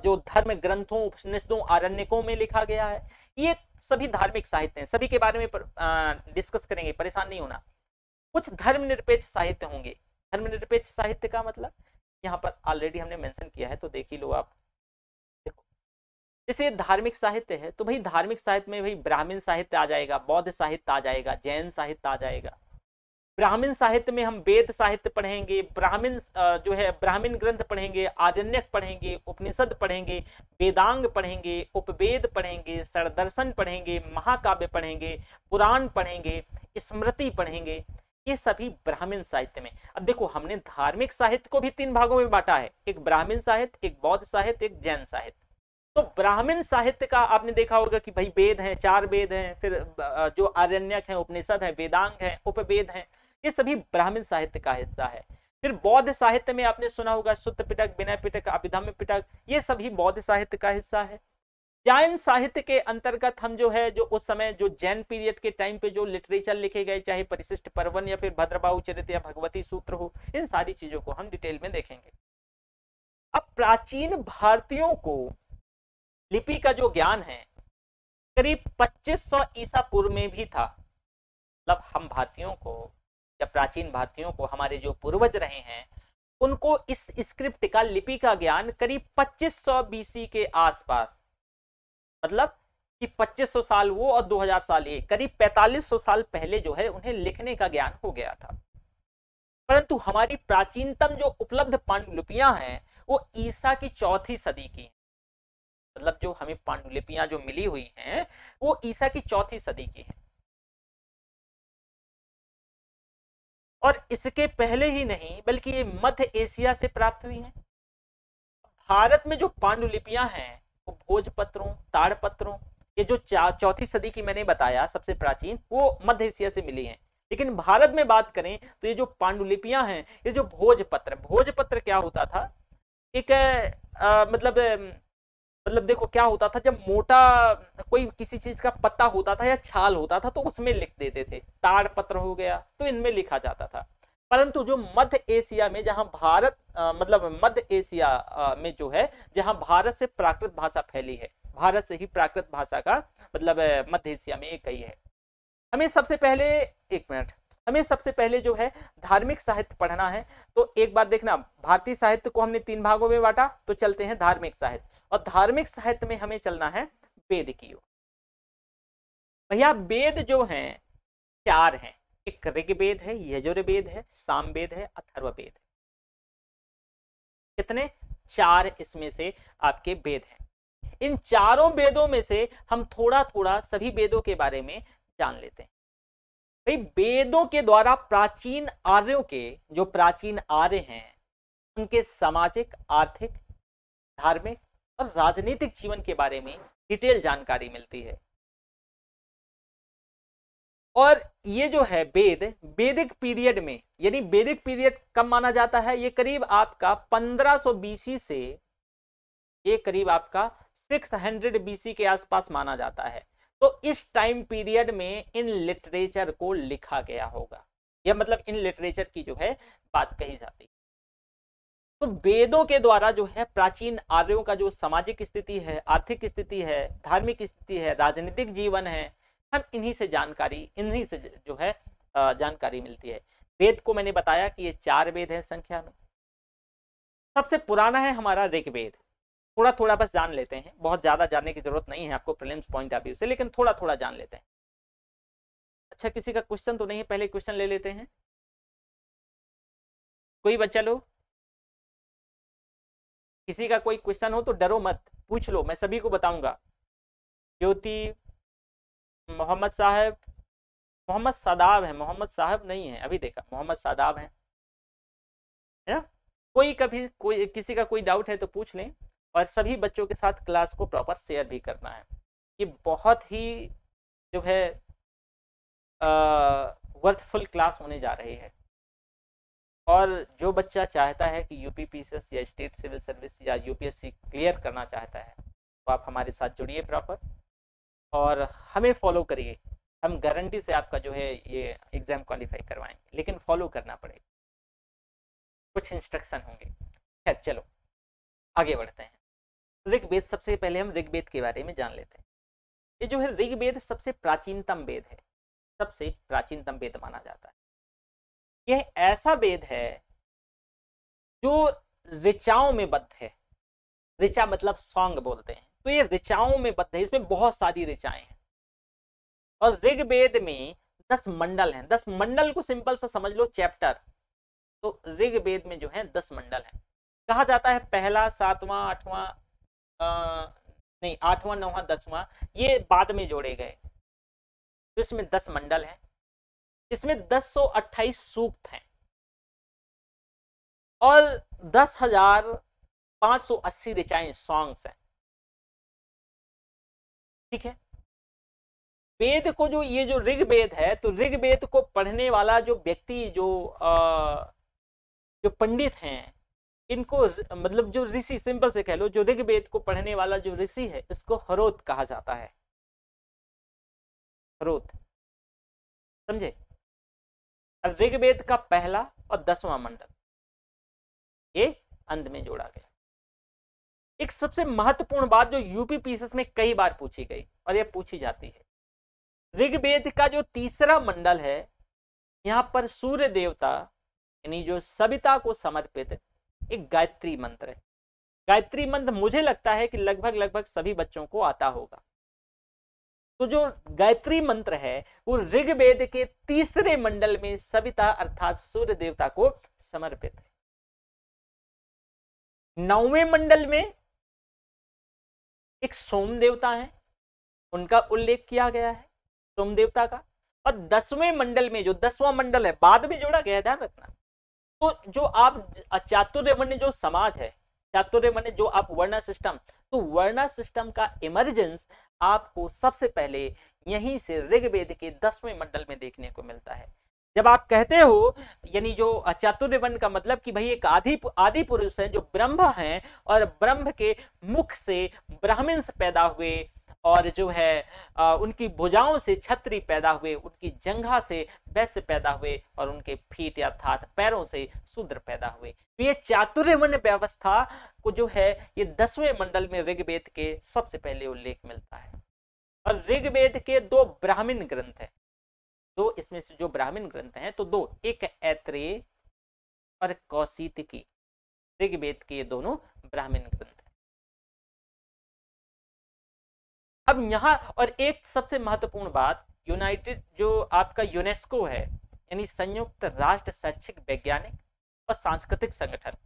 जो धर्म ग्रंथों उपनिषदों आरण्यकों में लिखा गया है ये सभी धार्मिक साहित्य हैं सभी के बारे में पर, आ, डिस्कस करेंगे परेशान नहीं होना कुछ धर्मनिरपेक्ष साहित्य होंगे धर्मनिरपेक्ष साहित्य का मतलब यहाँ पर ऑलरेडी हमने मेंशन किया है तो देख ही लो आप देखो जैसे धार्मिक साहित्य है तो भाई धार्मिक साहित्य में भाई ब्राह्मीण साहित्य आ जाएगा बौद्ध साहित्य आ जाएगा जैन साहित्य आ जाएगा ब्राह्मीण साहित्य में हम वेद साहित्य पढ़ेंगे ब्राह्मीण जो है ब्राह्मीण ग्रंथ पढ़ेंगे आरण्यक पढ़ेंगे उपनिषद पढ़ेंगे वेदांग पढ़ेंगे उपवेद पढ़ेंगे सरदर्शन पढ़ेंगे महाकाव्य पढ़ेंगे पुराण पढ़ेंगे स्मृति पढ़ेंगे ये सभी ब्राह्मण साहित्य में अब देखो हमने धार्मिक साहित्य को भी तीन भागों में बांटा है एक ब्राह्मण साहित्य एक बौद्ध साहित्य एक जैन साहित्य तो ब्राह्मण साहित्य का आपने देखा होगा कि भाई वेद हैं चार वेद हैं फिर जो आरण्यक हैं उपनिषद हैं वेदांग हैं उपवेद हैं ये सभी ब्राह्मण साहित्य का हिस्सा है फिर बौद्ध साहित्य में आपने सुना होगा शुद्ध पिटक विनय पिटक अभिधम्य पिटक ये सभी बौद्ध साहित्य का हिस्सा है जैन साहित्य के अंतर्गत हम जो है जो उस समय जो जैन पीरियड के टाइम पे जो लिटरेचर लिखे गए चाहे परिशिष्ट पर्वन या फिर भद्रबाहु चरित या भगवती सूत्र हो इन सारी चीजों को हम डिटेल में देखेंगे अब प्राचीन भारतीयों को लिपि का जो ज्ञान है करीब 2500 ईसा पूर्व में भी था मतलब हम भारतीयों को या प्राचीन भारतीयों को हमारे जो पूर्वज रहे हैं उनको इस स्क्रिप्ट का लिपि का ज्ञान करीब 2500 बीसी के आसपास मतलब कि 2500 साल वो और 2000 साल ये करीब 4500 साल पहले जो है उन्हें लिखने का ज्ञान हो गया था परंतु हमारी प्राचीनतम जो उपलब्ध पांडुलिपियां हैं वो ईसा की चौथी सदी की मतलब जो हमें पांडुलिपियां जो मिली हुई हैं वो ईसा की चौथी सदी की है और इसके पहले ही नहीं बल्कि ये मध्य एशिया से प्राप्त हुई हैं भारत में जो पांडुलिपियां हैं भोजपत्रों ताड़पत्रों ये जो चौथी सदी की मैंने बताया सबसे प्राचीन वो मध्य एशिया से मिली हैं लेकिन भारत में बात करें तो ये जो पांडुलिपियां हैं ये जो भोजपत्र भोजपत्र क्या होता था एक आ, मतलब मतलब देखो क्या होता था जब मोटा कोई किसी चीज का पत्ता होता था या छाल होता था तो उसमें लिख देते थे ताड़ पत्र हो गया तो इनमें लिखा जाता था परंतु जो मध्य एशिया में जहां भारत आ, मतलब मध्य एशिया आ, में जो है जहां भारत से प्राकृत भाषा फैली है भारत से ही प्राकृत भाषा का मतलब मध्य एशिया में एक ही है हमें सबसे पहले एक मिनट हमें सबसे पहले जो है धार्मिक साहित्य पढ़ना है तो एक बार देखना भारतीय साहित्य को हमने तीन भागों में बांटा तो चलते हैं धार्मिक साहित्य और धार्मिक साहित्य में हमें चलना है वेद की ओर भैया वेद जो है चार हैं एक ऋग्वेद है यजुर्वेद है सामवेद है अथर्ववेद है कितने चार इसमें से आपके वेद हैं इन चारों वेदों में से हम थोड़ा थोड़ा सभी वेदों के बारे में जान लेते हैं भाई वेदों के द्वारा प्राचीन आर्यों के जो प्राचीन आर्य हैं उनके सामाजिक आर्थिक धार्मिक और राजनीतिक जीवन के बारे में डिटेल जानकारी मिलती है और ये जो है वेद वेदिक पीरियड में यानी वेदिक पीरियड कब माना जाता है ये करीब आपका 1500 सौ बीसी से ये करीब आपका 600 हंड्रेड बीसी के आसपास माना जाता है तो इस टाइम पीरियड में इन लिटरेचर को लिखा गया होगा यह मतलब इन लिटरेचर की जो है बात कही जाती तो वेदों के द्वारा जो है प्राचीन आर्यों का जो सामाजिक स्थिति है आर्थिक स्थिति है धार्मिक स्थिति है राजनीतिक जीवन है हम इन्हीं से जानकारी इन्हीं से जो है जानकारी मिलती है वेद को मैंने बताया कि ये चार वेद हैं संख्या में सबसे पुराना है हमारा ऋग्वेद थोड़ा थोड़ा बस जान लेते हैं बहुत ज़्यादा जानने की जरूरत नहीं है आपको प्रिलिम्स पॉइंट ऑफ व्यू से लेकिन थोड़ा थोड़ा जान लेते हैं अच्छा किसी का क्वेश्चन तो नहीं है पहले क्वेश्चन ले लेते हैं कोई बच्चा लो किसी का कोई क्वेश्चन हो तो डरो मत पूछ लो मैं सभी को बताऊंगा ज्योति मोहम्मद साहब मोहम्मद सादाब है मोहम्मद साहब नहीं है अभी देखा मोहम्मद सादाब है ना कोई कभी कोई किसी का कोई डाउट है तो पूछ लें और सभी बच्चों के साथ क्लास को प्रॉपर शेयर भी करना है ये बहुत ही जो है वर्थफुल क्लास होने जा रही है और जो बच्चा चाहता है कि यूपीपीसीएस या स्टेट सिविल सर्विस या यूपीएससी क्लियर करना चाहता है तो आप हमारे साथ जुड़िए प्रॉपर और हमें फॉलो करिए हम गारंटी से आपका जो है ये एग्ज़ाम क्वालिफाई करवाएंगे लेकिन फॉलो करना पड़ेगा कुछ इंस्ट्रक्शन होंगे खैर चलो आगे बढ़ते हैं ऋग्वेद सबसे पहले हम ऋग्वेद के बारे में जान लेते हैं ये जो है ऋग्वेद सबसे प्राचीनतम वेद है सबसे प्राचीनतम वेद माना जाता है यह ऐसा वेद है जो ऋचाओं में बद्ध है ऋचा मतलब सॉन्ग बोलते हैं तो ये ऋचाओं में बद्ध है इसमें बहुत सारी ऋचाएं हैं और ऋग्वेद में दस मंडल हैं दस मंडल को सिंपल सा समझ लो चैप्टर तो ऋग्वेद में जो है दस मंडल है कहा जाता है पहला सातवां आठवां नहीं आठवां नौवां दसवां ये बाद में जोड़े गए तो इसमें दस मंडल हैं इसमें दस सौ अट्ठाईस सूक्त हैं और दस हजार सौ अस्सी रिचाएं सॉन्ग्स हैं ठीक है वेद को जो ये जो ऋग वेद है तो ऋग वेद को पढ़ने वाला जो व्यक्ति जो आ, जो पंडित हैं इनको मतलब जो ऋषि सिंपल से कह लो जो ऋग वेद को पढ़ने वाला जो ऋषि है इसको हरोत कहा जाता है हरोत समझे ऋग वेद का पहला और दसवां मंडल ये अंत में जोड़ा गया एक सबसे महत्वपूर्ण बात जो यूपी पीसीएस में कई बार पूछी गई और यह पूछी जाती है ऋग्वेद का जो तीसरा मंडल है यहाँ पर सूर्य देवता यानी जो सविता को समर्पित एक गायत्री मंत्र है गायत्री मंत्र मुझे लगता है कि लगभग लगभग सभी बच्चों को आता होगा तो जो गायत्री मंत्र है वो ऋग्वेद के तीसरे मंडल में सविता अर्थात सूर्य देवता को समर्पित है नौवे मंडल में एक सोम देवता है उनका उल्लेख किया गया है सोम देवता का और दसवें मंडल में जो दसवां मंडल है बाद में जोड़ा गया ध्यान रखना तो जो आप चातुर्य वर्ण जो समाज है चातुर्य वर्ण जो आप वर्णा सिस्टम तो वर्णा सिस्टम का इमरजेंस आपको सबसे पहले यहीं से ऋग्वेद के दसवें मंडल में देखने को मिलता है जब आप कहते हो यानी जो चातुर्वन का मतलब कि भाई एक आदि आदि पुरुष है जो ब्रह्म हैं और ब्रह्म के मुख से ब्राह्मण पैदा हुए और जो है आ, उनकी भुजाओं से छत्री पैदा हुए उनकी जंघा से वैश्य पैदा हुए और उनके फीट अर्थात पैरों से शूद्र पैदा हुए तो ये चातुर्वर्ण व्यवस्था को जो है ये दसवें मंडल में ऋग्वेद के सबसे पहले उल्लेख मिलता है और ऋग्वेद के दो ब्राह्मण ग्रंथ हैं दो इसमें से जो ब्राह्मण ग्रंथ हैं तो दो एक ऐत्रेय और कौशित की ऋग्वेद के दोनों ब्राह्मण ग्रंथ हैं अब यहाँ और एक सबसे महत्वपूर्ण बात यूनाइटेड जो आपका यूनेस्को है यानी संयुक्त राष्ट्र शैक्षिक वैज्ञानिक और सांस्कृतिक संगठन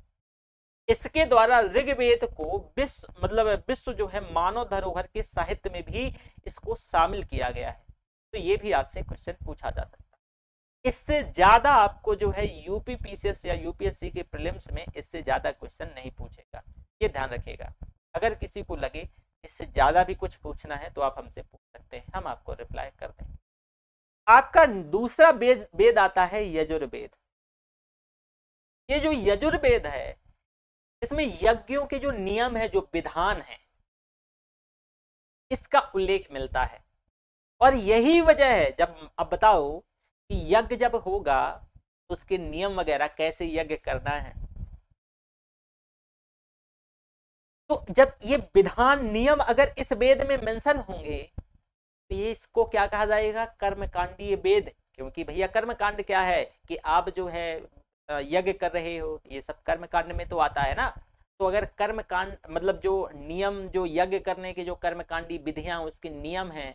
इसके द्वारा ऋग्वेद को विश्व मतलब विश्व जो है मानव धरोहर के साहित्य में भी इसको शामिल किया गया है तो ये भी आपसे क्वेश्चन पूछा जा सकता है इससे ज्यादा आपको जो है यूपीपीसीएस या यूपीएससी के प्रिलिम्स में इससे ज्यादा क्वेश्चन नहीं पूछेगा ये ध्यान रखिएगा अगर किसी को लगे इससे ज्यादा भी कुछ पूछना है तो आप हमसे पूछ सकते हैं हम आपको रिप्लाई कर देंगे आपका दूसरा वेद वेद आता है यजुर्वेद ये जो यजुर्वेद है इसमें यज्ञों के जो नियम है जो विधान है इसका उल्लेख मिलता है और यही वजह है जब अब बताओ कि यज्ञ जब होगा तो उसके नियम वगैरह कैसे यज्ञ करना है तो जब ये विधान नियम अगर इस वेद में मेंशन होंगे तो ये इसको क्या कहा जाएगा कर्म कांडीय वेद क्योंकि भैया कर्म कांड क्या है कि आप जो है यज्ञ कर रहे हो ये सब कर्म कांड में तो आता है ना तो अगर कर्म कांड मतलब जो नियम जो यज्ञ करने के जो कर्म कांडी विधियां उसके नियम हैं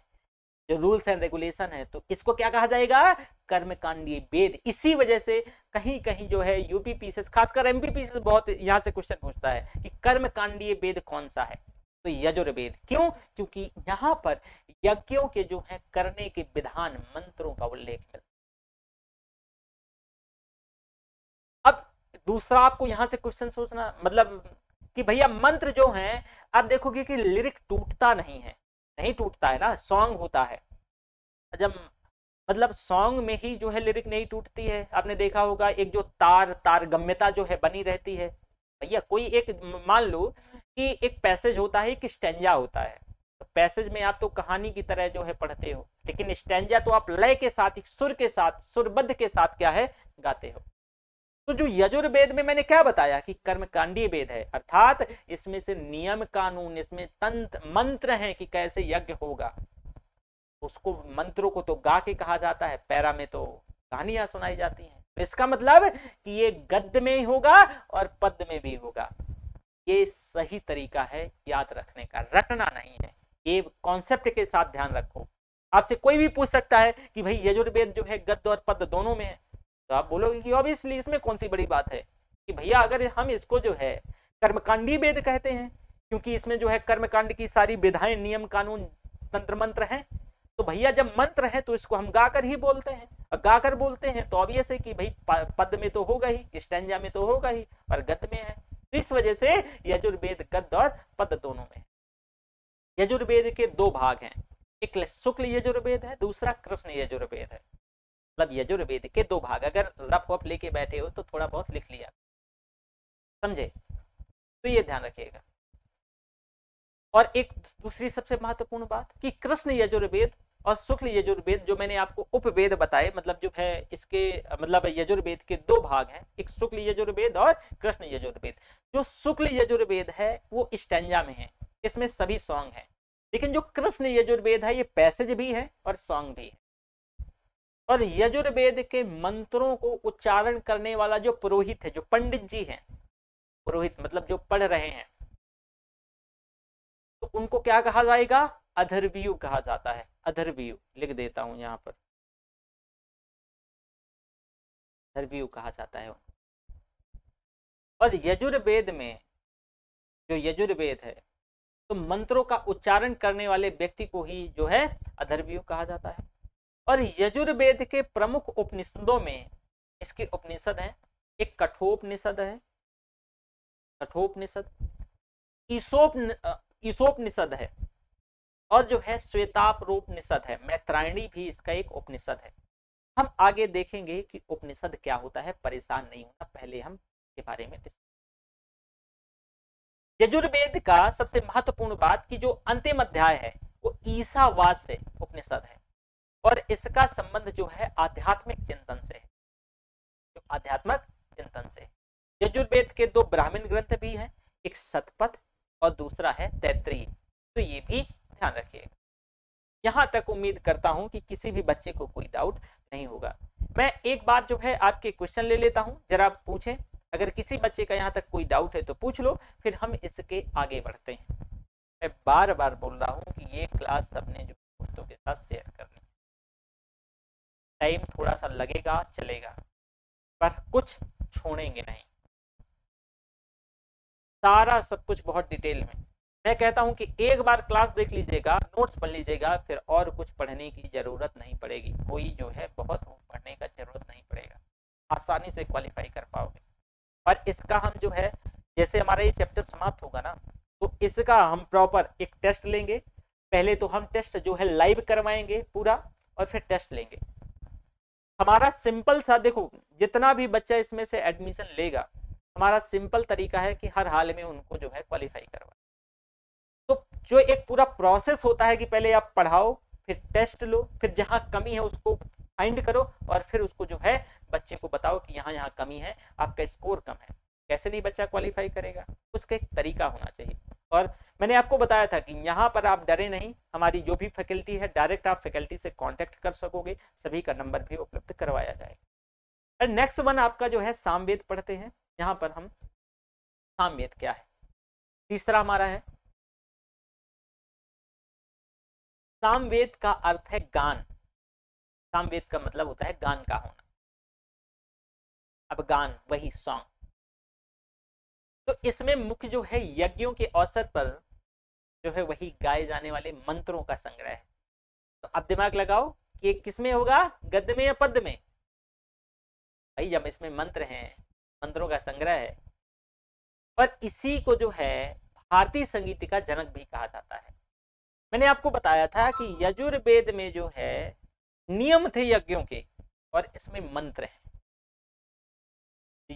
जो रूल्स एंड रेगुलेशन है तो इसको क्या कहा जाएगा कर्मकांडीय वेद इसी वजह से कहीं कहीं जो है यूपी खासकर एमपी बहुत यहाँ से क्वेश्चन पूछता है कि कर्मकांडीय वेद कौन सा है तो यजुर्वेद क्यों क्योंकि यहाँ पर यज्ञों के जो है करने के विधान मंत्रों का उल्लेख है अब दूसरा आपको यहाँ से क्वेश्चन सोचना मतलब कि भैया मंत्र जो है आप देखोगे कि लिरिक टूटता नहीं है नहीं टूटता है ना सॉन्ग होता है जब मतलब सॉन्ग में ही जो है लिरिक नहीं टूटती है आपने देखा होगा एक जो तार तार गम्यता जो है बनी रहती है भैया कोई एक मान लो कि एक पैसेज होता है एक स्टेंजा होता है तो पैसेज में आप तो कहानी की तरह जो है पढ़ते हो लेकिन स्टेंजा तो आप लय के साथ सुर के साथ सुरबद्ध के साथ क्या है गाते हो तो जो यजुर्वेद में मैंने क्या बताया कि कर्मकांडीय वेद है अर्थात इसमें से नियम कानून इसमें तंत्र मंत्र हैं कि कैसे यज्ञ होगा उसको मंत्रों को तो गा के कहा जाता है पैरा में तो कहानियां सुनाई जाती हैं तो इसका मतलब कि ये गद्य में ही होगा और पद में भी होगा ये सही तरीका है याद रखने का रटना नहीं है ये कॉन्सेप्ट के साथ ध्यान रखो आपसे कोई भी पूछ सकता है कि भाई यजुर्वेद जो है गद्य और पद दोनों में है तो आप बोलोगे कि ऑब्वियसली इसमें कौन सी बड़ी बात है कि भैया अगर हम इसको जो है कर्मकांडी वेद कहते हैं क्योंकि इसमें जो है कर्मकांड की सारी विधाएं नियम कानून तंत्र मंत्र हैं तो भैया जब मंत्र है तो इसको हम गाकर ही बोलते हैं और गाकर बोलते हैं तो ऑब्वियस है कि भाई पद में तो होगा ही स्टेंजा में तो होगा ही पर गद में है तो इस वजह से यजुर्वेद गद और पद दोनों में यजुर्वेद के दो भाग हैं एक शुक्ल यजुर्वेद है दूसरा कृष्ण यजुर्वेद है मतलब यजुर्वेद के दो भाग अगर रफ वफ लेके बैठे हो तो थोड़ा बहुत लिख लिया समझे तो ये ध्यान रखिएगा और एक दूसरी सबसे महत्वपूर्ण बात कि कृष्ण यजुर्वेद और शुक्ल यजुर्वेद जो मैंने आपको उपवेद बताए मतलब जो है इसके मतलब यजुर्वेद के दो भाग हैं एक शुक्ल यजुर्वेद और कृष्ण यजुर्वेद जो शुक्ल यजुर्वेद है वो स्टैंजा में है इसमें सभी सॉन्ग हैं लेकिन जो कृष्ण यजुर्वेद है ये पैसेज भी है और सॉन्ग भी है और यजुर्वेद के मंत्रों को उच्चारण करने वाला जो पुरोहित है जो पंडित जी हैं पुरोहित मतलब जो पढ़ रहे हैं तो उनको क्या कहा जाएगा अधर्वियु कहा जाता है अधर्वियु लिख देता हूं यहाँ पर अधर्वियु कहा जाता है और यजुर्वेद में जो यजुर्वेद है तो मंत्रों का उच्चारण करने वाले व्यक्ति को ही जो है अधर्वियु कहा जाता है और यजुर्वेद के प्रमुख उपनिषदों में इसके उपनिषद हैं एक कठोपनिषद है कठोपनिषद ईसोप ईसोपनिषद है और जो है श्वेताप रूप निषद है मैत्रायणी भी इसका एक उपनिषद है हम आगे देखेंगे कि उपनिषद क्या होता है परेशान नहीं होना पहले हम के बारे में यजुर्वेद का सबसे महत्वपूर्ण बात कि जो अंतिम अध्याय है वो ईसावास से उपनिषद है और इसका संबंध जो है आध्यात्मिक चिंतन से जो आध्यात्मिक चिंतन से यजुर्वेद के दो ब्राह्मण ग्रंथ भी हैं एक सतपथ और दूसरा है तैतरीय तो ये भी ध्यान रखिएगा यहाँ तक उम्मीद करता हूँ कि किसी भी बच्चे को कोई डाउट नहीं होगा मैं एक बात जो है आपके क्वेश्चन ले लेता हूँ जरा पूछें अगर किसी बच्चे का यहाँ तक कोई डाउट है तो पूछ लो फिर हम इसके आगे बढ़ते हैं मैं बार बार बोल रहा हूँ कि ये क्लास अपने जो दोस्तों के साथ शेयर करनी टाइम थोड़ा सा लगेगा चलेगा पर कुछ छोड़ेंगे नहीं सारा सब कुछ बहुत डिटेल में मैं कहता हूं कि एक बार क्लास देख लीजिएगा नोट्स पढ़ लीजिएगा फिर और कुछ पढ़ने की ज़रूरत नहीं पड़ेगी कोई जो है बहुत पढ़ने का ज़रूरत नहीं पड़ेगा आसानी से क्वालिफाई कर पाओगे और इसका हम जो है जैसे हमारा ये चैप्टर समाप्त होगा ना तो इसका हम प्रॉपर एक टेस्ट लेंगे पहले तो हम टेस्ट जो है लाइव करवाएंगे पूरा और फिर टेस्ट लेंगे हमारा सिंपल सा देखो जितना भी बच्चा इसमें से एडमिशन लेगा हमारा सिंपल तरीका है कि हर हाल में उनको जो है क्वालिफाई करवा तो जो एक पूरा प्रोसेस होता है कि पहले आप पढ़ाओ फिर टेस्ट लो फिर जहाँ कमी है उसको फाइंड करो और फिर उसको जो है बच्चे को बताओ कि यहाँ यहाँ कमी है आपका स्कोर कम है कैसे नहीं बच्चा क्वालिफाई करेगा उसका एक तरीका होना चाहिए और मैंने आपको बताया था कि यहाँ पर आप डरे नहीं हमारी जो भी फैकल्टी है डायरेक्ट आप फैकल्टी से कॉन्टेक्ट कर सकोगे सभी का नंबर भी उपलब्ध करवाया जाएगा और नेक्स्ट वन आपका जो है सामवेद पढ़ते हैं यहाँ पर हम सामवेद क्या है तीसरा हमारा है सामवेद का अर्थ है गान सामवेद का मतलब होता है गान का होना अब गान वही सॉन्ग तो इसमें मुख्य जो है यज्ञों के अवसर पर जो है वही गाए जाने वाले मंत्रों का संग्रह है तो अब दिमाग लगाओ कि किस में होगा गद्य में या पद में भाई जब इसमें मंत्र हैं मंत्रों का संग्रह है पर इसी को जो है भारतीय संगीत का जनक भी कहा जाता है मैंने आपको बताया था कि यजुर्वेद में जो है नियम थे यज्ञों के और इसमें मंत्र हैं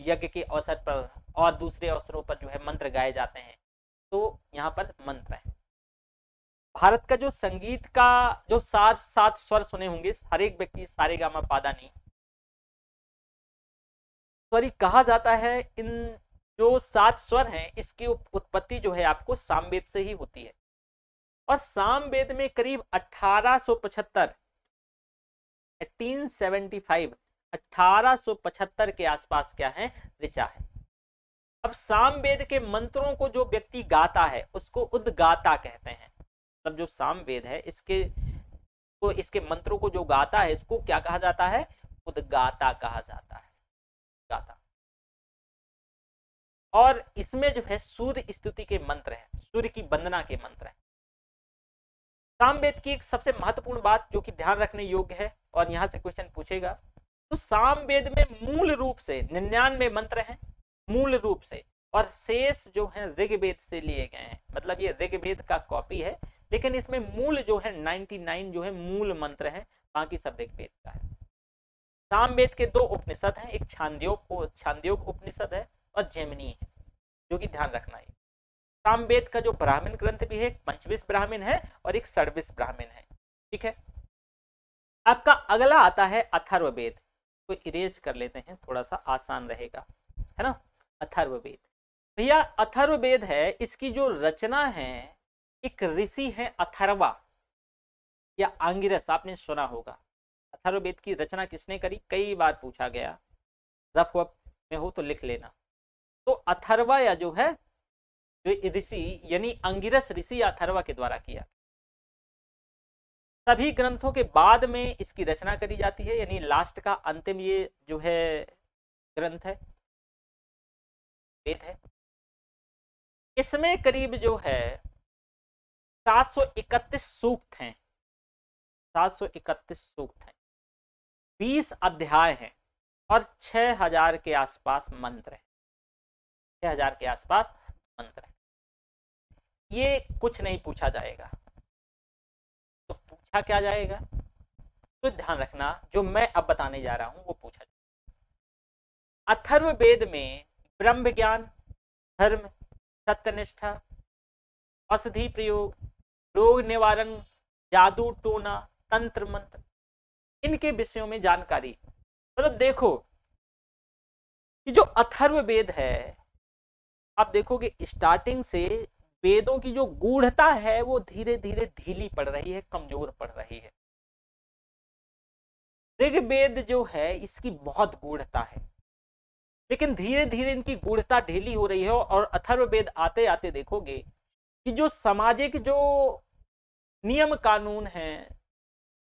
यज्ञ के अवसर पर और दूसरे अवसरों पर जो है मंत्र गाए जाते हैं तो यहाँ पर मंत्र है भारत का जो संगीत का जो सात सात स्वर सुने होंगे हर एक व्यक्ति सारे गामा पादानी सॉरी कहा जाता है इन जो सात स्वर हैं इसकी उत्पत्ति जो है आपको सामवेद से ही होती है और सामवेद में करीब अठारह 1875 1875 के आसपास क्या है ऋचा है अब सामवेद के मंत्रों को जो व्यक्ति गाता है उसको उद्गाता कहते हैं मतलब जो साम वेद है इसके तो इसके मंत्रों को जो गाता है इसको क्या कहा जाता है उदगाता कहा जाता है गाता और इसमें जो है सूर्य स्तुति के मंत्र है सूर्य की वंदना के मंत्र है सामवेद की एक सबसे महत्वपूर्ण बात जो कि ध्यान रखने योग्य है और यहाँ से क्वेश्चन पूछेगा तो सामवेद में मूल रूप से निन्यानवे मंत्र हैं मूल रूप से और शेष जो है ऋग्वेद से लिए गए हैं मतलब ये ऋग्वेद का कॉपी है लेकिन इसमें मूल जो है 99 जो है मूल मंत्र है बाकी सब ऋग्वेद का है सामवेद के दो उपनिषद हैं एक छांदयोग छांदयोग उपनिषद है और जैमिनी है जो कि ध्यान रखना है सामवेद का जो ब्राह्मण ग्रंथ भी है पंचविश ब्राह्मण है और एक सर्विस ब्राह्मण है ठीक है आपका अगला आता है अथर्ववेद तो इरेज कर लेते हैं थोड़ा सा आसान रहेगा है ना अथर्ववेद भैया अथर्ववेद है इसकी जो रचना है एक ऋषि है अथर्वा या आंगिरस आपने सुना होगा अथर्वेद की रचना किसने करी कई बार पूछा गया रफ वफ में हो तो लिख लेना तो अथर्वा या जो है जो ऋषि यानी अंगिरस ऋषि अथर्वा के द्वारा किया सभी ग्रंथों के बाद में इसकी रचना करी जाती है यानी लास्ट का अंतिम ये जो है ग्रंथ है वेद है इसमें करीब जो है सात सौ इकतीस सूक्त हैं सात सौ इकतीस सूक्त हैं बीस अध्याय हैं और 6000 के आसपास मंत्र हैं 6000 के आसपास मंत्र हैं ये कुछ नहीं पूछा जाएगा तो पूछा क्या जाएगा तो ध्यान रखना जो मैं अब बताने जा रहा हूं वो पूछा जाएगा अथर्व वेद में ब्रह्म ज्ञान धर्म सत्यनिष्ठा औषधि प्रयोग रोग निवारण जादू टोना तंत्र मंत्र इनके विषयों में जानकारी मतलब तो देखो कि जो अथर्व वेद है आप देखोगे स्टार्टिंग से वेदों की जो गूढ़ता है वो धीरे धीरे ढीली पड़ रही है कमजोर पड़ रही है ऋग्वेद जो है इसकी बहुत गूढ़ता है लेकिन धीरे धीरे इनकी गूढ़ता ढीली हो रही है और अथर्व वेद आते आते देखोगे कि जो सामाजिक जो नियम कानून हैं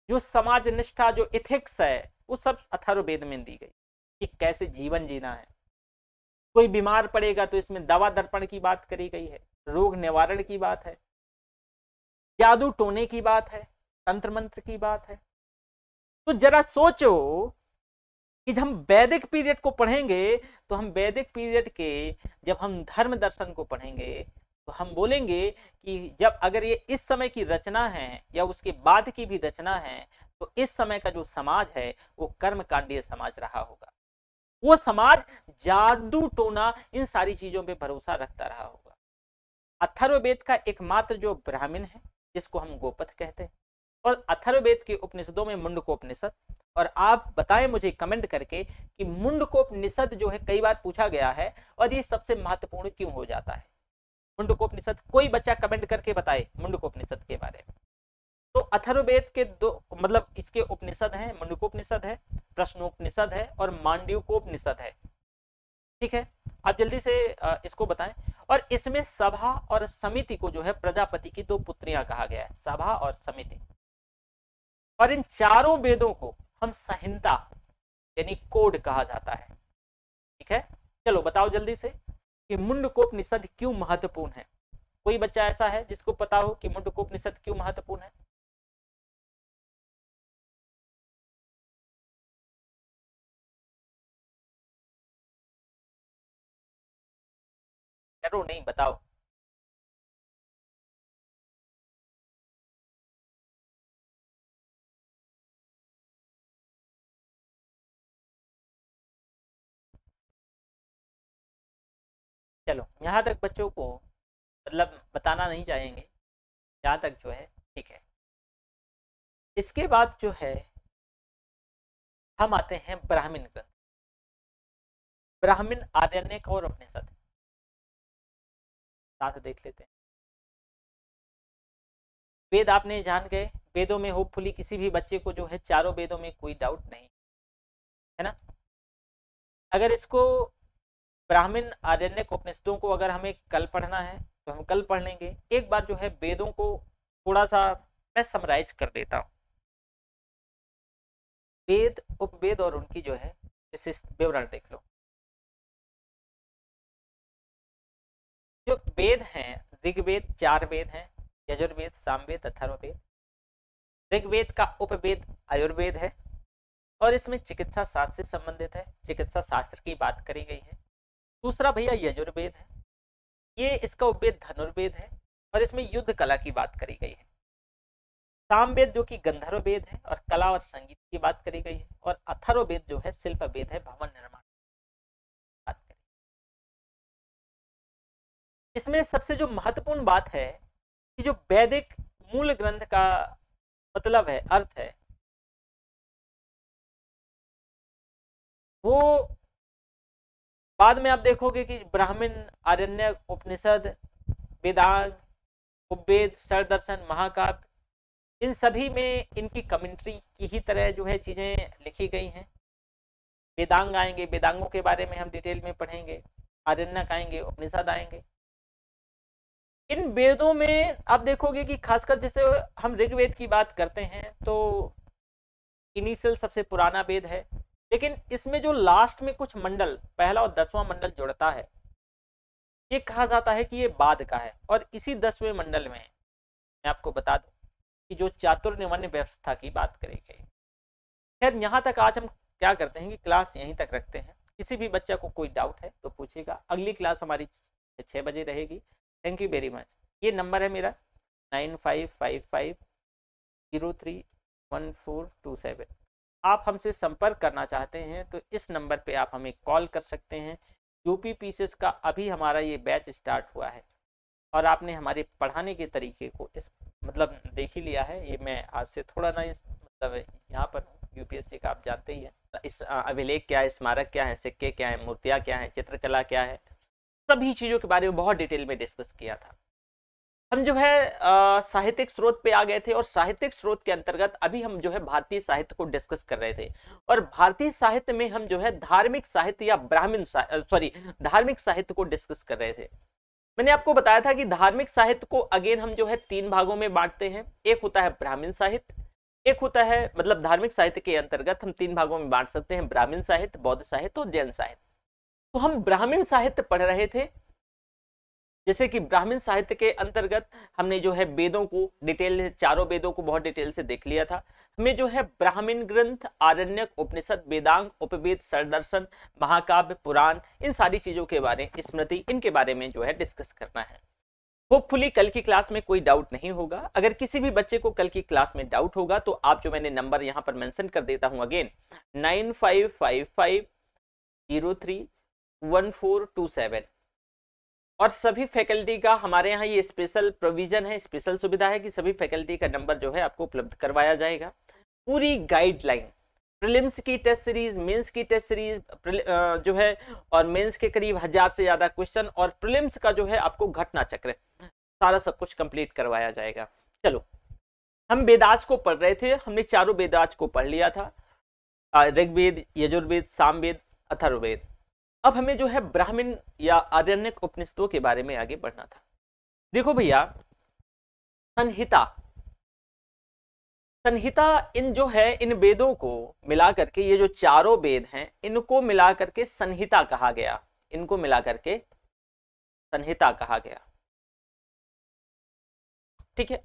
जो समाज निष्ठा जो इथिक्स है वो सब अथर्वेद में दी गई कि कैसे जीवन जीना है कोई बीमार पड़ेगा तो इसमें दवा दर्पण की बात करी गई है रोग निवारण की बात है जादू टोने की बात है तंत्र मंत्र की बात है तो जरा सोचो कि हम वैदिक पीरियड को पढ़ेंगे तो हम वैदिक पीरियड के जब हम धर्म दर्शन को पढ़ेंगे तो हम बोलेंगे कि जब अगर ये इस समय की रचना है या उसके बाद की भी रचना है तो इस समय का जो समाज है वो कर्मकांडीय समाज रहा होगा वो समाज जादू टोना इन सारी चीजों पे भरोसा रखता रहा होगा अथर्ववेद का एकमात्र जो ब्राह्मण है जिसको हम गोपथ कहते हैं और अथर्ववेद के उपनिषदों में मुंडकोपनिषद और आप बताएं मुझे कमेंट करके कि मुंडकोपनिषद जो है कई बार पूछा गया है और ये सबसे महत्वपूर्ण क्यों हो जाता है मुंडकोपनिषद कोई बच्चा कमेंट करके बताए मुंडकोपनिषद के बारे में तो अथर्वेद के दो मतलब इसके उपनिषद हैं मुंडकोपनिषद है प्रश्नोपनिषद है और मांडिकोपनिषद है ठीक है आप जल्दी से इसको बताएं और इसमें सभा और समिति को जो है प्रजापति की दो पुत्रियां कहा गया है सभा और समिति और इन चारों वेदों को हम संहिता यानी कोड कहा जाता है ठीक है चलो बताओ जल्दी से कि मुंडकोपनिषद क्यों महत्वपूर्ण है कोई बच्चा ऐसा है जिसको पता हो कि मुंडकोपनिषद क्यों महत्वपूर्ण है करो नहीं बताओ यहाँ तक बच्चों को मतलब बताना नहीं चाहेंगे यहाँ तक जो है ठीक है इसके बाद जो है हम आते हैं ब्राह्मण ग्रंथ ब्राह्मण आदरण्य और अपने साथ साथ देख लेते हैं वेद आपने जान गए वेदों में होपफुली किसी भी बच्चे को जो है चारों वेदों में कोई डाउट नहीं है ना अगर इसको ब्राह्मण आरण्य उपनिषदों को अगर हमें कल पढ़ना है तो हम कल पढ़ लेंगे एक बार जो है वेदों को थोड़ा सा मैं समराइज कर देता हूँ वेद उपवेद और उनकी जो है विशिष्ट विवरण देख लो जो वेद हैं ऋग्वेद चार वेद हैं यजुर्वेद सामवेद अथर्ववेद ऋग्वेद का उपवेद आयुर्वेद है और इसमें चिकित्सा शास्त्र से संबंधित है चिकित्सा शास्त्र की बात करी गई है दूसरा भैया यजुर्वेद है ये इसका उपवेद धनुर्वेद है और इसमें युद्ध कला की बात करी गई है सामवेद जो कि गंधर्व वेद है और कला और संगीत की बात करी गई है और अथर्ववेद जो है शिल्प वेद है भवन निर्माण बात करी इसमें सबसे जो महत्वपूर्ण बात है कि जो वैदिक मूल ग्रंथ का मतलब है अर्थ है वो बाद में आप देखोगे कि ब्राह्मण आरण्य उपनिषद वेदांग उपवेद सरदर्शन महाकाव्य इन सभी में इनकी कमेंट्री की ही तरह जो है चीज़ें लिखी गई हैं वेदांग आएंगे वेदांगों के बारे में हम डिटेल में पढ़ेंगे आरण्यक आएंगे उपनिषद आएंगे इन वेदों में आप देखोगे कि खासकर जैसे हम ऋग्वेद की बात करते हैं तो इनिशियल सबसे पुराना वेद है लेकिन इसमें जो लास्ट में कुछ मंडल पहला और दसवां मंडल जुड़ता है ये कहा जाता है कि ये बाद का है और इसी दसवें मंडल में मैं आपको बता दूं कि जो चातुर व्यवस्था की बात करेंगे खैर यहाँ तक आज हम क्या करते हैं कि क्लास यहीं तक रखते हैं किसी भी बच्चा को कोई डाउट है तो पूछेगा अगली क्लास हमारी छः बजे रहेगी थैंक यू वेरी मच ये नंबर है मेरा nine five five five zero three one four two seven आप हमसे संपर्क करना चाहते हैं तो इस नंबर पे आप हमें कॉल कर सकते हैं यूपी पीसेस का अभी हमारा ये बैच स्टार्ट हुआ है और आपने हमारे पढ़ाने के तरीके को इस मतलब देख ही लिया है ये मैं आज से थोड़ा ना इस मतलब यहाँ पर यूपीएससी का आप जानते ही हैं इस अभिलेख क्या है स्मारक क्या है सिक्के क्या है मूर्तियाँ क्या हैं चित्रकला क्या है सभी चीज़ों के बारे में बहुत डिटेल में डिस्कस किया था हम जो है साहित्यिक स्रोत पे आ गए थे और साहित्यिक स्रोत के अंतर्गत अभी हम जो है भारतीय साहित्य को डिस्कस कर रहे थे और भारतीय साहित्य में हम जो है धार्मिक साहित्य या ब्राह्मण सॉरी धार्मिक साहित्य को डिस्कस कर रहे थे मैंने आपको बताया था कि धार्मिक साहित्य को अगेन हम जो है तीन भागों में बांटते हैं एक होता है ब्राह्मण साहित्य एक होता है मतलब धार्मिक साहित्य के अंतर्गत हम तीन भागों में बांट सकते हैं ब्राह्मण साहित्य बौद्ध साहित्य और जैन साहित्य तो हम ब्राह्मण साहित्य पढ़ रहे थे जैसे कि ब्राह्मण साहित्य के अंतर्गत हमने जो है वेदों को डिटेल चारों वेदों को बहुत डिटेल से देख लिया था हमें जो है ब्राह्मण ग्रंथ आरण्यक उपनिषद वेदांग उपवेद सरदर्शन महाकाव्य पुराण इन सारी चीजों के बारे स्मृति इनके बारे में जो है डिस्कस करना है होपफुली कल की क्लास में कोई डाउट नहीं होगा अगर किसी भी बच्चे को कल की क्लास में डाउट होगा तो आप जो मैंने नंबर यहाँ पर मैंशन कर देता हूँ again nine five five five zero three one four two seven और सभी फैकल्टी का हमारे यहाँ ये स्पेशल प्रोविजन है स्पेशल सुविधा है कि सभी फैकल्टी का नंबर जो है आपको उपलब्ध करवाया जाएगा पूरी गाइडलाइन प्रिलिम्स की टेस्ट सीरीज मेंस की टेस्ट सीरीज जो है और मेंस के करीब हजार से ज्यादा क्वेश्चन और प्रिलिम्स का जो है आपको घटना चक्र सारा सब कुछ कंप्लीट करवाया जाएगा चलो हम वेदाज को पढ़ रहे थे हमने चारों वेदाज को पढ़ लिया था ऋग्वेद यजुर्वेद सामवेद अथर्वेद अब हमें जो है ब्राह्मण या आदरण्यक उपनिषदों के बारे में आगे बढ़ना था देखो भैया संहिता संहिता इन जो है इन वेदों को मिला करके ये जो चारों वेद हैं इनको मिला करके संहिता कहा गया इनको मिला करके संहिता कहा गया ठीक है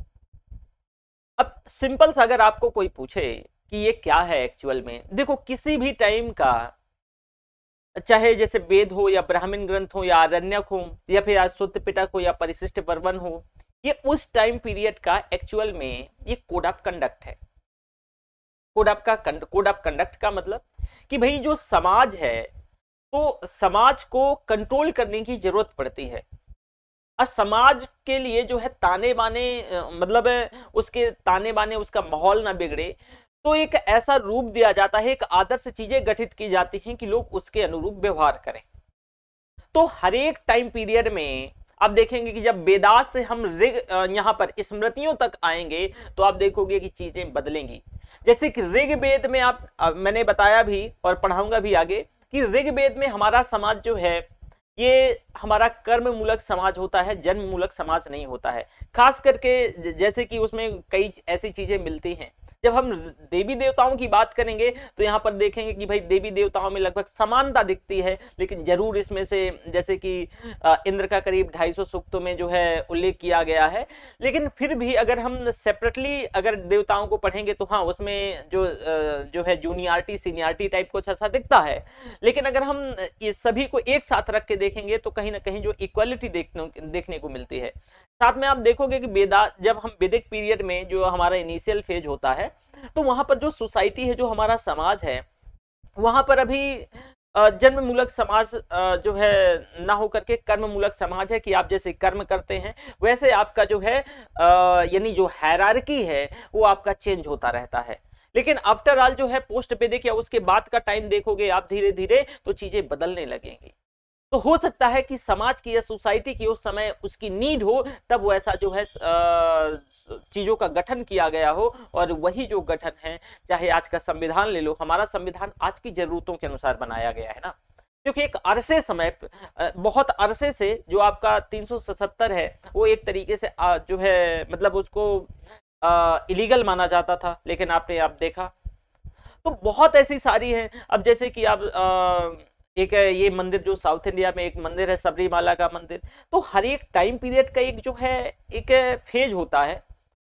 अब सिंपल सा अगर आपको कोई पूछे कि ये क्या है एक्चुअल में देखो किसी भी टाइम का चाहे जैसे वेद हो या ब्राह्मण ग्रंथ हो या आरण्यक हो या फिर शुद्ध पिटक हो या परिशिष्ट वर्वन हो ये उस टाइम पीरियड का एक्चुअल में ये कोड ऑफ कंडक्ट है कोड ऑफ का कोड ऑफ कंडक्ट का मतलब कि भाई जो समाज है तो समाज को कंट्रोल करने की जरूरत पड़ती है और समाज के लिए जो है ताने बाने मतलब उसके ताने बाने उसका माहौल ना बिगड़े तो एक ऐसा रूप दिया जाता है एक आदर्श चीजें गठित की जाती हैं कि लोग उसके अनुरूप व्यवहार करें तो हरेक टाइम पीरियड में आप देखेंगे कि जब वेदास से हम ऋग यहाँ पर स्मृतियों तक आएंगे तो आप देखोगे कि चीजें बदलेंगी जैसे कि ऋग वेद में आप मैंने बताया भी और पढ़ाऊंगा भी आगे कि ऋग वेद में हमारा समाज जो है ये हमारा कर्म मूलक समाज होता है जन्म मूलक समाज नहीं होता है खास करके जैसे कि उसमें कई ऐसी चीजें मिलती हैं जब हम देवी देवताओं की बात करेंगे तो यहाँ पर देखेंगे कि भाई देवी देवताओं में लगभग समानता दिखती है लेकिन जरूर इसमें से जैसे कि इंद्र का करीब 250 सूक्तों में जो है उल्लेख किया गया है लेकिन फिर भी अगर हम सेपरेटली अगर देवताओं को पढ़ेंगे तो हाँ उसमें जो जो है जूनियरिटी सीनियरिटी टाइप कुछ ऐसा दिखता है लेकिन अगर हम ये सभी को एक साथ रख के देखेंगे तो कहीं ना कहीं जो इक्वलिटी देखने को मिलती है साथ में आप देखोगे कि वेदा जब हम वेदिक पीरियड में जो हमारा इनिशियल फेज होता है है तो वहाँ पर जो सोसाइटी है जो हमारा समाज है वहाँ पर अभी जन्म मूलक समाज जो है ना हो करके कर्म मूलक समाज है कि आप जैसे कर्म करते हैं वैसे आपका जो है यानी जो हैरारकी है वो आपका चेंज होता रहता है लेकिन आफ्टर ऑल जो है पोस्ट पे देखिए उसके बाद का टाइम देखोगे आप धीरे धीरे तो चीजें बदलने लगेंगी तो हो सकता है कि समाज की या सोसाइटी की उस समय उसकी नीड हो तब वो ऐसा जो है चीज़ों का गठन किया गया हो और वही जो गठन है चाहे आज का संविधान ले लो हमारा संविधान आज की ज़रूरतों के अनुसार बनाया गया है ना क्योंकि एक अरसे समय बहुत अरसे से जो आपका 377 है वो एक तरीके से जो है मतलब उसको इलीगल माना जाता था लेकिन आपने आप देखा तो बहुत ऐसी सारी हैं अब जैसे कि आप आ, एक ये मंदिर जो साउथ इंडिया में एक मंदिर है सबरीमाला का मंदिर तो हर एक टाइम पीरियड का एक जो है एक फेज होता है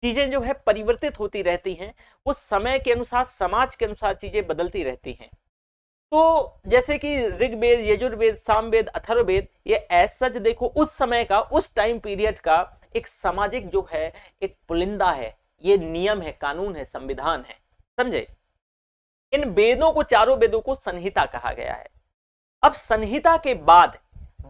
चीज़ें जो है परिवर्तित होती रहती हैं वो समय के अनुसार समाज के अनुसार चीज़ें बदलती रहती हैं तो जैसे कि ऋग्वेद यजुर्वेद सामवेद अथर्वेद ये ऐसा देखो उस समय का उस टाइम पीरियड का एक सामाजिक जो है एक पुलिंदा है ये नियम है कानून है संविधान है समझे इन वेदों को चारों वेदों को संहिता कहा गया है अब संहिता के बाद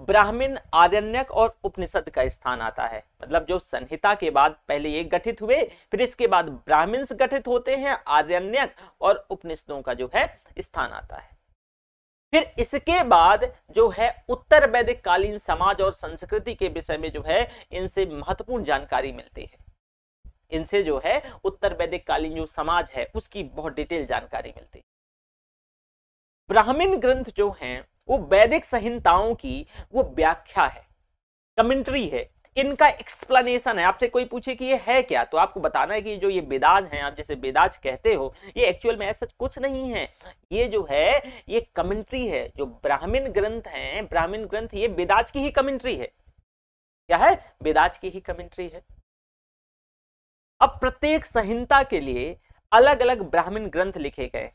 ब्राह्मण आरण्यक और उपनिषद का स्थान आता है मतलब जो संहिता के बाद पहले ये गठित हुए फिर इसके बाद ब्राह्मण गठित होते हैं आरण्यक और उपनिषदों का जो है स्थान आता है फिर इसके बाद जो है उत्तर वैदिक कालीन समाज और संस्कृति के विषय में जो है इनसे महत्वपूर्ण जानकारी मिलती है इनसे जो है उत्तर वैदिक कालीन जो समाज है उसकी बहुत डिटेल जानकारी मिलती है ब्राह्मण ग्रंथ जो हैं वो वैदिक संहिताओं की वो व्याख्या है कमेंट्री है इनका एक्सप्लेनेशन है आपसे कोई पूछे कि ये है क्या तो आपको बताना है कि जो ये बेदाज हैं आप जैसे बेदाज कहते हो ये एक्चुअल में ऐसा कुछ नहीं है ये जो है ये कमेंट्री है जो ब्राह्मण ग्रंथ हैं ब्राह्मण ग्रंथ ये बेदाज की ही कमेंट्री है क्या है बेदाज की ही कमेंट्री है अब प्रत्येक संहिता के लिए अलग अलग ब्राह्मण ग्रंथ लिखे गए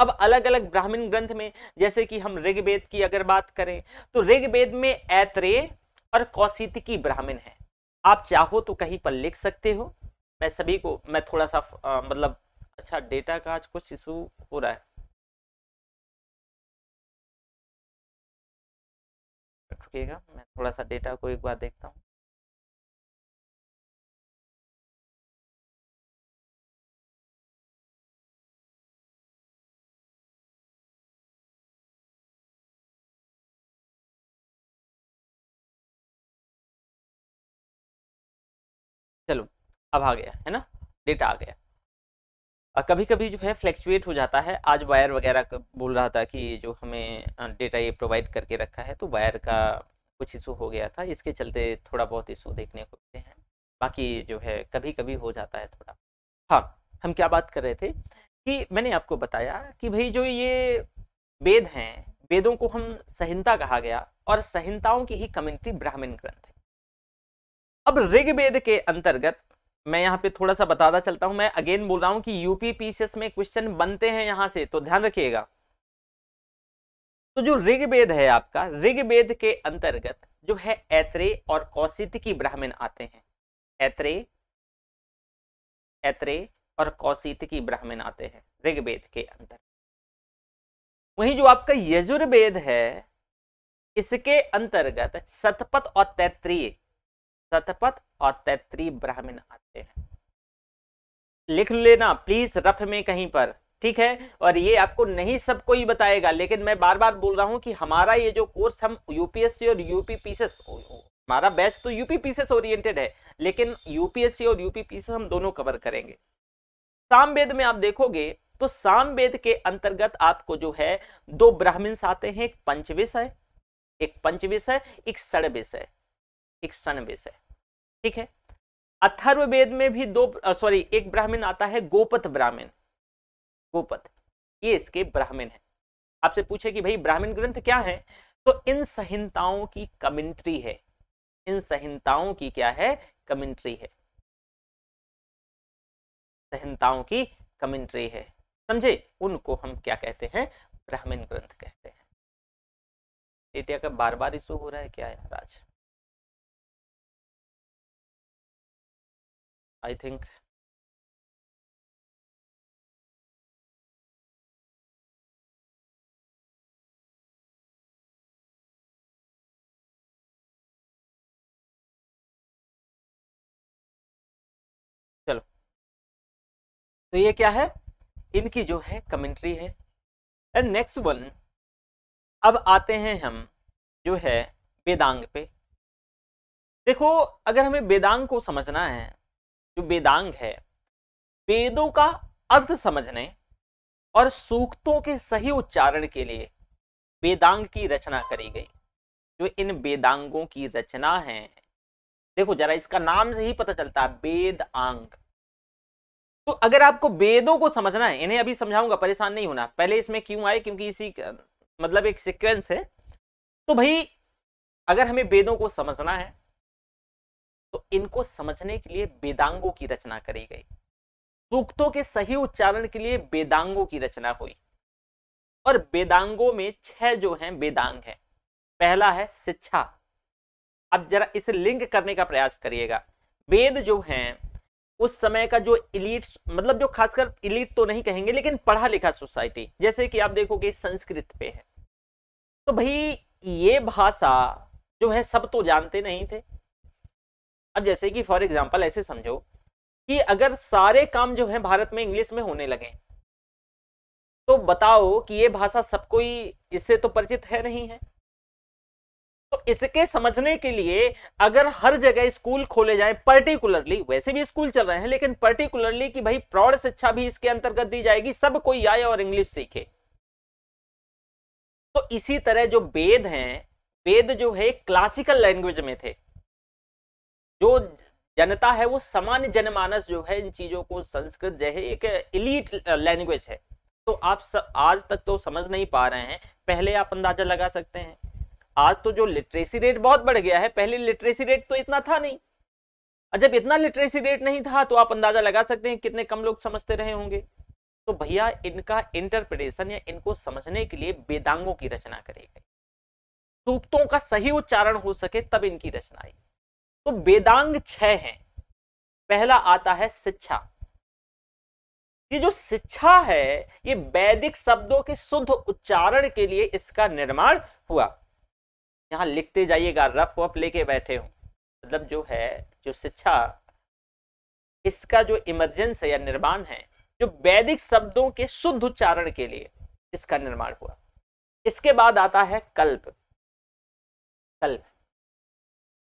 अब अलग अलग ब्राह्मण ग्रंथ में जैसे कि हम ऋग्वेद की अगर बात करें तो ऋग्वेद में ऐत्रेय और कौशित की ब्राह्मण है आप चाहो तो कहीं पर लिख सकते हो मैं सभी को मैं थोड़ा सा आ, मतलब अच्छा डेटा का आज कुछ इशू हो रहा है मैं थोड़ा सा डेटा को एक बार देखता हूँ अब आ गया है ना डेटा आ गया और कभी कभी जो है फ्लैक्चुएट हो जाता है आज वायर वगैरह बोल रहा था कि जो हमें डेटा ये प्रोवाइड करके रखा है तो वायर का कुछ इशू हो गया था इसके चलते थोड़ा बहुत इशू देखने को मिलते हैं बाकी जो है कभी कभी हो जाता है थोड़ा हाँ हम क्या बात कर रहे थे कि मैंने आपको बताया कि भाई जो ये वेद हैं वेदों को हम संहिता कहा गया और संहिताओं की ही कम्युनिटी ब्राह्मण ग्रंथ है अब ऋग्वेद के अंतर्गत मैं यहाँ पे थोड़ा सा बताता चलता हूँ मैं अगेन बोल रहा हूँ कि यूपी पीसीएस में क्वेश्चन बनते हैं यहाँ से तो ध्यान रखिएगा तो जो ऋग्वेद है आपका ऋग्वेद के अंतर्गत जो है ऐत्रे और की ब्राह्मण आते हैं ऐत्रे ऐत्रे और कौशित की ब्राह्मण आते हैं ऋग्वेद के अंतर्गत वहीं जो आपका यजुर्वेद है इसके अंतर्गत सतपथ और तैत्रीय शतपथ और तैतरी ब्राह्मण आते हैं लिख लेना प्लीज रफ में कहीं पर ठीक है और ये आपको नहीं सबको ही बताएगा लेकिन मैं बार बार बोल रहा हूँ कि हमारा ये जो कोर्स हम यूपीएससी और यूपी पीसेस हमारा बैच तो यूपी पीसेस ओरिएंटेड है लेकिन यूपीएससी और यूपी पीसेस हम दोनों कवर करेंगे सामवेद में आप देखोगे तो सामवेद के अंतर्गत आपको जो है दो ब्राह्मण्स आते हैं एक पंचविश है एक पंचविश है एक सड़विश है इक्यानवे है ठीक है अथर्व वेद में भी दो सॉरी एक ब्राह्मण आता है गोपत ब्राह्मण गोपत ये इसके ब्राह्मण है आपसे पूछे कि भाई ब्राह्मण ग्रंथ क्या है तो इन संहिताओं की कमेंट्री है इन संहिताओं की क्या है कमेंट्री है संहिताओं की कमेंट्री है समझे उनको हम क्या कहते हैं ब्राह्मण ग्रंथ कहते हैं का बार बार इशू हो रहा है क्या है आज आई थिंक चलो तो ये क्या है इनकी जो है कमेंट्री है एंड नेक्स्ट वन अब आते हैं हम जो है वेदांग पे देखो अगर हमें वेदांग को समझना है जो वेदांग है वेदों का अर्थ समझने और सूक्तों के सही उच्चारण के लिए वेदांग की रचना करी गई जो इन वेदांगों की रचना है देखो जरा इसका नाम से ही पता चलता है वेदांग तो अगर आपको वेदों को समझना है इन्हें अभी समझाऊंगा परेशान नहीं होना पहले इसमें क्यों आए क्योंकि इसी मतलब एक सीक्वेंस है तो भाई अगर हमें वेदों को समझना है तो इनको समझने के लिए वेदांगों की रचना करी गई सूक्तों के सही उच्चारण के लिए वेदांगों की रचना हुई और वेदांगों में छह जो हैं वेदांग हैं पहला है शिक्षा अब जरा इसे लिंक करने का प्रयास करिएगा वेद जो हैं उस समय का जो इलीट मतलब जो खासकर इलीट तो नहीं कहेंगे लेकिन पढ़ा लिखा सोसाइटी जैसे कि आप देखोगे संस्कृत पे है तो भाई ये भाषा जो है सब तो जानते नहीं थे अब जैसे कि फॉर एग्जाम्पल ऐसे समझो कि अगर सारे काम जो है भारत में इंग्लिश में होने लगे तो बताओ कि ये भाषा सब कोई इससे तो परिचित है नहीं है तो इसके समझने के लिए अगर हर जगह स्कूल खोले जाए पर्टिकुलरली वैसे भी स्कूल चल रहे हैं लेकिन पर्टिकुलरली कि भाई प्रौढ़ शिक्षा भी इसके अंतर्गत दी जाएगी सब कोई आए और इंग्लिश सीखे तो इसी तरह जो वेद हैं वेद जो है क्लासिकल लैंग्वेज में थे जो जनता है वो सामान्य जनमानस जो है इन चीजों को संस्कृत जो है एक इलीट लैंग्वेज है तो आप स, आज तक तो समझ नहीं पा रहे हैं पहले आप अंदाजा लगा सकते हैं आज तो जो लिटरेसी रेट बहुत बढ़ गया है पहले लिटरेसी रेट तो इतना था नहीं जब इतना लिटरेसी रेट नहीं था तो आप अंदाजा लगा सकते हैं कितने कम लोग समझते रहे होंगे तो भैया इनका इंटरप्रिटेशन या इनको समझने के लिए वेदांगों की रचना करेगी सूक्तों का सही उच्चारण हो सके तब इनकी रचना आई तो वेदांग छह हैं पहला आता है शिक्षा ये जो शिक्षा है ये वैदिक शब्दों के शुद्ध उच्चारण के लिए इसका निर्माण हुआ यहां लिखते जाइएगा रफ वफ लेके बैठे हो मतलब जो है जो शिक्षा इसका जो इमरजेंस है या निर्माण है जो वैदिक शब्दों के शुद्ध उच्चारण के लिए इसका निर्माण हुआ इसके बाद आता है कल्प कल्प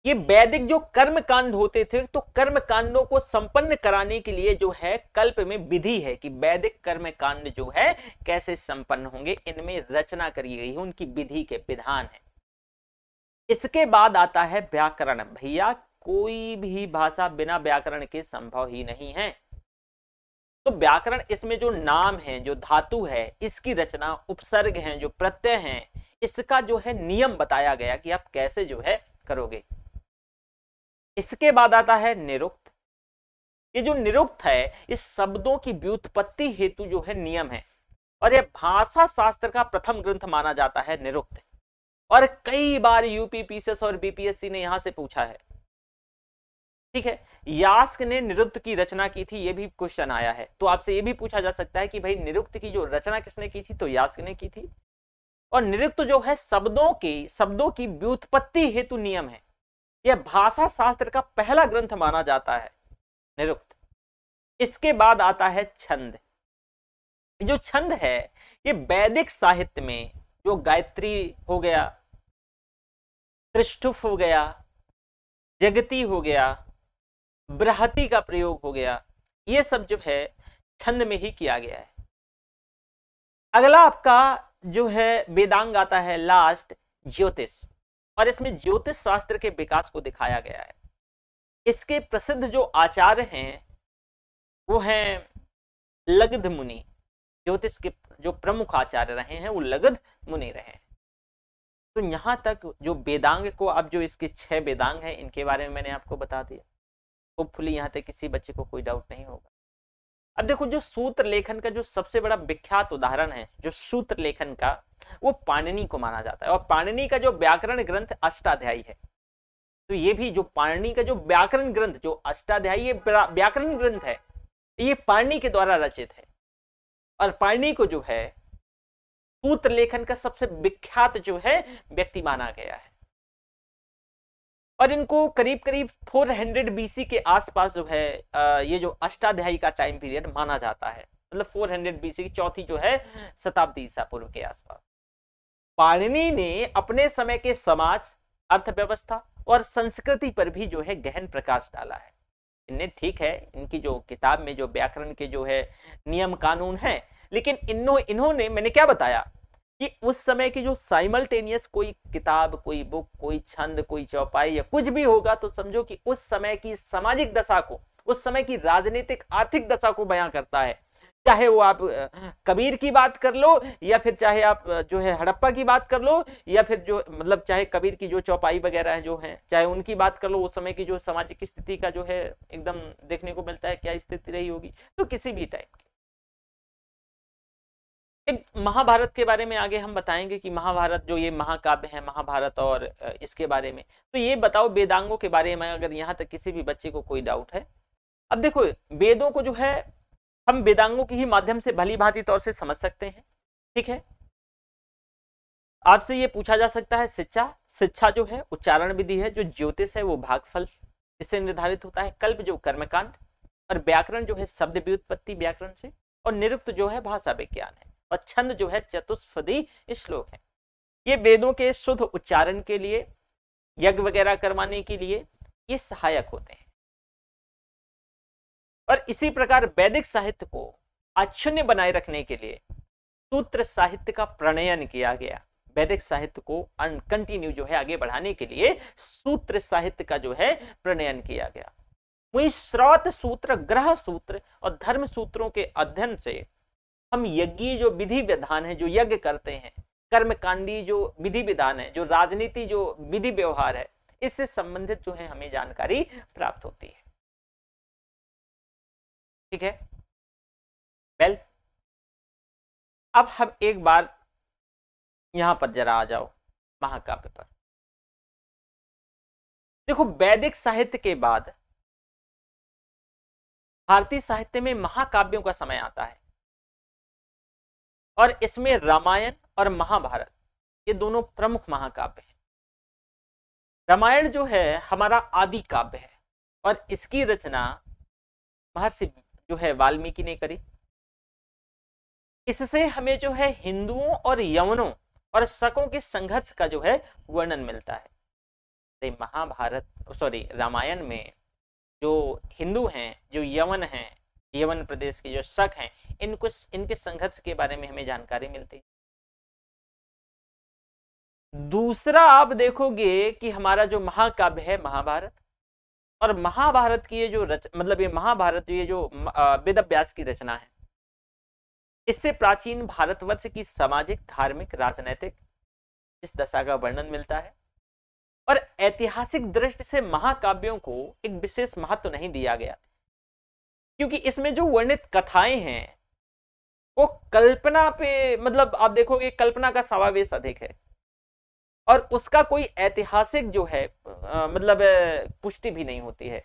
ये वैदिक जो कर्म कांड होते थे तो कर्म कांडों को संपन्न कराने के लिए जो है कल्प में विधि है कि वैदिक कर्म कांड जो है कैसे संपन्न होंगे इनमें रचना करी गई है उनकी विधि के विधान है इसके बाद आता है व्याकरण भैया कोई भी भाषा बिना व्याकरण के संभव ही नहीं है तो व्याकरण इसमें जो नाम है जो धातु है इसकी रचना उपसर्ग है जो प्रत्यय है इसका जो है नियम बताया गया कि आप कैसे जो है करोगे इसके बाद आता है निरुक्त ये जो निरुक्त है इस शब्दों की व्युत्पत्ति हेतु जो है नियम है और यह भाषा शास्त्र का प्रथम ग्रंथ माना जाता है निरुक्त और कई बार यूपीपीसीएस और बीपीएससी ने यहां से पूछा है ठीक है यास्क ने निरुक्त की रचना की थी ये भी क्वेश्चन आया है तो आपसे ये भी पूछा जा सकता है कि भाई निरुक्त की जो रचना किसने की थी तो यास्क ने की थी और निरुक्त जो है शब्दों की शब्दों की व्युत्पत्ति हेतु नियम है यह भाषा शास्त्र का पहला ग्रंथ माना जाता है निरुक्त इसके बाद आता है छंद जो छंद है ये वैदिक साहित्य में जो गायत्री हो गया त्रिष्ठुफ हो गया जगती हो गया बृहति का प्रयोग हो गया ये सब जो है छंद में ही किया गया है अगला आपका जो है वेदांग आता है लास्ट ज्योतिष और इसमें ज्योतिष शास्त्र के विकास को दिखाया गया है इसके प्रसिद्ध जो आचार्य हैं वो हैं लगध मुनि ज्योतिष के जो प्रमुख आचार्य रहे हैं वो लगध मुनि रहे हैं तो यहाँ तक जो वेदांग को अब जो इसके छह वेदांग हैं इनके बारे में मैंने आपको बता दिया होपफुली यहाँ तक किसी बच्चे को कोई डाउट नहीं होगा अब देखो जो सूत्र लेखन का जो सबसे बड़ा विख्यात उदाहरण है जो सूत्र लेखन का वो पाणनी को माना जाता है और पाणनी का जो व्याकरण ग्रंथ अष्टाध्यायी है तो ये भी जो पाणनी का जो व्याकरण ग्रंथ जो अष्टाध्यायी ये व्याकरण ग्रंथ है ये पाणनी के द्वारा रचित है और पाणनी को जो है सूत्र लेखन का सबसे विख्यात जो है व्यक्ति माना गया है और इनको करीब करीब 400 हंड्रेड बीसी के आसपास जो है ये जो अष्टाध्यायी का टाइम पीरियड माना जाता है मतलब 400 हंड्रेड बीसी की चौथी जो है हम्म। शताब्दी ईसा पूर्व के आसपास पाणिनि ने अपने समय के समाज अर्थव्यवस्था और संस्कृति पर भी जो है गहन प्रकाश डाला है इनने ठीक है इनकी जो किताब में जो व्याकरण के जो है नियम कानून है लेकिन इन्हों इन्होंने मैंने क्या बताया कि उस समय की जो साइमल्टेनियस कोई किताब कोई बुक कोई छंद कोई चौपाई या कुछ भी होगा तो समझो कि उस समय की सामाजिक दशा को उस समय की राजनीतिक आर्थिक दशा को बयां करता है चाहे वो आप कबीर की बात कर लो या फिर चाहे आप जो है हड़प्पा की बात कर लो या फिर जो मतलब चाहे कबीर की जो चौपाई वगैरह है जो है चाहे उनकी बात कर लो उस समय की जो सामाजिक स्थिति का जो है एकदम देखने को मिलता है क्या स्थिति रही होगी तो किसी भी टाइप की एक महाभारत के बारे में आगे हम बताएंगे कि महाभारत जो ये महाकाव्य है महाभारत और इसके बारे में तो ये बताओ वेदांगों के बारे में अगर यहाँ तक किसी भी बच्चे को कोई डाउट है अब देखो वेदों को जो है हम वेदांगों के ही माध्यम से भली भांति तौर से समझ सकते हैं ठीक है आपसे ये पूछा जा सकता है शिक्षा शिक्षा जो है उच्चारण विधि है जो ज्योतिष है वो भागफल इससे निर्धारित होता है कल्प जो कर्मकांड और व्याकरण जो है शब्द व्युत्पत्ति व्याकरण से और निरुक्त जो है भाषा विज्ञान है और छंद जो है चतुष्पदी श्लोक है ये वेदों के शुद्ध उच्चारण के लिए यज्ञ वगैरह करवाने के लिए ये सहायक होते हैं और इसी प्रकार वैदिक साहित्य को अच्छुन्य बनाए रखने के लिए सूत्र साहित्य का प्रणयन किया गया वैदिक साहित्य को कंटिन्यू जो है आगे बढ़ाने के लिए सूत्र साहित्य का जो है प्रणयन किया गया वही स्रोत सूत्र ग्रह सूत्र और धर्म सूत्रों के अध्ययन से हम यज्ञ जो विधि विधान है जो यज्ञ करते हैं कर्म कांडी जो विधि विधान है जो राजनीति जो विधि व्यवहार है इससे संबंधित जो है हमें जानकारी प्राप्त होती है ठीक है वेल अब हम एक बार यहां पर जरा आ जाओ महाकाव्य पर देखो वैदिक साहित्य के बाद भारतीय साहित्य में महाकाव्यों का समय आता है और इसमें रामायण और महाभारत ये दोनों प्रमुख महाकाव्य हैं रामायण जो है हमारा आदि काव्य है और इसकी रचना महर्षि जो है वाल्मीकि ने करी इससे हमें जो है हिंदुओं और यवनों और शकों के संघर्ष का जो है वर्णन मिलता है महाभारत सॉरी रामायण में जो हिंदू हैं जो यवन हैं यवन प्रदेश के जो शक हैं इनको इनके संघर्ष के बारे में हमें जानकारी मिलती है दूसरा आप देखोगे कि हमारा जो महाकाव्य है महाभारत और महाभारत की ये जो रच मतलब ये महाभारत ये जो वेद अभ्यास की रचना है इससे प्राचीन भारतवर्ष की सामाजिक धार्मिक राजनैतिक इस दशा का वर्णन मिलता है और ऐतिहासिक दृष्टि से महाकाव्यों को एक विशेष महत्व नहीं दिया गया क्योंकि इसमें जो वर्णित कथाएं हैं वो कल्पना पे मतलब आप देखोगे कल्पना का समावेश अधिक है और उसका कोई ऐतिहासिक जो है आ, मतलब पुष्टि भी नहीं होती है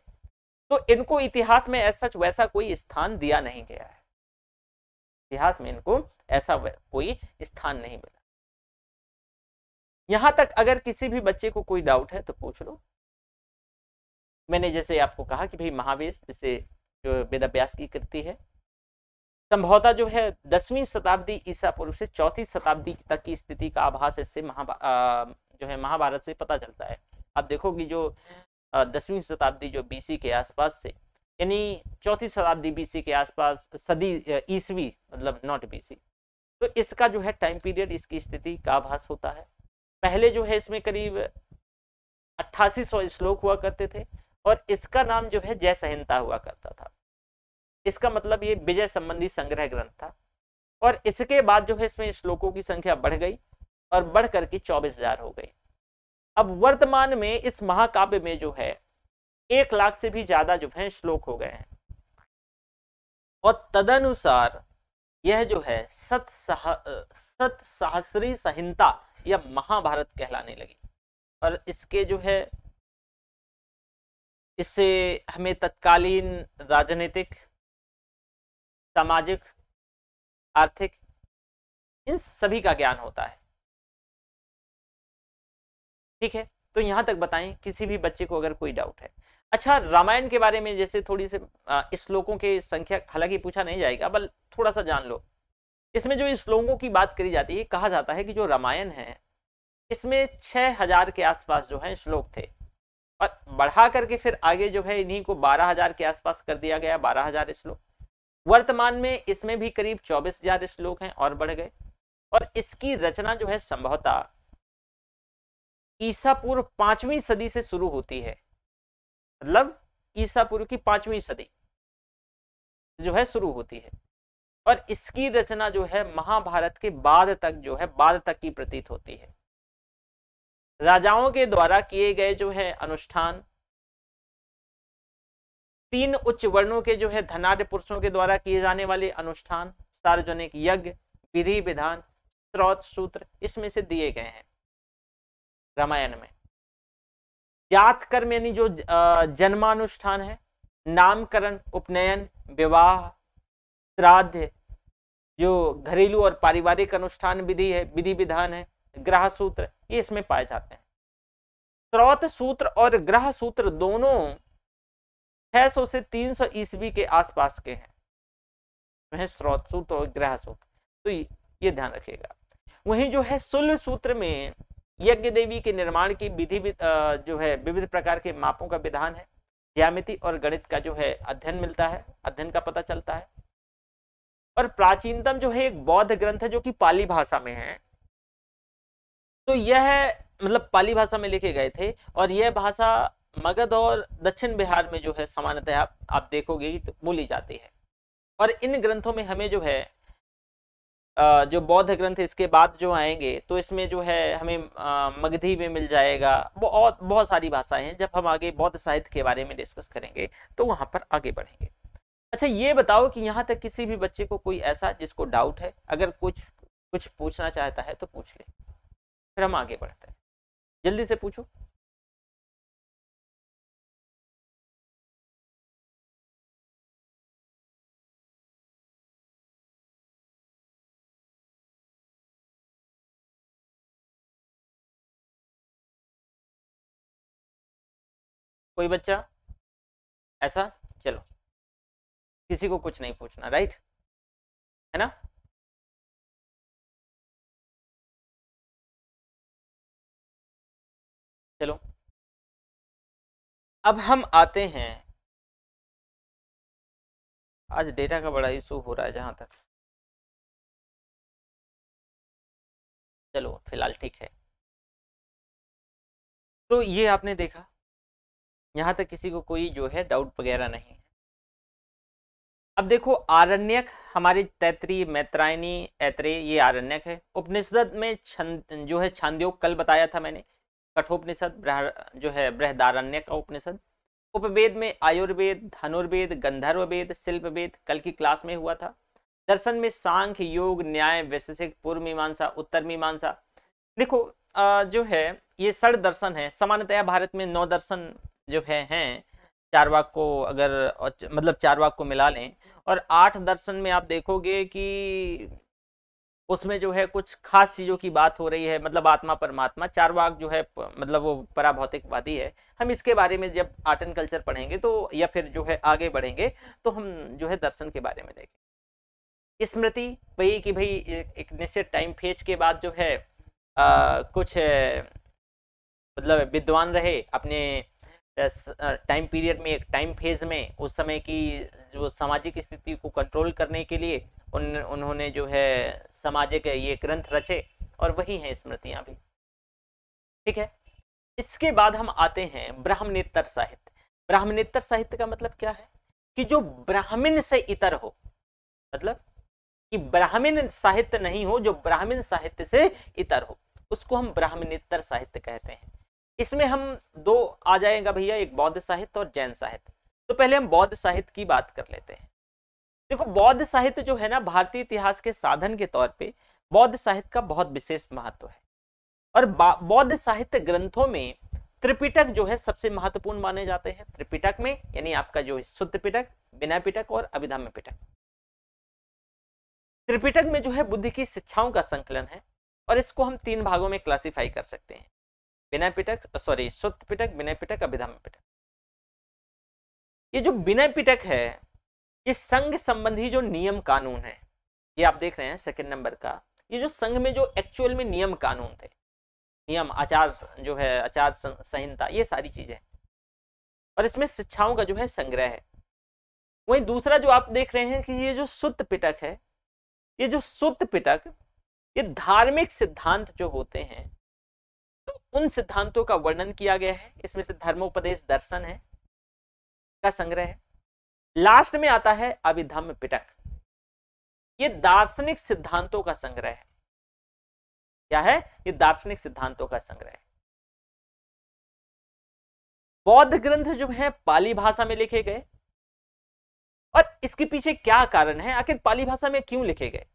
तो इनको इतिहास में ऐसा वैसा कोई स्थान दिया नहीं गया है इतिहास में इनको ऐसा कोई स्थान नहीं मिला यहां तक अगर किसी भी बच्चे को कोई डाउट है तो पूछ लो मैंने जैसे आपको कहा कि भाई महावेश जैसे जो वेदाभ्यास की कृति है संभवतः जो है दसवीं शताब्दी ईसा पूर्व से चौथी शताब्दी तक की स्थिति का आभास इससे महा जो है महाभारत से पता चलता है आप देखोगे जो दसवीं शताब्दी जो बीसी के आसपास से यानी चौथी शताब्दी बीसी के आसपास सदी ईसवी मतलब नॉट बीसी तो इसका जो है टाइम पीरियड इसकी स्थिति का आभास होता है पहले जो है इसमें करीब अट्ठासी सौ श्लोक हुआ करते थे और इसका नाम जो है जय संहिता हुआ करता था इसका मतलब ये विजय संबंधी संग्रह ग्रंथ था और इसके बाद जो है इसमें श्लोकों की संख्या बढ़ गई और बढ़ करके चौबीस हजार हो गई अब वर्तमान में इस महाकाव्य में जो है एक लाख से भी ज्यादा जो है श्लोक हो गए हैं और तदनुसार यह जो है सत सह सत सहस्री संहिता यह महाभारत कहलाने लगी और इसके जो है इससे हमें तत्कालीन राजनीतिक सामाजिक आर्थिक इन सभी का ज्ञान होता है ठीक है तो यहाँ तक बताएं किसी भी बच्चे को अगर कोई डाउट है अच्छा रामायण के बारे में जैसे थोड़ी से श्लोकों के संख्या हालांकि पूछा नहीं जाएगा बल थोड़ा सा जान लो इसमें जो श्लोकों इस की बात करी जाती है कहा जाता है कि जो रामायण है इसमें छह हजार के आसपास जो है श्लोक थे और बढ़ा करके फिर आगे जो है इन्हीं को 12,000 के आसपास कर दिया गया 12,000 श्लोक वर्तमान में इसमें भी करीब 24,000 श्लोक हैं और बढ़ गए और इसकी रचना जो है संभवतः ईसा पूर्व पांचवी सदी से शुरू होती है मतलब ईसा पूर्व की पांचवी सदी जो है शुरू होती है और इसकी रचना जो है महाभारत के बाद तक जो है बाद तक की प्रतीत होती है राजाओं के द्वारा किए गए जो है अनुष्ठान तीन उच्च वर्णों के जो है धनाढ़ पुरुषों के द्वारा किए जाने वाले अनुष्ठान सार्वजनिक यज्ञ विधि विधान स्रोत सूत्र इसमें से दिए गए हैं रामायण में जात कर्म यानी जो जन्मानुष्ठान है नामकरण उपनयन विवाह श्राद्ध जो घरेलू और पारिवारिक अनुष्ठान विधि है विधि विधान है ग्रह सूत्र ये इसमें पाए जाते हैं स्रोत सूत्र और ग्रह सूत्र दोनों 600 से 300 सौ ईस्वी के आसपास के हैं वह स्रोत सूत्र और ग्रह सूत्र तो ये ध्यान रखिएगा वहीं जो है सुल सूत्र में यज्ञ देवी के निर्माण की विधि जो है विविध प्रकार के मापों का विधान है ज्यामिति और गणित का जो है अध्ययन मिलता है अध्ययन का पता चलता है और प्राचीनतम जो है एक बौद्ध ग्रंथ है जो कि पाली भाषा में है तो यह मतलब पाली भाषा में लिखे गए थे और यह भाषा मगध और दक्षिण बिहार में जो है सामान्यतः आप, आप देखोगे तो बोली जाती है और इन ग्रंथों में हमें जो है जो बौद्ध ग्रंथ इसके बाद जो आएंगे तो इसमें जो है हमें मगधी में मिल जाएगा बहुत बहुत सारी भाषाएं हैं जब हम आगे बौद्ध साहित्य के बारे में डिस्कस करेंगे तो वहाँ पर आगे बढ़ेंगे अच्छा ये बताओ कि यहाँ तक किसी भी बच्चे को कोई ऐसा जिसको डाउट है अगर कुछ कुछ पूछना चाहता है तो पूछ ले फिर हम आगे बढ़ते हैं जल्दी से पूछो कोई बच्चा ऐसा चलो किसी को कुछ नहीं पूछना राइट है ना चलो अब हम आते हैं आज डेटा का बड़ा इशू हो रहा है जहाँ तक चलो फिलहाल ठीक है तो ये आपने देखा यहाँ तक किसी को कोई जो है डाउट वगैरह नहीं है अब देखो आरण्यक हमारे तैतरी मैत्रायणी ऐतरे ये आरण्यक है उपनिषद में छंद जो है छांदयोग कल बताया था मैंने कठोपनिषद जो है बृहदारण्य का उपनिषद उपवेद में आयुर्वेद धनुर्वेद गंधर्व वेद शिल्प वेद कल की क्लास में हुआ था दर्शन में सांख्य योग न्याय वैशेषिक पूर्व मीमांसा उत्तर मीमांसा देखो जो है ये सर दर्शन है सामान्यतया भारत में नौ दर्शन जो है हैं चार वाक को अगर मतलब चार वाक को मिला लें और आठ दर्शन में आप देखोगे कि उसमें जो है कुछ खास चीज़ों की बात हो रही है मतलब आत्मा परमात्मा वाक जो है मतलब वो पराभौतिकवादी है हम इसके बारे में जब आर्ट एंड कल्चर पढ़ेंगे तो या फिर जो है आगे बढ़ेंगे तो हम जो है दर्शन के बारे में देखें स्मृति वही कि भाई एक निश्चित टाइम फेज के बाद जो है आ, कुछ मतलब विद्वान रहे अपने टाइम पीरियड में एक टाइम फेज में उस समय की जो सामाजिक स्थिति को कंट्रोल करने के लिए उन उन्होंने जो है सामाजिक ये ग्रंथ रचे और वही हैं स्मृतियां भी ठीक है इसके बाद हम आते हैं ब्राह्मणेतर साहित्य ब्राह्मणेतर साहित्य का मतलब क्या है कि जो ब्राह्मण से इतर हो मतलब कि ब्राह्मण साहित्य नहीं हो जो ब्राह्मण साहित्य से इतर हो उसको हम ब्राह्मणेतर साहित्य कहते हैं इसमें हम दो आ जाएगा भैया एक बौद्ध साहित्य और जैन साहित्य तो पहले हम बौद्ध साहित्य की बात कर लेते हैं देखो बौद्ध साहित्य जो है ना भारतीय इतिहास के साधन के तौर पे बौद्ध साहित्य का बहुत विशेष महत्व है और बौद्ध साहित्य ग्रंथों में त्रिपिटक जो है सबसे महत्वपूर्ण माने जाते हैं त्रिपिटक में यानी आपका जो है शुद्ध पिटक बिना पिटक और अभिधाम पिटक त्रिपिटक में जो है बुद्ध की शिक्षाओं का संकलन है और इसको हम तीन भागों में क्लासिफाई कर सकते हैं बिना पिटक सॉरी शुद्ध पिटक बिना पिटक अभिधाम पिटक ये जो बिना पिटक है ये संघ संबंधी जो नियम कानून है ये आप देख रहे हैं सेकंड नंबर का ये जो संघ में जो एक्चुअल में नियम कानून थे नियम आचार जो है आचार संहिता ये सारी चीजें और इसमें शिक्षाओं का जो है संग्रह है वहीं दूसरा जो आप देख रहे हैं कि ये जो सुत पिटक है ये जो सुत पिटक ये धार्मिक सिद्धांत जो होते हैं तो उन सिद्धांतों का वर्णन किया गया है इसमें से धर्मोपदेश दर्शन है का संग्रह है लास्ट में आता है अभिधम पिटक ये दार्शनिक सिद्धांतों का संग्रह है क्या है ये दार्शनिक सिद्धांतों का संग्रह है बौद्ध ग्रंथ जो है पाली भाषा में लिखे गए और इसके पीछे क्या कारण है आखिर पाली भाषा में क्यों लिखे गए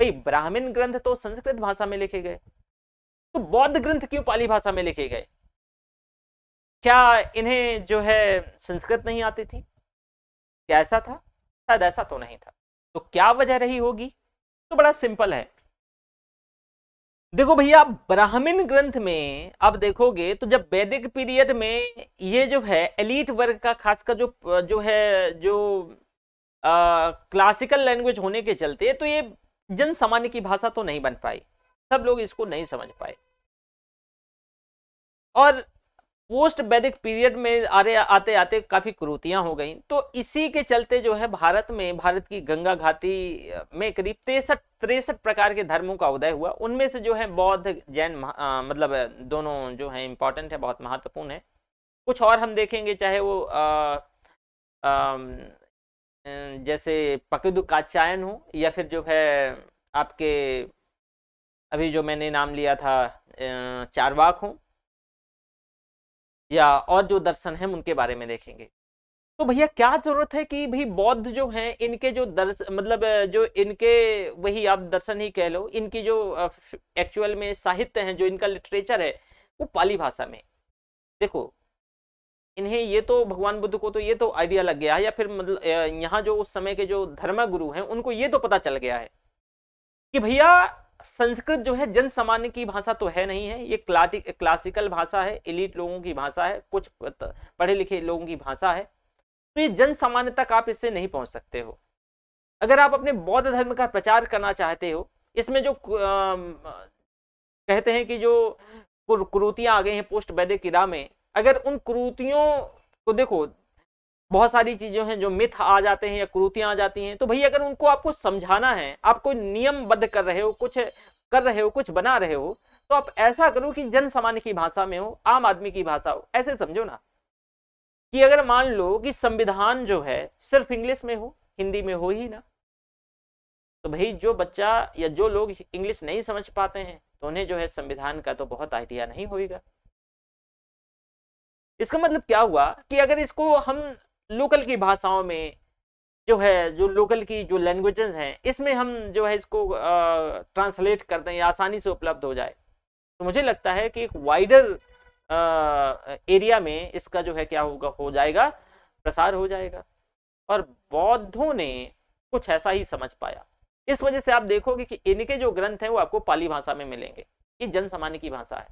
भाई ब्राह्मण ग्रंथ तो संस्कृत भाषा में लिखे गए तो बौद्ध ग्रंथ क्यों पाली भाषा में लिखे गए क्या इन्हें जो है संस्कृत नहीं आती थी क्या ऐसा था शायद ऐसा तो नहीं था तो क्या वजह रही होगी तो बड़ा सिंपल है देखो भैया ब्राह्मण ग्रंथ में आप देखोगे तो जब वैदिक पीरियड में ये जो है एलिट वर्ग का खासकर जो जो है जो आ, क्लासिकल लैंग्वेज होने के चलते तो ये जन सामान्य की भाषा तो नहीं बन पाई सब लोग इसको नहीं समझ पाए और पोस्ट वैदिक पीरियड में आरे आते आते काफ़ी क्रूतियाँ हो गई तो इसी के चलते जो है भारत में भारत की गंगा घाटी में करीब तिरसठ तिरसठ प्रकार के धर्मों का उदय हुआ उनमें से जो है बौद्ध जैन मतलब दोनों जो है इम्पॉर्टेंट है बहुत महत्वपूर्ण है कुछ और हम देखेंगे चाहे वो आ, आ, जैसे पकदु काचायन हो या फिर जो है आपके अभी जो मैंने नाम लिया था चारवाक हूँ या और जो दर्शन हैं उनके बारे में देखेंगे तो भैया क्या जरूरत है कि भाई बौद्ध जो हैं इनके जो दर्श मतलब जो इनके वही आप दर्शन ही कह लो इनकी जो एक्चुअल में साहित्य है जो इनका लिटरेचर है वो पाली भाषा में देखो इन्हें ये तो भगवान बुद्ध को तो ये तो आइडिया लग गया है या फिर मतलब यहाँ जो उस समय के जो धर्म गुरु हैं उनको ये तो पता चल गया है कि भैया संस्कृत जो है जन सामान्य की भाषा तो है नहीं है ये क्लासिकल भाषा है इलीट लोगों की भाषा है कुछ पढ़े लिखे लोगों की भाषा है तो ये जन सामान्य तक आप इससे नहीं पहुंच सकते हो अगर आप अपने बौद्ध धर्म का प्रचार करना चाहते हो इसमें जो कहते हैं कि जो कुरुतियां आ गई हैं पोस्ट वैदिक किरा में अगर उन कुरुतियों को देखो बहुत सारी चीजें हैं जो मिथ आ जाते हैं या क्रूतियां आ जाती हैं तो भाई अगर उनको आपको समझाना है आप कोई नियमबद्ध कर रहे हो कुछ कर रहे हो कुछ बना रहे हो तो आप ऐसा करो कि जन सामान्य की भाषा में हो आम आदमी की भाषा हो ऐसे समझो ना कि अगर मान लो कि संविधान जो है सिर्फ इंग्लिश में हो हिंदी में हो ही ना तो भाई जो बच्चा या जो लोग इंग्लिश नहीं समझ पाते हैं तो उन्हें जो है संविधान का तो बहुत आइडिया नहीं होगा इसका मतलब क्या हुआ कि अगर इसको हम लोकल की भाषाओं में जो है जो लोकल की जो लैंग्वेजेस हैं इसमें हम जो है इसको ट्रांसलेट कर दें आसानी से उपलब्ध हो जाए तो मुझे लगता है कि एक वाइडर एरिया में इसका जो है क्या होगा हो जाएगा प्रसार हो जाएगा और बौद्धों ने कुछ ऐसा ही समझ पाया इस वजह से आप देखोगे कि इनके जो ग्रंथ हैं वो आपको पाली भाषा में मिलेंगे ये जन सामान्य की भाषा है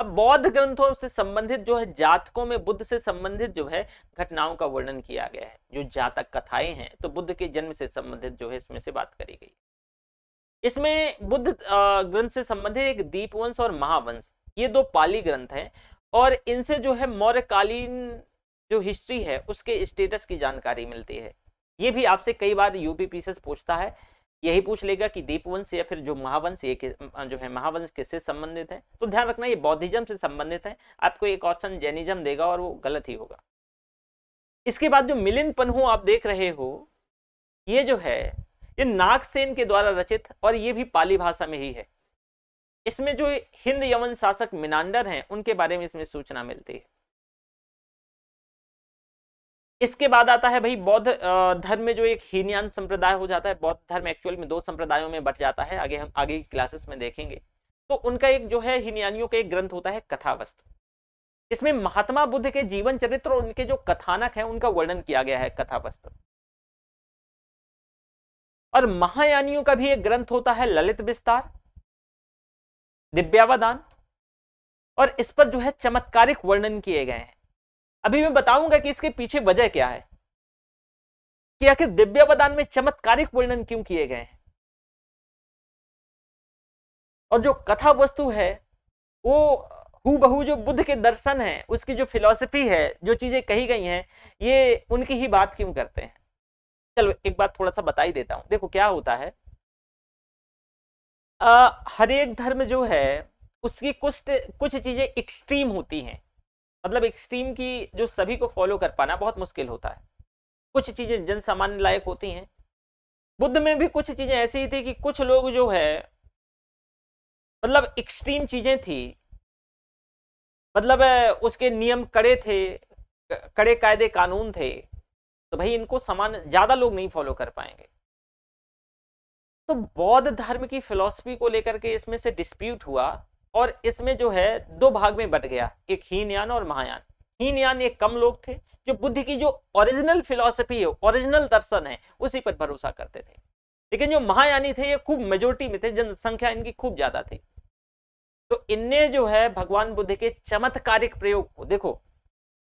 अब बौद्ध ग्रंथों से संबंधित जो है जातकों में बुद्ध से संबंधित जो है घटनाओं का वर्णन किया गया है जो जातक कथाएं हैं तो बुद्ध के जन्म से संबंधित जो है इसमें से बात करी गई इसमें बुद्ध ग्रंथ से संबंधित एक दीपवंश और महावंश ये दो पाली ग्रंथ हैं और इनसे जो है मौर्यकालीन जो हिस्ट्री है उसके स्टेटस की जानकारी मिलती है ये भी आपसे कई बार यूपी पीसेस पूछता है यही पूछ लेगा कि दीपवंश या फिर जो महावंश ये जो है महावंश किससे संबंधित है तो ध्यान रखना ये बौद्धिज्म से संबंधित है आपको एक ऑप्शन जैनिज्म देगा और वो गलत ही होगा इसके बाद जो मिलिन पनहु आप देख रहे हो ये जो है ये नागसेन के द्वारा रचित और ये भी पाली भाषा में ही है इसमें जो हिंद यमन शासक मिनांडर हैं उनके बारे में इसमें सूचना मिलती है इसके बाद आता है भाई बौद्ध धर्म में जो एक हीनयान संप्रदाय हो जाता है बौद्ध धर्म एक्चुअल में दो संप्रदायों में बट जाता है आगे हम आगे की क्लासेस में देखेंगे तो उनका एक जो है हीनयानियों का एक ग्रंथ होता है कथावस्तु इसमें महात्मा बुद्ध के जीवन चरित्र और उनके जो कथानक है उनका वर्णन किया गया है कथावस्तु और महायानियों का भी एक ग्रंथ होता है ललित विस्तार दिव्यावदान और इस पर जो है चमत्कारिक वर्णन किए गए हैं अभी मैं बताऊंगा कि इसके पीछे वजह क्या है कि आखिर दिव्यावदान में चमत्कारिक वर्णन क्यों किए गए हैं और जो कथा वस्तु है वो हु जो बुद्ध के दर्शन है उसकी जो फिलॉसफी है जो चीजें कही गई हैं ये उनकी ही बात क्यों करते हैं चलो एक बात थोड़ा सा बता ही देता हूं देखो क्या होता है आ, हर एक धर्म जो है उसकी कुछ कुछ चीजें एक्सट्रीम होती हैं मतलब एक्सट्रीम की जो सभी को फॉलो कर पाना बहुत मुश्किल होता है कुछ चीज़ें जन सामान्य लायक होती हैं बुद्ध में भी कुछ चीज़ें ऐसी ही थी कि कुछ लोग जो है मतलब एक्सट्रीम चीज़ें थी मतलब उसके नियम कड़े थे कड़े कायदे कानून थे तो भाई इनको समान ज़्यादा लोग नहीं फॉलो कर पाएंगे तो बौद्ध धर्म की फिलॉसफी को लेकर के इसमें से डिस्प्यूट हुआ और इसमें जो है दो भाग में बट गया एक हीनयान और महायान हीनयान एक कम लोग थे जो बुद्ध की जो ओरिजिनल फिलोसफी है ओरिजिनल दर्शन है उसी पर भरोसा करते थे लेकिन जो महायानी थे ये खूब मेजोरिटी में थे जनसंख्या इनकी खूब ज्यादा थी तो इनने जो है भगवान बुद्ध के चमत्कारिक प्रयोग को देखो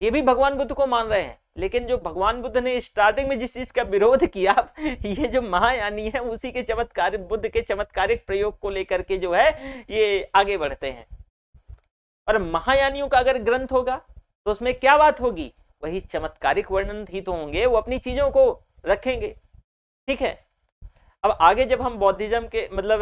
ये भी भगवान बुद्ध को मान रहे हैं लेकिन जो भगवान बुद्ध ने स्टार्टिंग में जिस चीज का विरोध किया ये जो महायानी है उसी के चमत्कार बुद्ध के चमत्कारिक प्रयोग को लेकर के जो है ये आगे बढ़ते हैं और महायानियों का अगर ग्रंथ होगा तो उसमें क्या बात होगी वही चमत्कारिक वर्णन ही तो होंगे वो अपनी चीजों को रखेंगे ठीक है अब आगे जब हम बौद्धिज्म के मतलब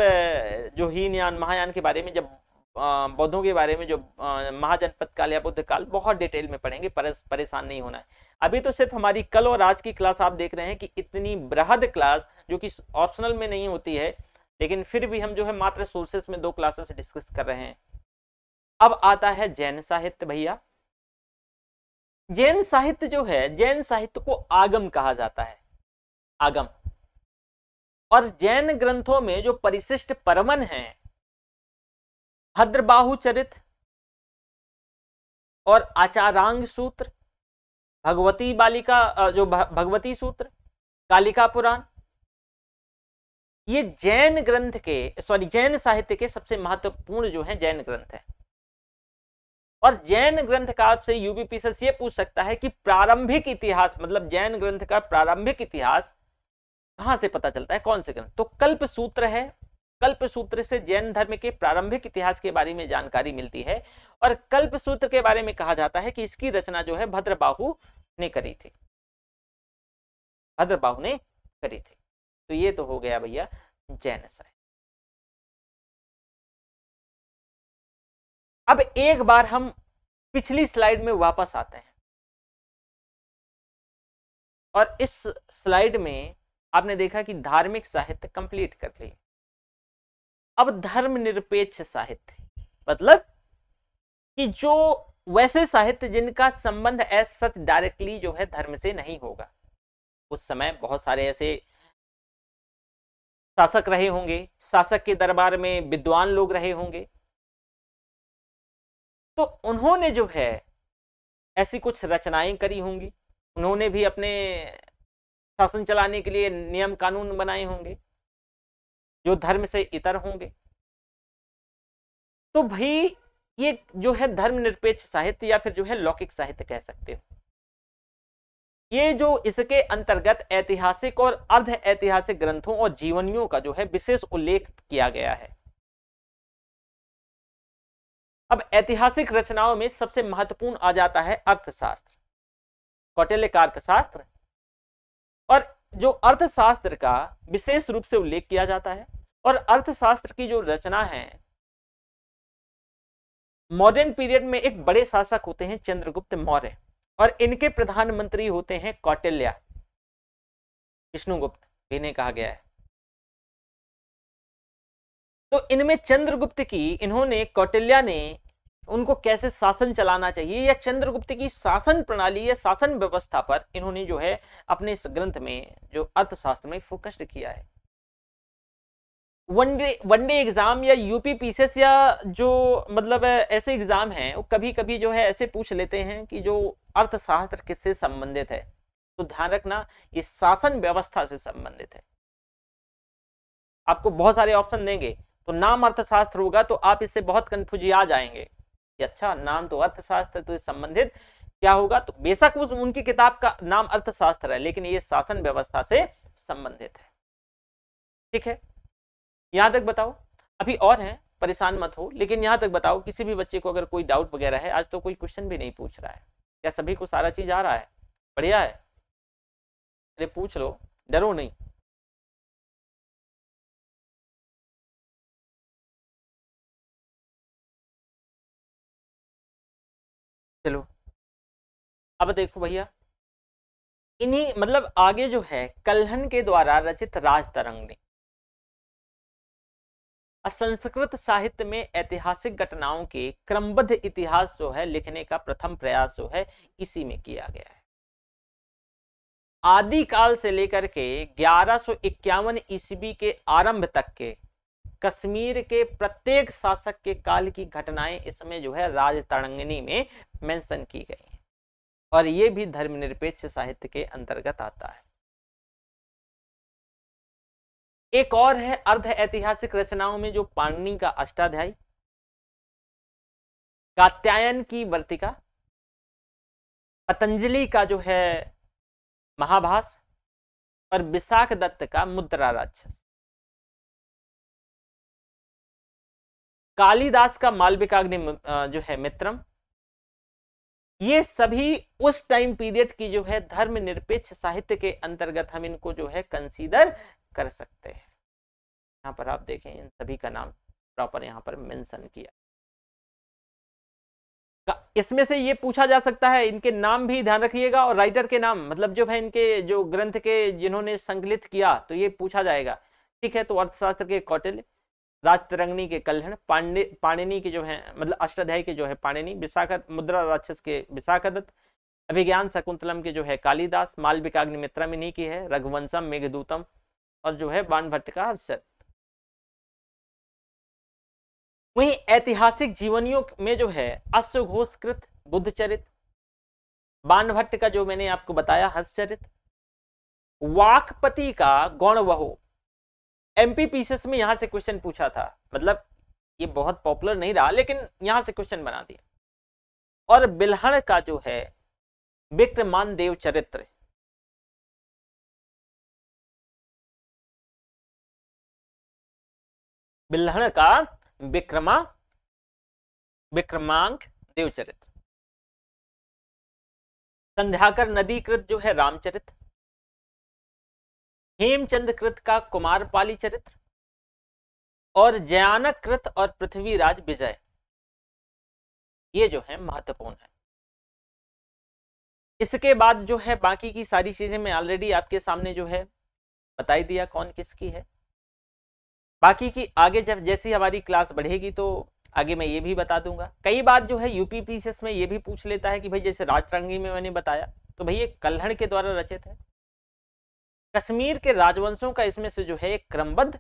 जो ही यान महायान के बारे में जब बौद्धों के बारे में जो महाजनपद काल या बुद्ध काल बहुत डिटेल में पढ़ेंगे परेशान नहीं होना है अभी तो सिर्फ हमारी कल और आज की क्लास आप देख रहे हैं कि इतनी बृहद क्लास जो कि ऑप्शनल में नहीं होती है लेकिन फिर भी हम जो है मात्र सोर्सेस में दो क्लासेस डिस्कस कर रहे हैं अब आता है जैन साहित्य भैया जैन साहित्य जो है जैन साहित्य को आगम कहा जाता है आगम और जैन ग्रंथों में जो परिशिष्ट परमन है भद्रबाहु चरित और आचारांग सूत्र भगवती बालिका जो भगवती सूत्र कालिका पुराण ये जैन ग्रंथ के सॉरी जैन साहित्य के सबसे महत्वपूर्ण जो है जैन ग्रंथ है और जैन ग्रंथ का आपसे यूपीपीएसएस ये पूछ सकता है कि प्रारंभिक इतिहास मतलब जैन ग्रंथ का प्रारंभिक इतिहास कहां से पता चलता है कौन से ग्रंथ तो कल्प सूत्र है कल्प सूत्र से जैन धर्म के प्रारंभिक इतिहास के बारे में जानकारी मिलती है और कल्प सूत्र के बारे में कहा जाता है कि इसकी रचना जो है भद्रबाहु ने करी थी भद्रबाहु ने करी थी तो ये तो हो गया भैया जैन साहित्य अब एक बार हम पिछली स्लाइड में वापस आते हैं और इस स्लाइड में आपने देखा कि धार्मिक साहित्य कंप्लीट कर लिया अब धर्मनिरपेक्ष साहित्य मतलब कि जो वैसे साहित्य जिनका संबंध ऐस सच डायरेक्टली जो है धर्म से नहीं होगा उस समय बहुत सारे ऐसे शासक रहे होंगे शासक के दरबार में विद्वान लोग रहे होंगे तो उन्होंने जो है ऐसी कुछ रचनाएं करी होंगी उन्होंने भी अपने शासन चलाने के लिए नियम कानून बनाए होंगे जो धर्म से इतर होंगे तो भाई ये जो है धर्मनिरपेक्ष साहित्य या फिर जो है लौकिक साहित्य कह सकते हो ये जो इसके अंतर्गत ऐतिहासिक और अर्ध ऐतिहासिक ग्रंथों और जीवनियों का जो है विशेष उल्लेख किया गया है अब ऐतिहासिक रचनाओं में सबसे महत्वपूर्ण आ जाता है अर्थशास्त्र कौटिल्य का अर्थशास्त्र और जो अर्थशास्त्र का विशेष रूप से उल्लेख किया जाता है और अर्थशास्त्र की जो रचना है मॉडर्न पीरियड में एक बड़े शासक होते हैं चंद्रगुप्त मौर्य और इनके प्रधानमंत्री होते हैं कौटिल्या विष्णुगुप्त इन्हें कहा गया है तो इनमें चंद्रगुप्त की इन्होंने कौटिल्या ने उनको कैसे शासन चलाना चाहिए या चंद्रगुप्त की शासन प्रणाली या शासन व्यवस्था पर इन्होंने जो है अपने इस ग्रंथ में जो अर्थशास्त्र में फोकस्ड किया है वनडे वनडे एग्जाम या यूपी पीसीएस या जो मतलब ऐसे एग्जाम हैं वो कभी कभी जो है ऐसे पूछ लेते हैं कि जो अर्थशास्त्र किससे संबंधित है तो ध्यान रखना ये शासन व्यवस्था से संबंधित है आपको बहुत सारे ऑप्शन देंगे तो नाम अर्थशास्त्र होगा तो आप इससे बहुत कंफ्यूज आ जाएंगे कि अच्छा नाम तो अर्थशास्त्र तो संबंधित क्या होगा तो बेशक उस उनकी किताब का नाम अर्थशास्त्र है लेकिन ये शासन व्यवस्था से संबंधित है ठीक है यहां तक बताओ अभी और है परेशान मत हो लेकिन यहां तक बताओ किसी भी बच्चे को अगर कोई डाउट वगैरह है आज तो कोई क्वेश्चन भी नहीं पूछ रहा है क्या सभी को सारा चीज आ रहा है बढ़िया है अरे पूछ लो डरो नहीं चलो अब देखो भैया इन्हीं मतलब आगे जो है कल्हन के द्वारा रचित राज ने संस्कृत साहित्य में ऐतिहासिक घटनाओं के क्रमबद्ध इतिहास जो है लिखने का प्रथम प्रयास जो है इसी में किया गया है आदि काल से लेकर के ग्यारह ईस्वी के आरंभ तक के कश्मीर के प्रत्येक शासक के काल की घटनाएं इसमें जो है राजतरंगनी में मेंशन की गई हैं और ये भी धर्मनिरपेक्ष साहित्य के अंतर्गत आता है एक और है अर्ध ऐतिहासिक रचनाओं में जो पाणनी का अष्टाध्यायी कात्यायन की वर्तिका पतंजलि का जो है महाभास और विशाख दत्त का मुद्रा राक्षस कालिदास का मालविकाग्नि जो है मित्रम ये सभी उस टाइम पीरियड की जो है धर्म निरपेक्ष साहित्य के अंतर्गत हम इनको जो है कंसीडर कर सकते हैं यहाँ पर आप देखें इन सभी का नाम प्रॉपर यहाँ पर मेंशन किया इसमें से ये पूछा जा सकता है इनके नाम भी ध्यान रखिएगा और राइटर के नाम मतलब जो है इनके जो ग्रंथ के जिन्होंने संकलित किया तो ये पूछा जाएगा ठीक है तो अर्थशास्त्र के कौटिल्य राजतरंगनी के कल्याण पांडे पाणिनी के जो है मतलब अष्टाध्याय के जो है पाणिनी विशाखत मुद्रा राक्षस के विशाखदत्त अभिज्ञान शकुंतलम के जो है कालिदास मालविका में नहीं की है रघुवंशम मेघदूतम और जो है बाण भट्ट का हर्षद वही ऐतिहासिक जीवनियों में जो है अश्वघोषकृत बुद्धचरित बाणभट्ट का जो मैंने आपको बताया हर्षचरित वाकपति का गौणवहु एमपीपीसीएस में यहां से क्वेश्चन पूछा था मतलब ये बहुत पॉपुलर नहीं रहा लेकिन यहां से क्वेश्चन बना दिया और बिल्हण का जो है विक्रमान देव चरित्र बिल्हण का विक्रमा विक्रमांक देवचरित्र संध्याकर नदीकृत जो है रामचरित्र हेमचंद कृत का कुमार पाली चरित्र और जयानक कृत और पृथ्वीराज विजय ये जो है महत्वपूर्ण है इसके बाद जो है बाकी की सारी चीजें मैं ऑलरेडी आपके सामने जो है बताई दिया कौन किसकी है बाकी की आगे जब जैसी हमारी क्लास बढ़ेगी तो आगे मैं ये भी बता दूंगा कई बार जो है यूपीपीसीएस में ये भी पूछ लेता है कि भाई जैसे राजतरंगी में मैंने बताया तो भाई ये कल्हण के द्वारा रचित है कश्मीर के राजवंशों का इसमें से जो है क्रमबद्ध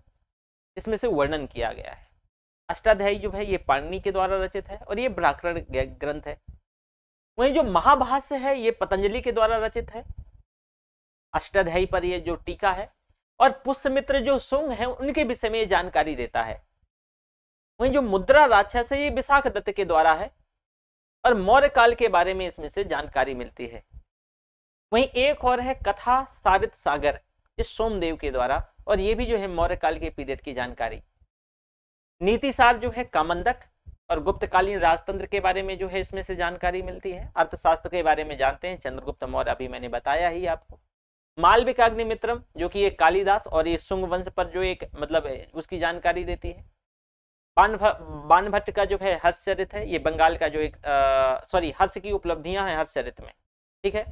इसमें से वर्णन किया गया है अष्टाध्यायी जो है ये पाणनी के द्वारा रचित है और ये व्याकरण ग्रंथ है वहीं जो महाभाष्य है ये पतंजलि के द्वारा रचित है अष्टाध्यायी पर ये जो टीका है और पुष्यमित्र जो सुंग है उनके विषय में ये जानकारी देता है वहीं जो मुद्रा राक्षस है ये विशाख दत्त के द्वारा है और मौर्य काल के बारे में इसमें से जानकारी मिलती है वहीं एक और है कथा सारित सागर ये सोमदेव के द्वारा और ये भी जो है मौर्य काल के पीरियड की जानकारी नीतिसार जो है कामंदक और गुप्तकालीन राजतंत्र के बारे में जो है इसमें से जानकारी मिलती है अर्थशास्त्र के बारे में जानते हैं चंद्रगुप्त मौर्य अभी मैंने बताया ही आपको मालविक अग्निमित्रम जो कि ये कालिदास और ये सुंग वंश पर जो एक मतलब उसकी जानकारी देती है बानभट्ट का जो है हर्षचरित है ये बंगाल का जो एक सॉरी हर्ष की उपलब्धियां हैं हर्षचरित में ठीक है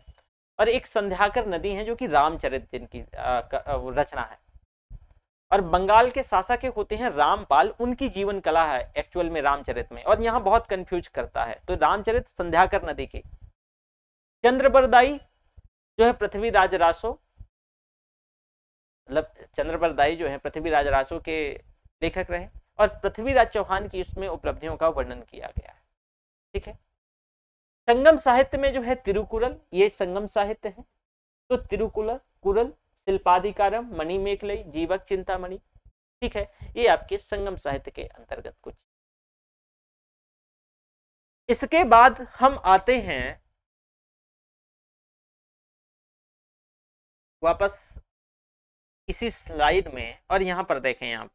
और एक संध्याकर नदी है जो कि रामचरित जिनकी रचना है और बंगाल के शासक होते हैं रामपाल उनकी जीवन कला है एक्चुअल में रामचरित में और यहाँ बहुत कंफ्यूज करता है तो रामचरित संध्याकर नदी की चंद्रबरदाई जो है पृथ्वीराज रासो मतलब चंद्रबरदाई जो है पृथ्वी रासो के लेखक रहे और पृथ्वीराज चौहान की इसमें उपलब्धियों का वर्णन किया गया है ठीक है संगम साहित्य में जो है तिरुकुरल ये संगम साहित्य है तो तिरुकुल कुरल शिल्पाधिकारम मणिमेखलई जीवक चिंतामणि ठीक है ये आपके संगम साहित्य के अंतर्गत कुछ इसके बाद हम आते हैं वापस इसी स्लाइड में और यहां पर देखें आप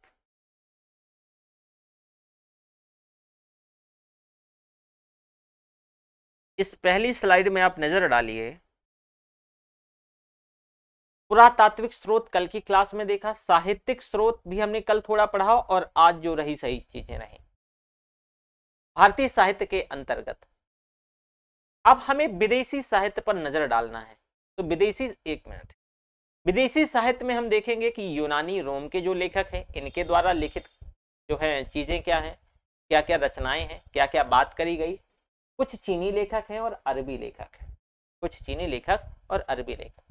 इस पहली स्लाइड में आप नज़र डालिए पुरातात्विक स्रोत कल की क्लास में देखा साहित्यिक स्रोत भी हमने कल थोड़ा पढ़ा और आज जो रही सही चीजें रही भारतीय साहित्य के अंतर्गत अब हमें विदेशी साहित्य पर नजर डालना है तो विदेशी एक मिनट विदेशी साहित्य में हम देखेंगे कि यूनानी रोम के जो लेखक हैं इनके द्वारा लिखित जो है चीजें क्या हैं क्या क्या रचनाएं हैं क्या क्या बात करी गई कुछ चीनी लेखक हैं और अरबी लेखक हैं कुछ चीनी लेखक और अरबी लेखक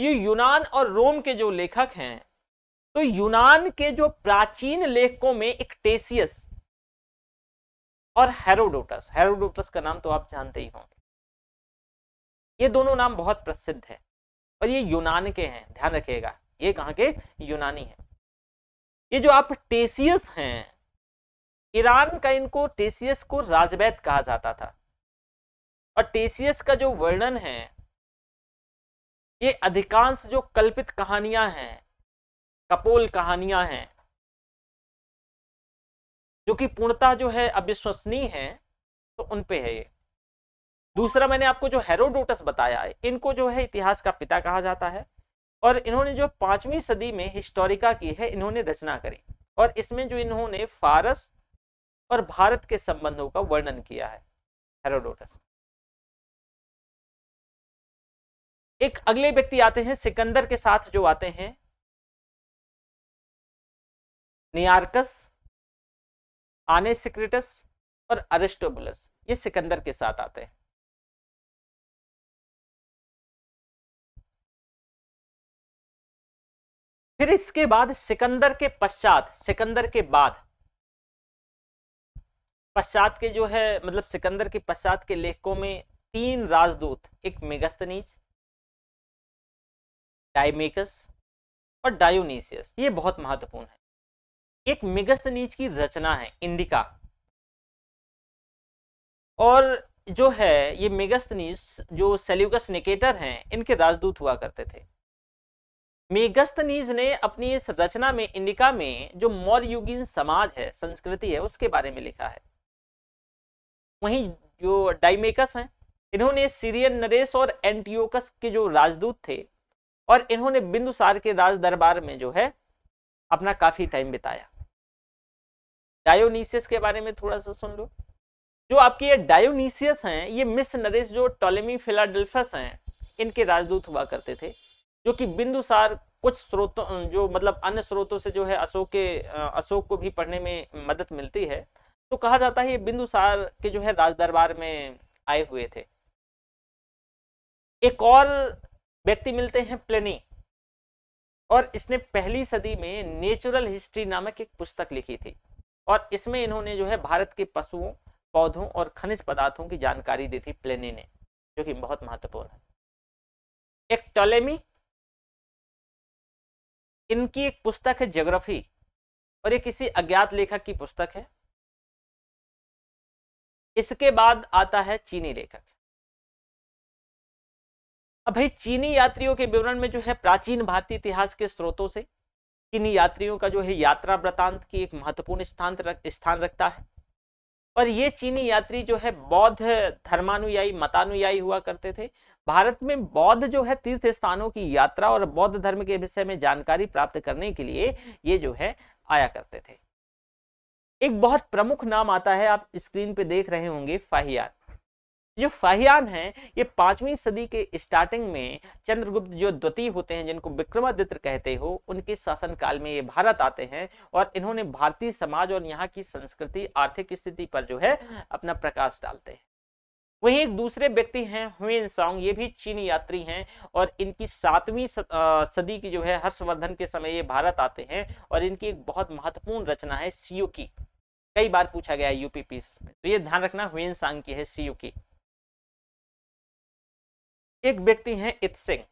ये यूनान और रोम के जो लेखक हैं तो यूनान के जो प्राचीन लेखकों में एक टेसियस और हेरोडोटस हेरोडोटस का नाम तो आप जानते ही होंगे ये दोनों नाम बहुत प्रसिद्ध हैं और ये यूनान के हैं ध्यान रखिएगा ये कहाँ के यूनानी हैं ये जो आप टेसियस हैं ईरान का इनको टेसियस को राजवैद कहा जाता था और टीसीएस का जो वर्णन है ये अधिकांश जो कल्पित कहानियां हैं कपोल कहानियां हैं जो कि पूर्णता जो है अविश्वसनीय है तो उन पे है ये दूसरा मैंने आपको जो हेरोडोटस बताया है इनको जो है इतिहास का पिता कहा जाता है और इन्होंने जो पांचवी सदी में हिस्टोरिका की है इन्होंने रचना करी और इसमें जो इन्होंने फारस और भारत के संबंधों का वर्णन किया है हेरोडोटस एक अगले व्यक्ति आते हैं सिकंदर के साथ जो आते हैं नियार्कस आने सिक्रेटस और अरिस्टोबुलस ये सिकंदर के साथ आते हैं फिर इसके बाद सिकंदर के पश्चात सिकंदर के बाद पश्चात के जो है मतलब सिकंदर के पश्चात के लेखकों में तीन राजदूत एक मेगस्तनीज डायमेकस और डायोनीसियस ये बहुत महत्वपूर्ण है एक मेगस्थनीज की रचना है इंडिका और जो है ये मेगस्थनीज जो सेल्यूकस निकेटर हैं इनके राजदूत हुआ करते थे मेगस्थनीज ने अपनी इस रचना में इंडिका में जो मौर्य समाज है संस्कृति है उसके बारे में लिखा है वहीं जो डाइमेकस हैं इन्होंने सीरियन नरेश और एंटियोकस के जो राजदूत थे और इन्होंने बिंदुसार के राज दरबार में जो है अपना काफी टाइम बिताया डायोनीसियस के बारे में थोड़ा सा सुन लो जो आपके ये डायोनीसियस हैं ये मिस नरेश जो टॉलेमी फिलाडेल्फस हैं इनके राजदूत हुआ करते थे जो कि बिंदुसार कुछ स्रोतों जो मतलब अन्य स्रोतों से जो है अशोक के अशोक को भी पढ़ने में मदद मिलती है तो कहा जाता है ये बिंदुसार के जो है राजदरबार में आए हुए थे एक और व्यक्ति मिलते हैं प्लेनी और इसने पहली सदी में नेचुरल हिस्ट्री नामक एक पुस्तक लिखी थी और इसमें इन्होंने जो है भारत के पशुओं पौधों और खनिज पदार्थों की जानकारी दी थी प्लेनी ने जो कि बहुत महत्वपूर्ण है एक टॉलेमी इनकी एक पुस्तक है ज्योग्राफी और ये किसी अज्ञात लेखक की पुस्तक है इसके बाद आता है चीनी लेखक अब भाई चीनी यात्रियों के विवरण में जो है प्राचीन भारतीय इतिहास के स्रोतों से चीनी यात्रियों का जो है यात्रा वृतांत की एक महत्वपूर्ण स्थान रख, स्थान रखता है और ये चीनी यात्री जो है बौद्ध धर्मानुयायी मतानुयायी हुआ करते थे भारत में बौद्ध जो है तीर्थ स्थानों की यात्रा और बौद्ध धर्म के विषय में जानकारी प्राप्त करने के लिए ये जो है आया करते थे एक बहुत प्रमुख नाम आता है आप स्क्रीन पे देख रहे होंगे फाहियान जो फाहियान है ये पांचवीं सदी के स्टार्टिंग में चंद्रगुप्त जो द्वितीय होते हैं जिनको विक्रमादित्य कहते हो उनके शासनकाल में ये भारत आते हैं और इन्होंने भारतीय समाज और यहाँ की संस्कृति आर्थिक स्थिति पर जो है अपना प्रकाश डालते हैं वहीं एक दूसरे व्यक्ति हैं हुएन सॉन्ग ये भी चीनी यात्री हैं और इनकी सातवीं सदी की जो है हर्षवर्धन के समय ये भारत आते हैं और इनकी एक बहुत महत्वपूर्ण रचना है सीयू की कई बार पूछा गया पीस में तो ये ध्यान रखना हुएन सॉन्ग की है सीयू की एक व्यक्ति हैं इत सिंह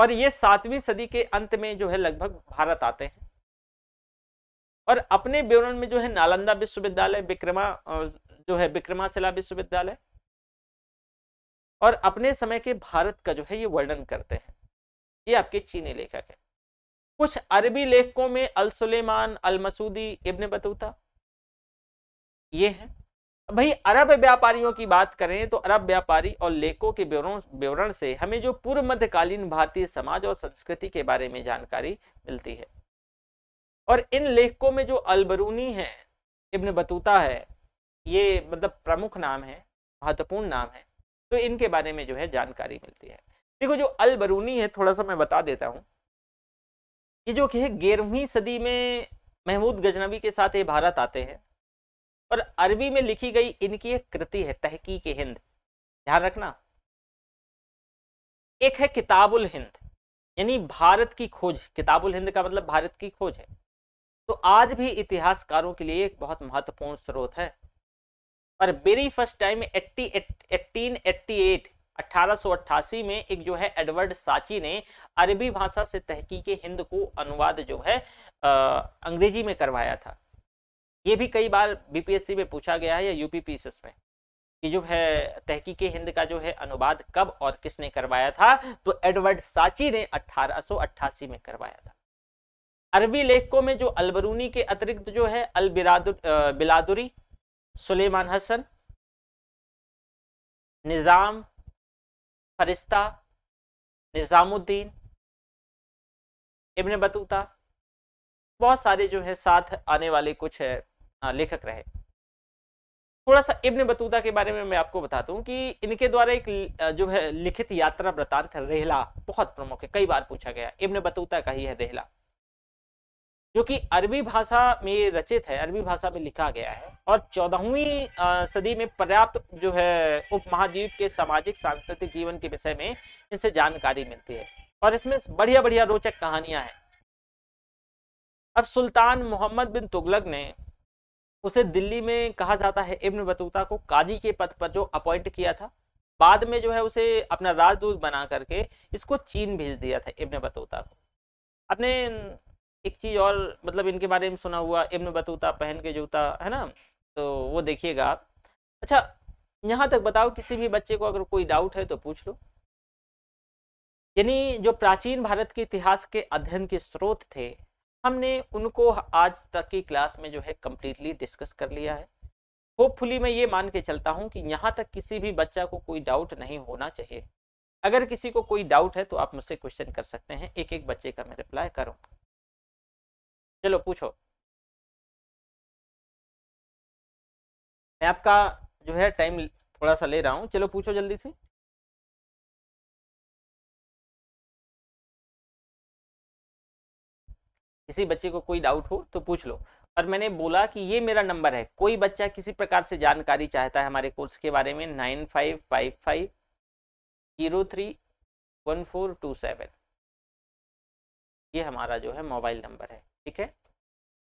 और ये सातवीं सदी के अंत में जो है लगभग भारत आते हैं और अपने विवरण में जो है नालंदा विश्वविद्यालय विक्रमा जो है विक्रमाशिला विश्वविद्यालय और अपने समय के भारत का जो है ये वर्णन करते हैं ये आपके चीनी लेखक है कुछ अरबी लेखकों में अल सुलेमान अल मसूदी इब्ने बतूता ये हैं भाई अरब व्यापारियों की बात करें तो अरब व्यापारी और लेखों के विवरण से हमें जो पूर्व मध्यकालीन भारतीय समाज और संस्कृति के बारे में जानकारी मिलती है और इन लेखकों में जो अलबरूनी है इब्न बतूता है ये मतलब प्रमुख नाम है महत्वपूर्ण नाम है तो इनके बारे में जो है जानकारी मिलती है देखो जो अलबरूनी है थोड़ा सा मैं बता देता हूँ ये जो है ग्यारहवीं सदी में महमूद गजनबी के साथ ये भारत आते हैं और अरबी में लिखी गई इनकी एक कृति है तहकीक हिंद ध्यान रखना एक है किताबुल हिंद यानी भारत की खोज किताबुल हिंद का मतलब भारत की खोज है तो आज भी इतिहासकारों के लिए एक बहुत महत्वपूर्ण स्रोत है और very first time eighty eighteen eighty eight अट्ठारह में एक जो है एडवर्ड साची ने अरबी भाषा से तहकीक हिंद को अनुवाद जो है अंग्रेजी में करवाया था ये भी कई बार बीपीएससी में पूछा गया है या यूपी में कि जो है तहकीके हिंद का जो है अनुवाद कब और किसने करवाया था तो एडवर्ड साची ने 1888 में करवाया था अरबी लेखकों में जो अलबरूनी के अतिरिक्त जो है अल बिलादुरी सुलेमान हसन निज़ाम फरिश्ता निज़ामुद्दीन इब्ने बतूता बहुत सारे जो है साथ आने वाले कुछ है लेखक रहे थोड़ा सा इब्न बतूता के बारे में मैं आपको बता दूं कि इनके द्वारा एक जो है लिखित यात्रा वृतांत रेहला बहुत प्रमुख है कई बार पूछा गया इब्न बतूता का ही है रेहला जो कि अरबी भाषा में रचित है अरबी भाषा में लिखा गया है और चौदहवीं सदी में पर्याप्त जो है उपमहाद्वीप के सामाजिक सांस्कृतिक जीवन के विषय में इनसे जानकारी मिलती है और इसमें बढ़िया बढ़िया रोचक कहानियां हैं अब सुल्तान मोहम्मद बिन तुगलक ने उसे दिल्ली में कहा जाता है इब्न बतूता को काजी के पद पर जो अपॉइंट किया था बाद में जो है उसे अपना राजदूत बना करके इसको चीन भेज दिया था इब्न बतूता को अपने एक चीज़ और मतलब इनके बारे में सुना हुआ इब्न बतूता पहन के जूता है ना तो वो देखिएगा आप अच्छा यहाँ तक बताओ किसी भी बच्चे को अगर कोई डाउट है तो पूछ लो यानी जो प्राचीन भारत के इतिहास के अध्ययन के स्रोत थे हमने उनको आज तक की क्लास में जो है कम्प्लीटली डिस्कस कर लिया है होपफुली मैं ये मान के चलता हूँ कि यहाँ तक किसी भी बच्चा को कोई डाउट नहीं होना चाहिए अगर किसी को कोई डाउट है तो आप मुझसे क्वेश्चन कर सकते हैं एक एक बच्चे का मैं रिप्लाई करूँगा चलो पूछो मैं आपका जो है टाइम थोड़ा सा ले रहा हूँ चलो पूछो जल्दी से किसी बच्चे को कोई डाउट हो तो पूछ लो और मैंने बोला कि ये मेरा नंबर है कोई बच्चा किसी प्रकार से जानकारी चाहता है हमारे कोर्स के बारे में nine five five five zero three one four two seven ये हमारा जो है मोबाइल नंबर है ठीक है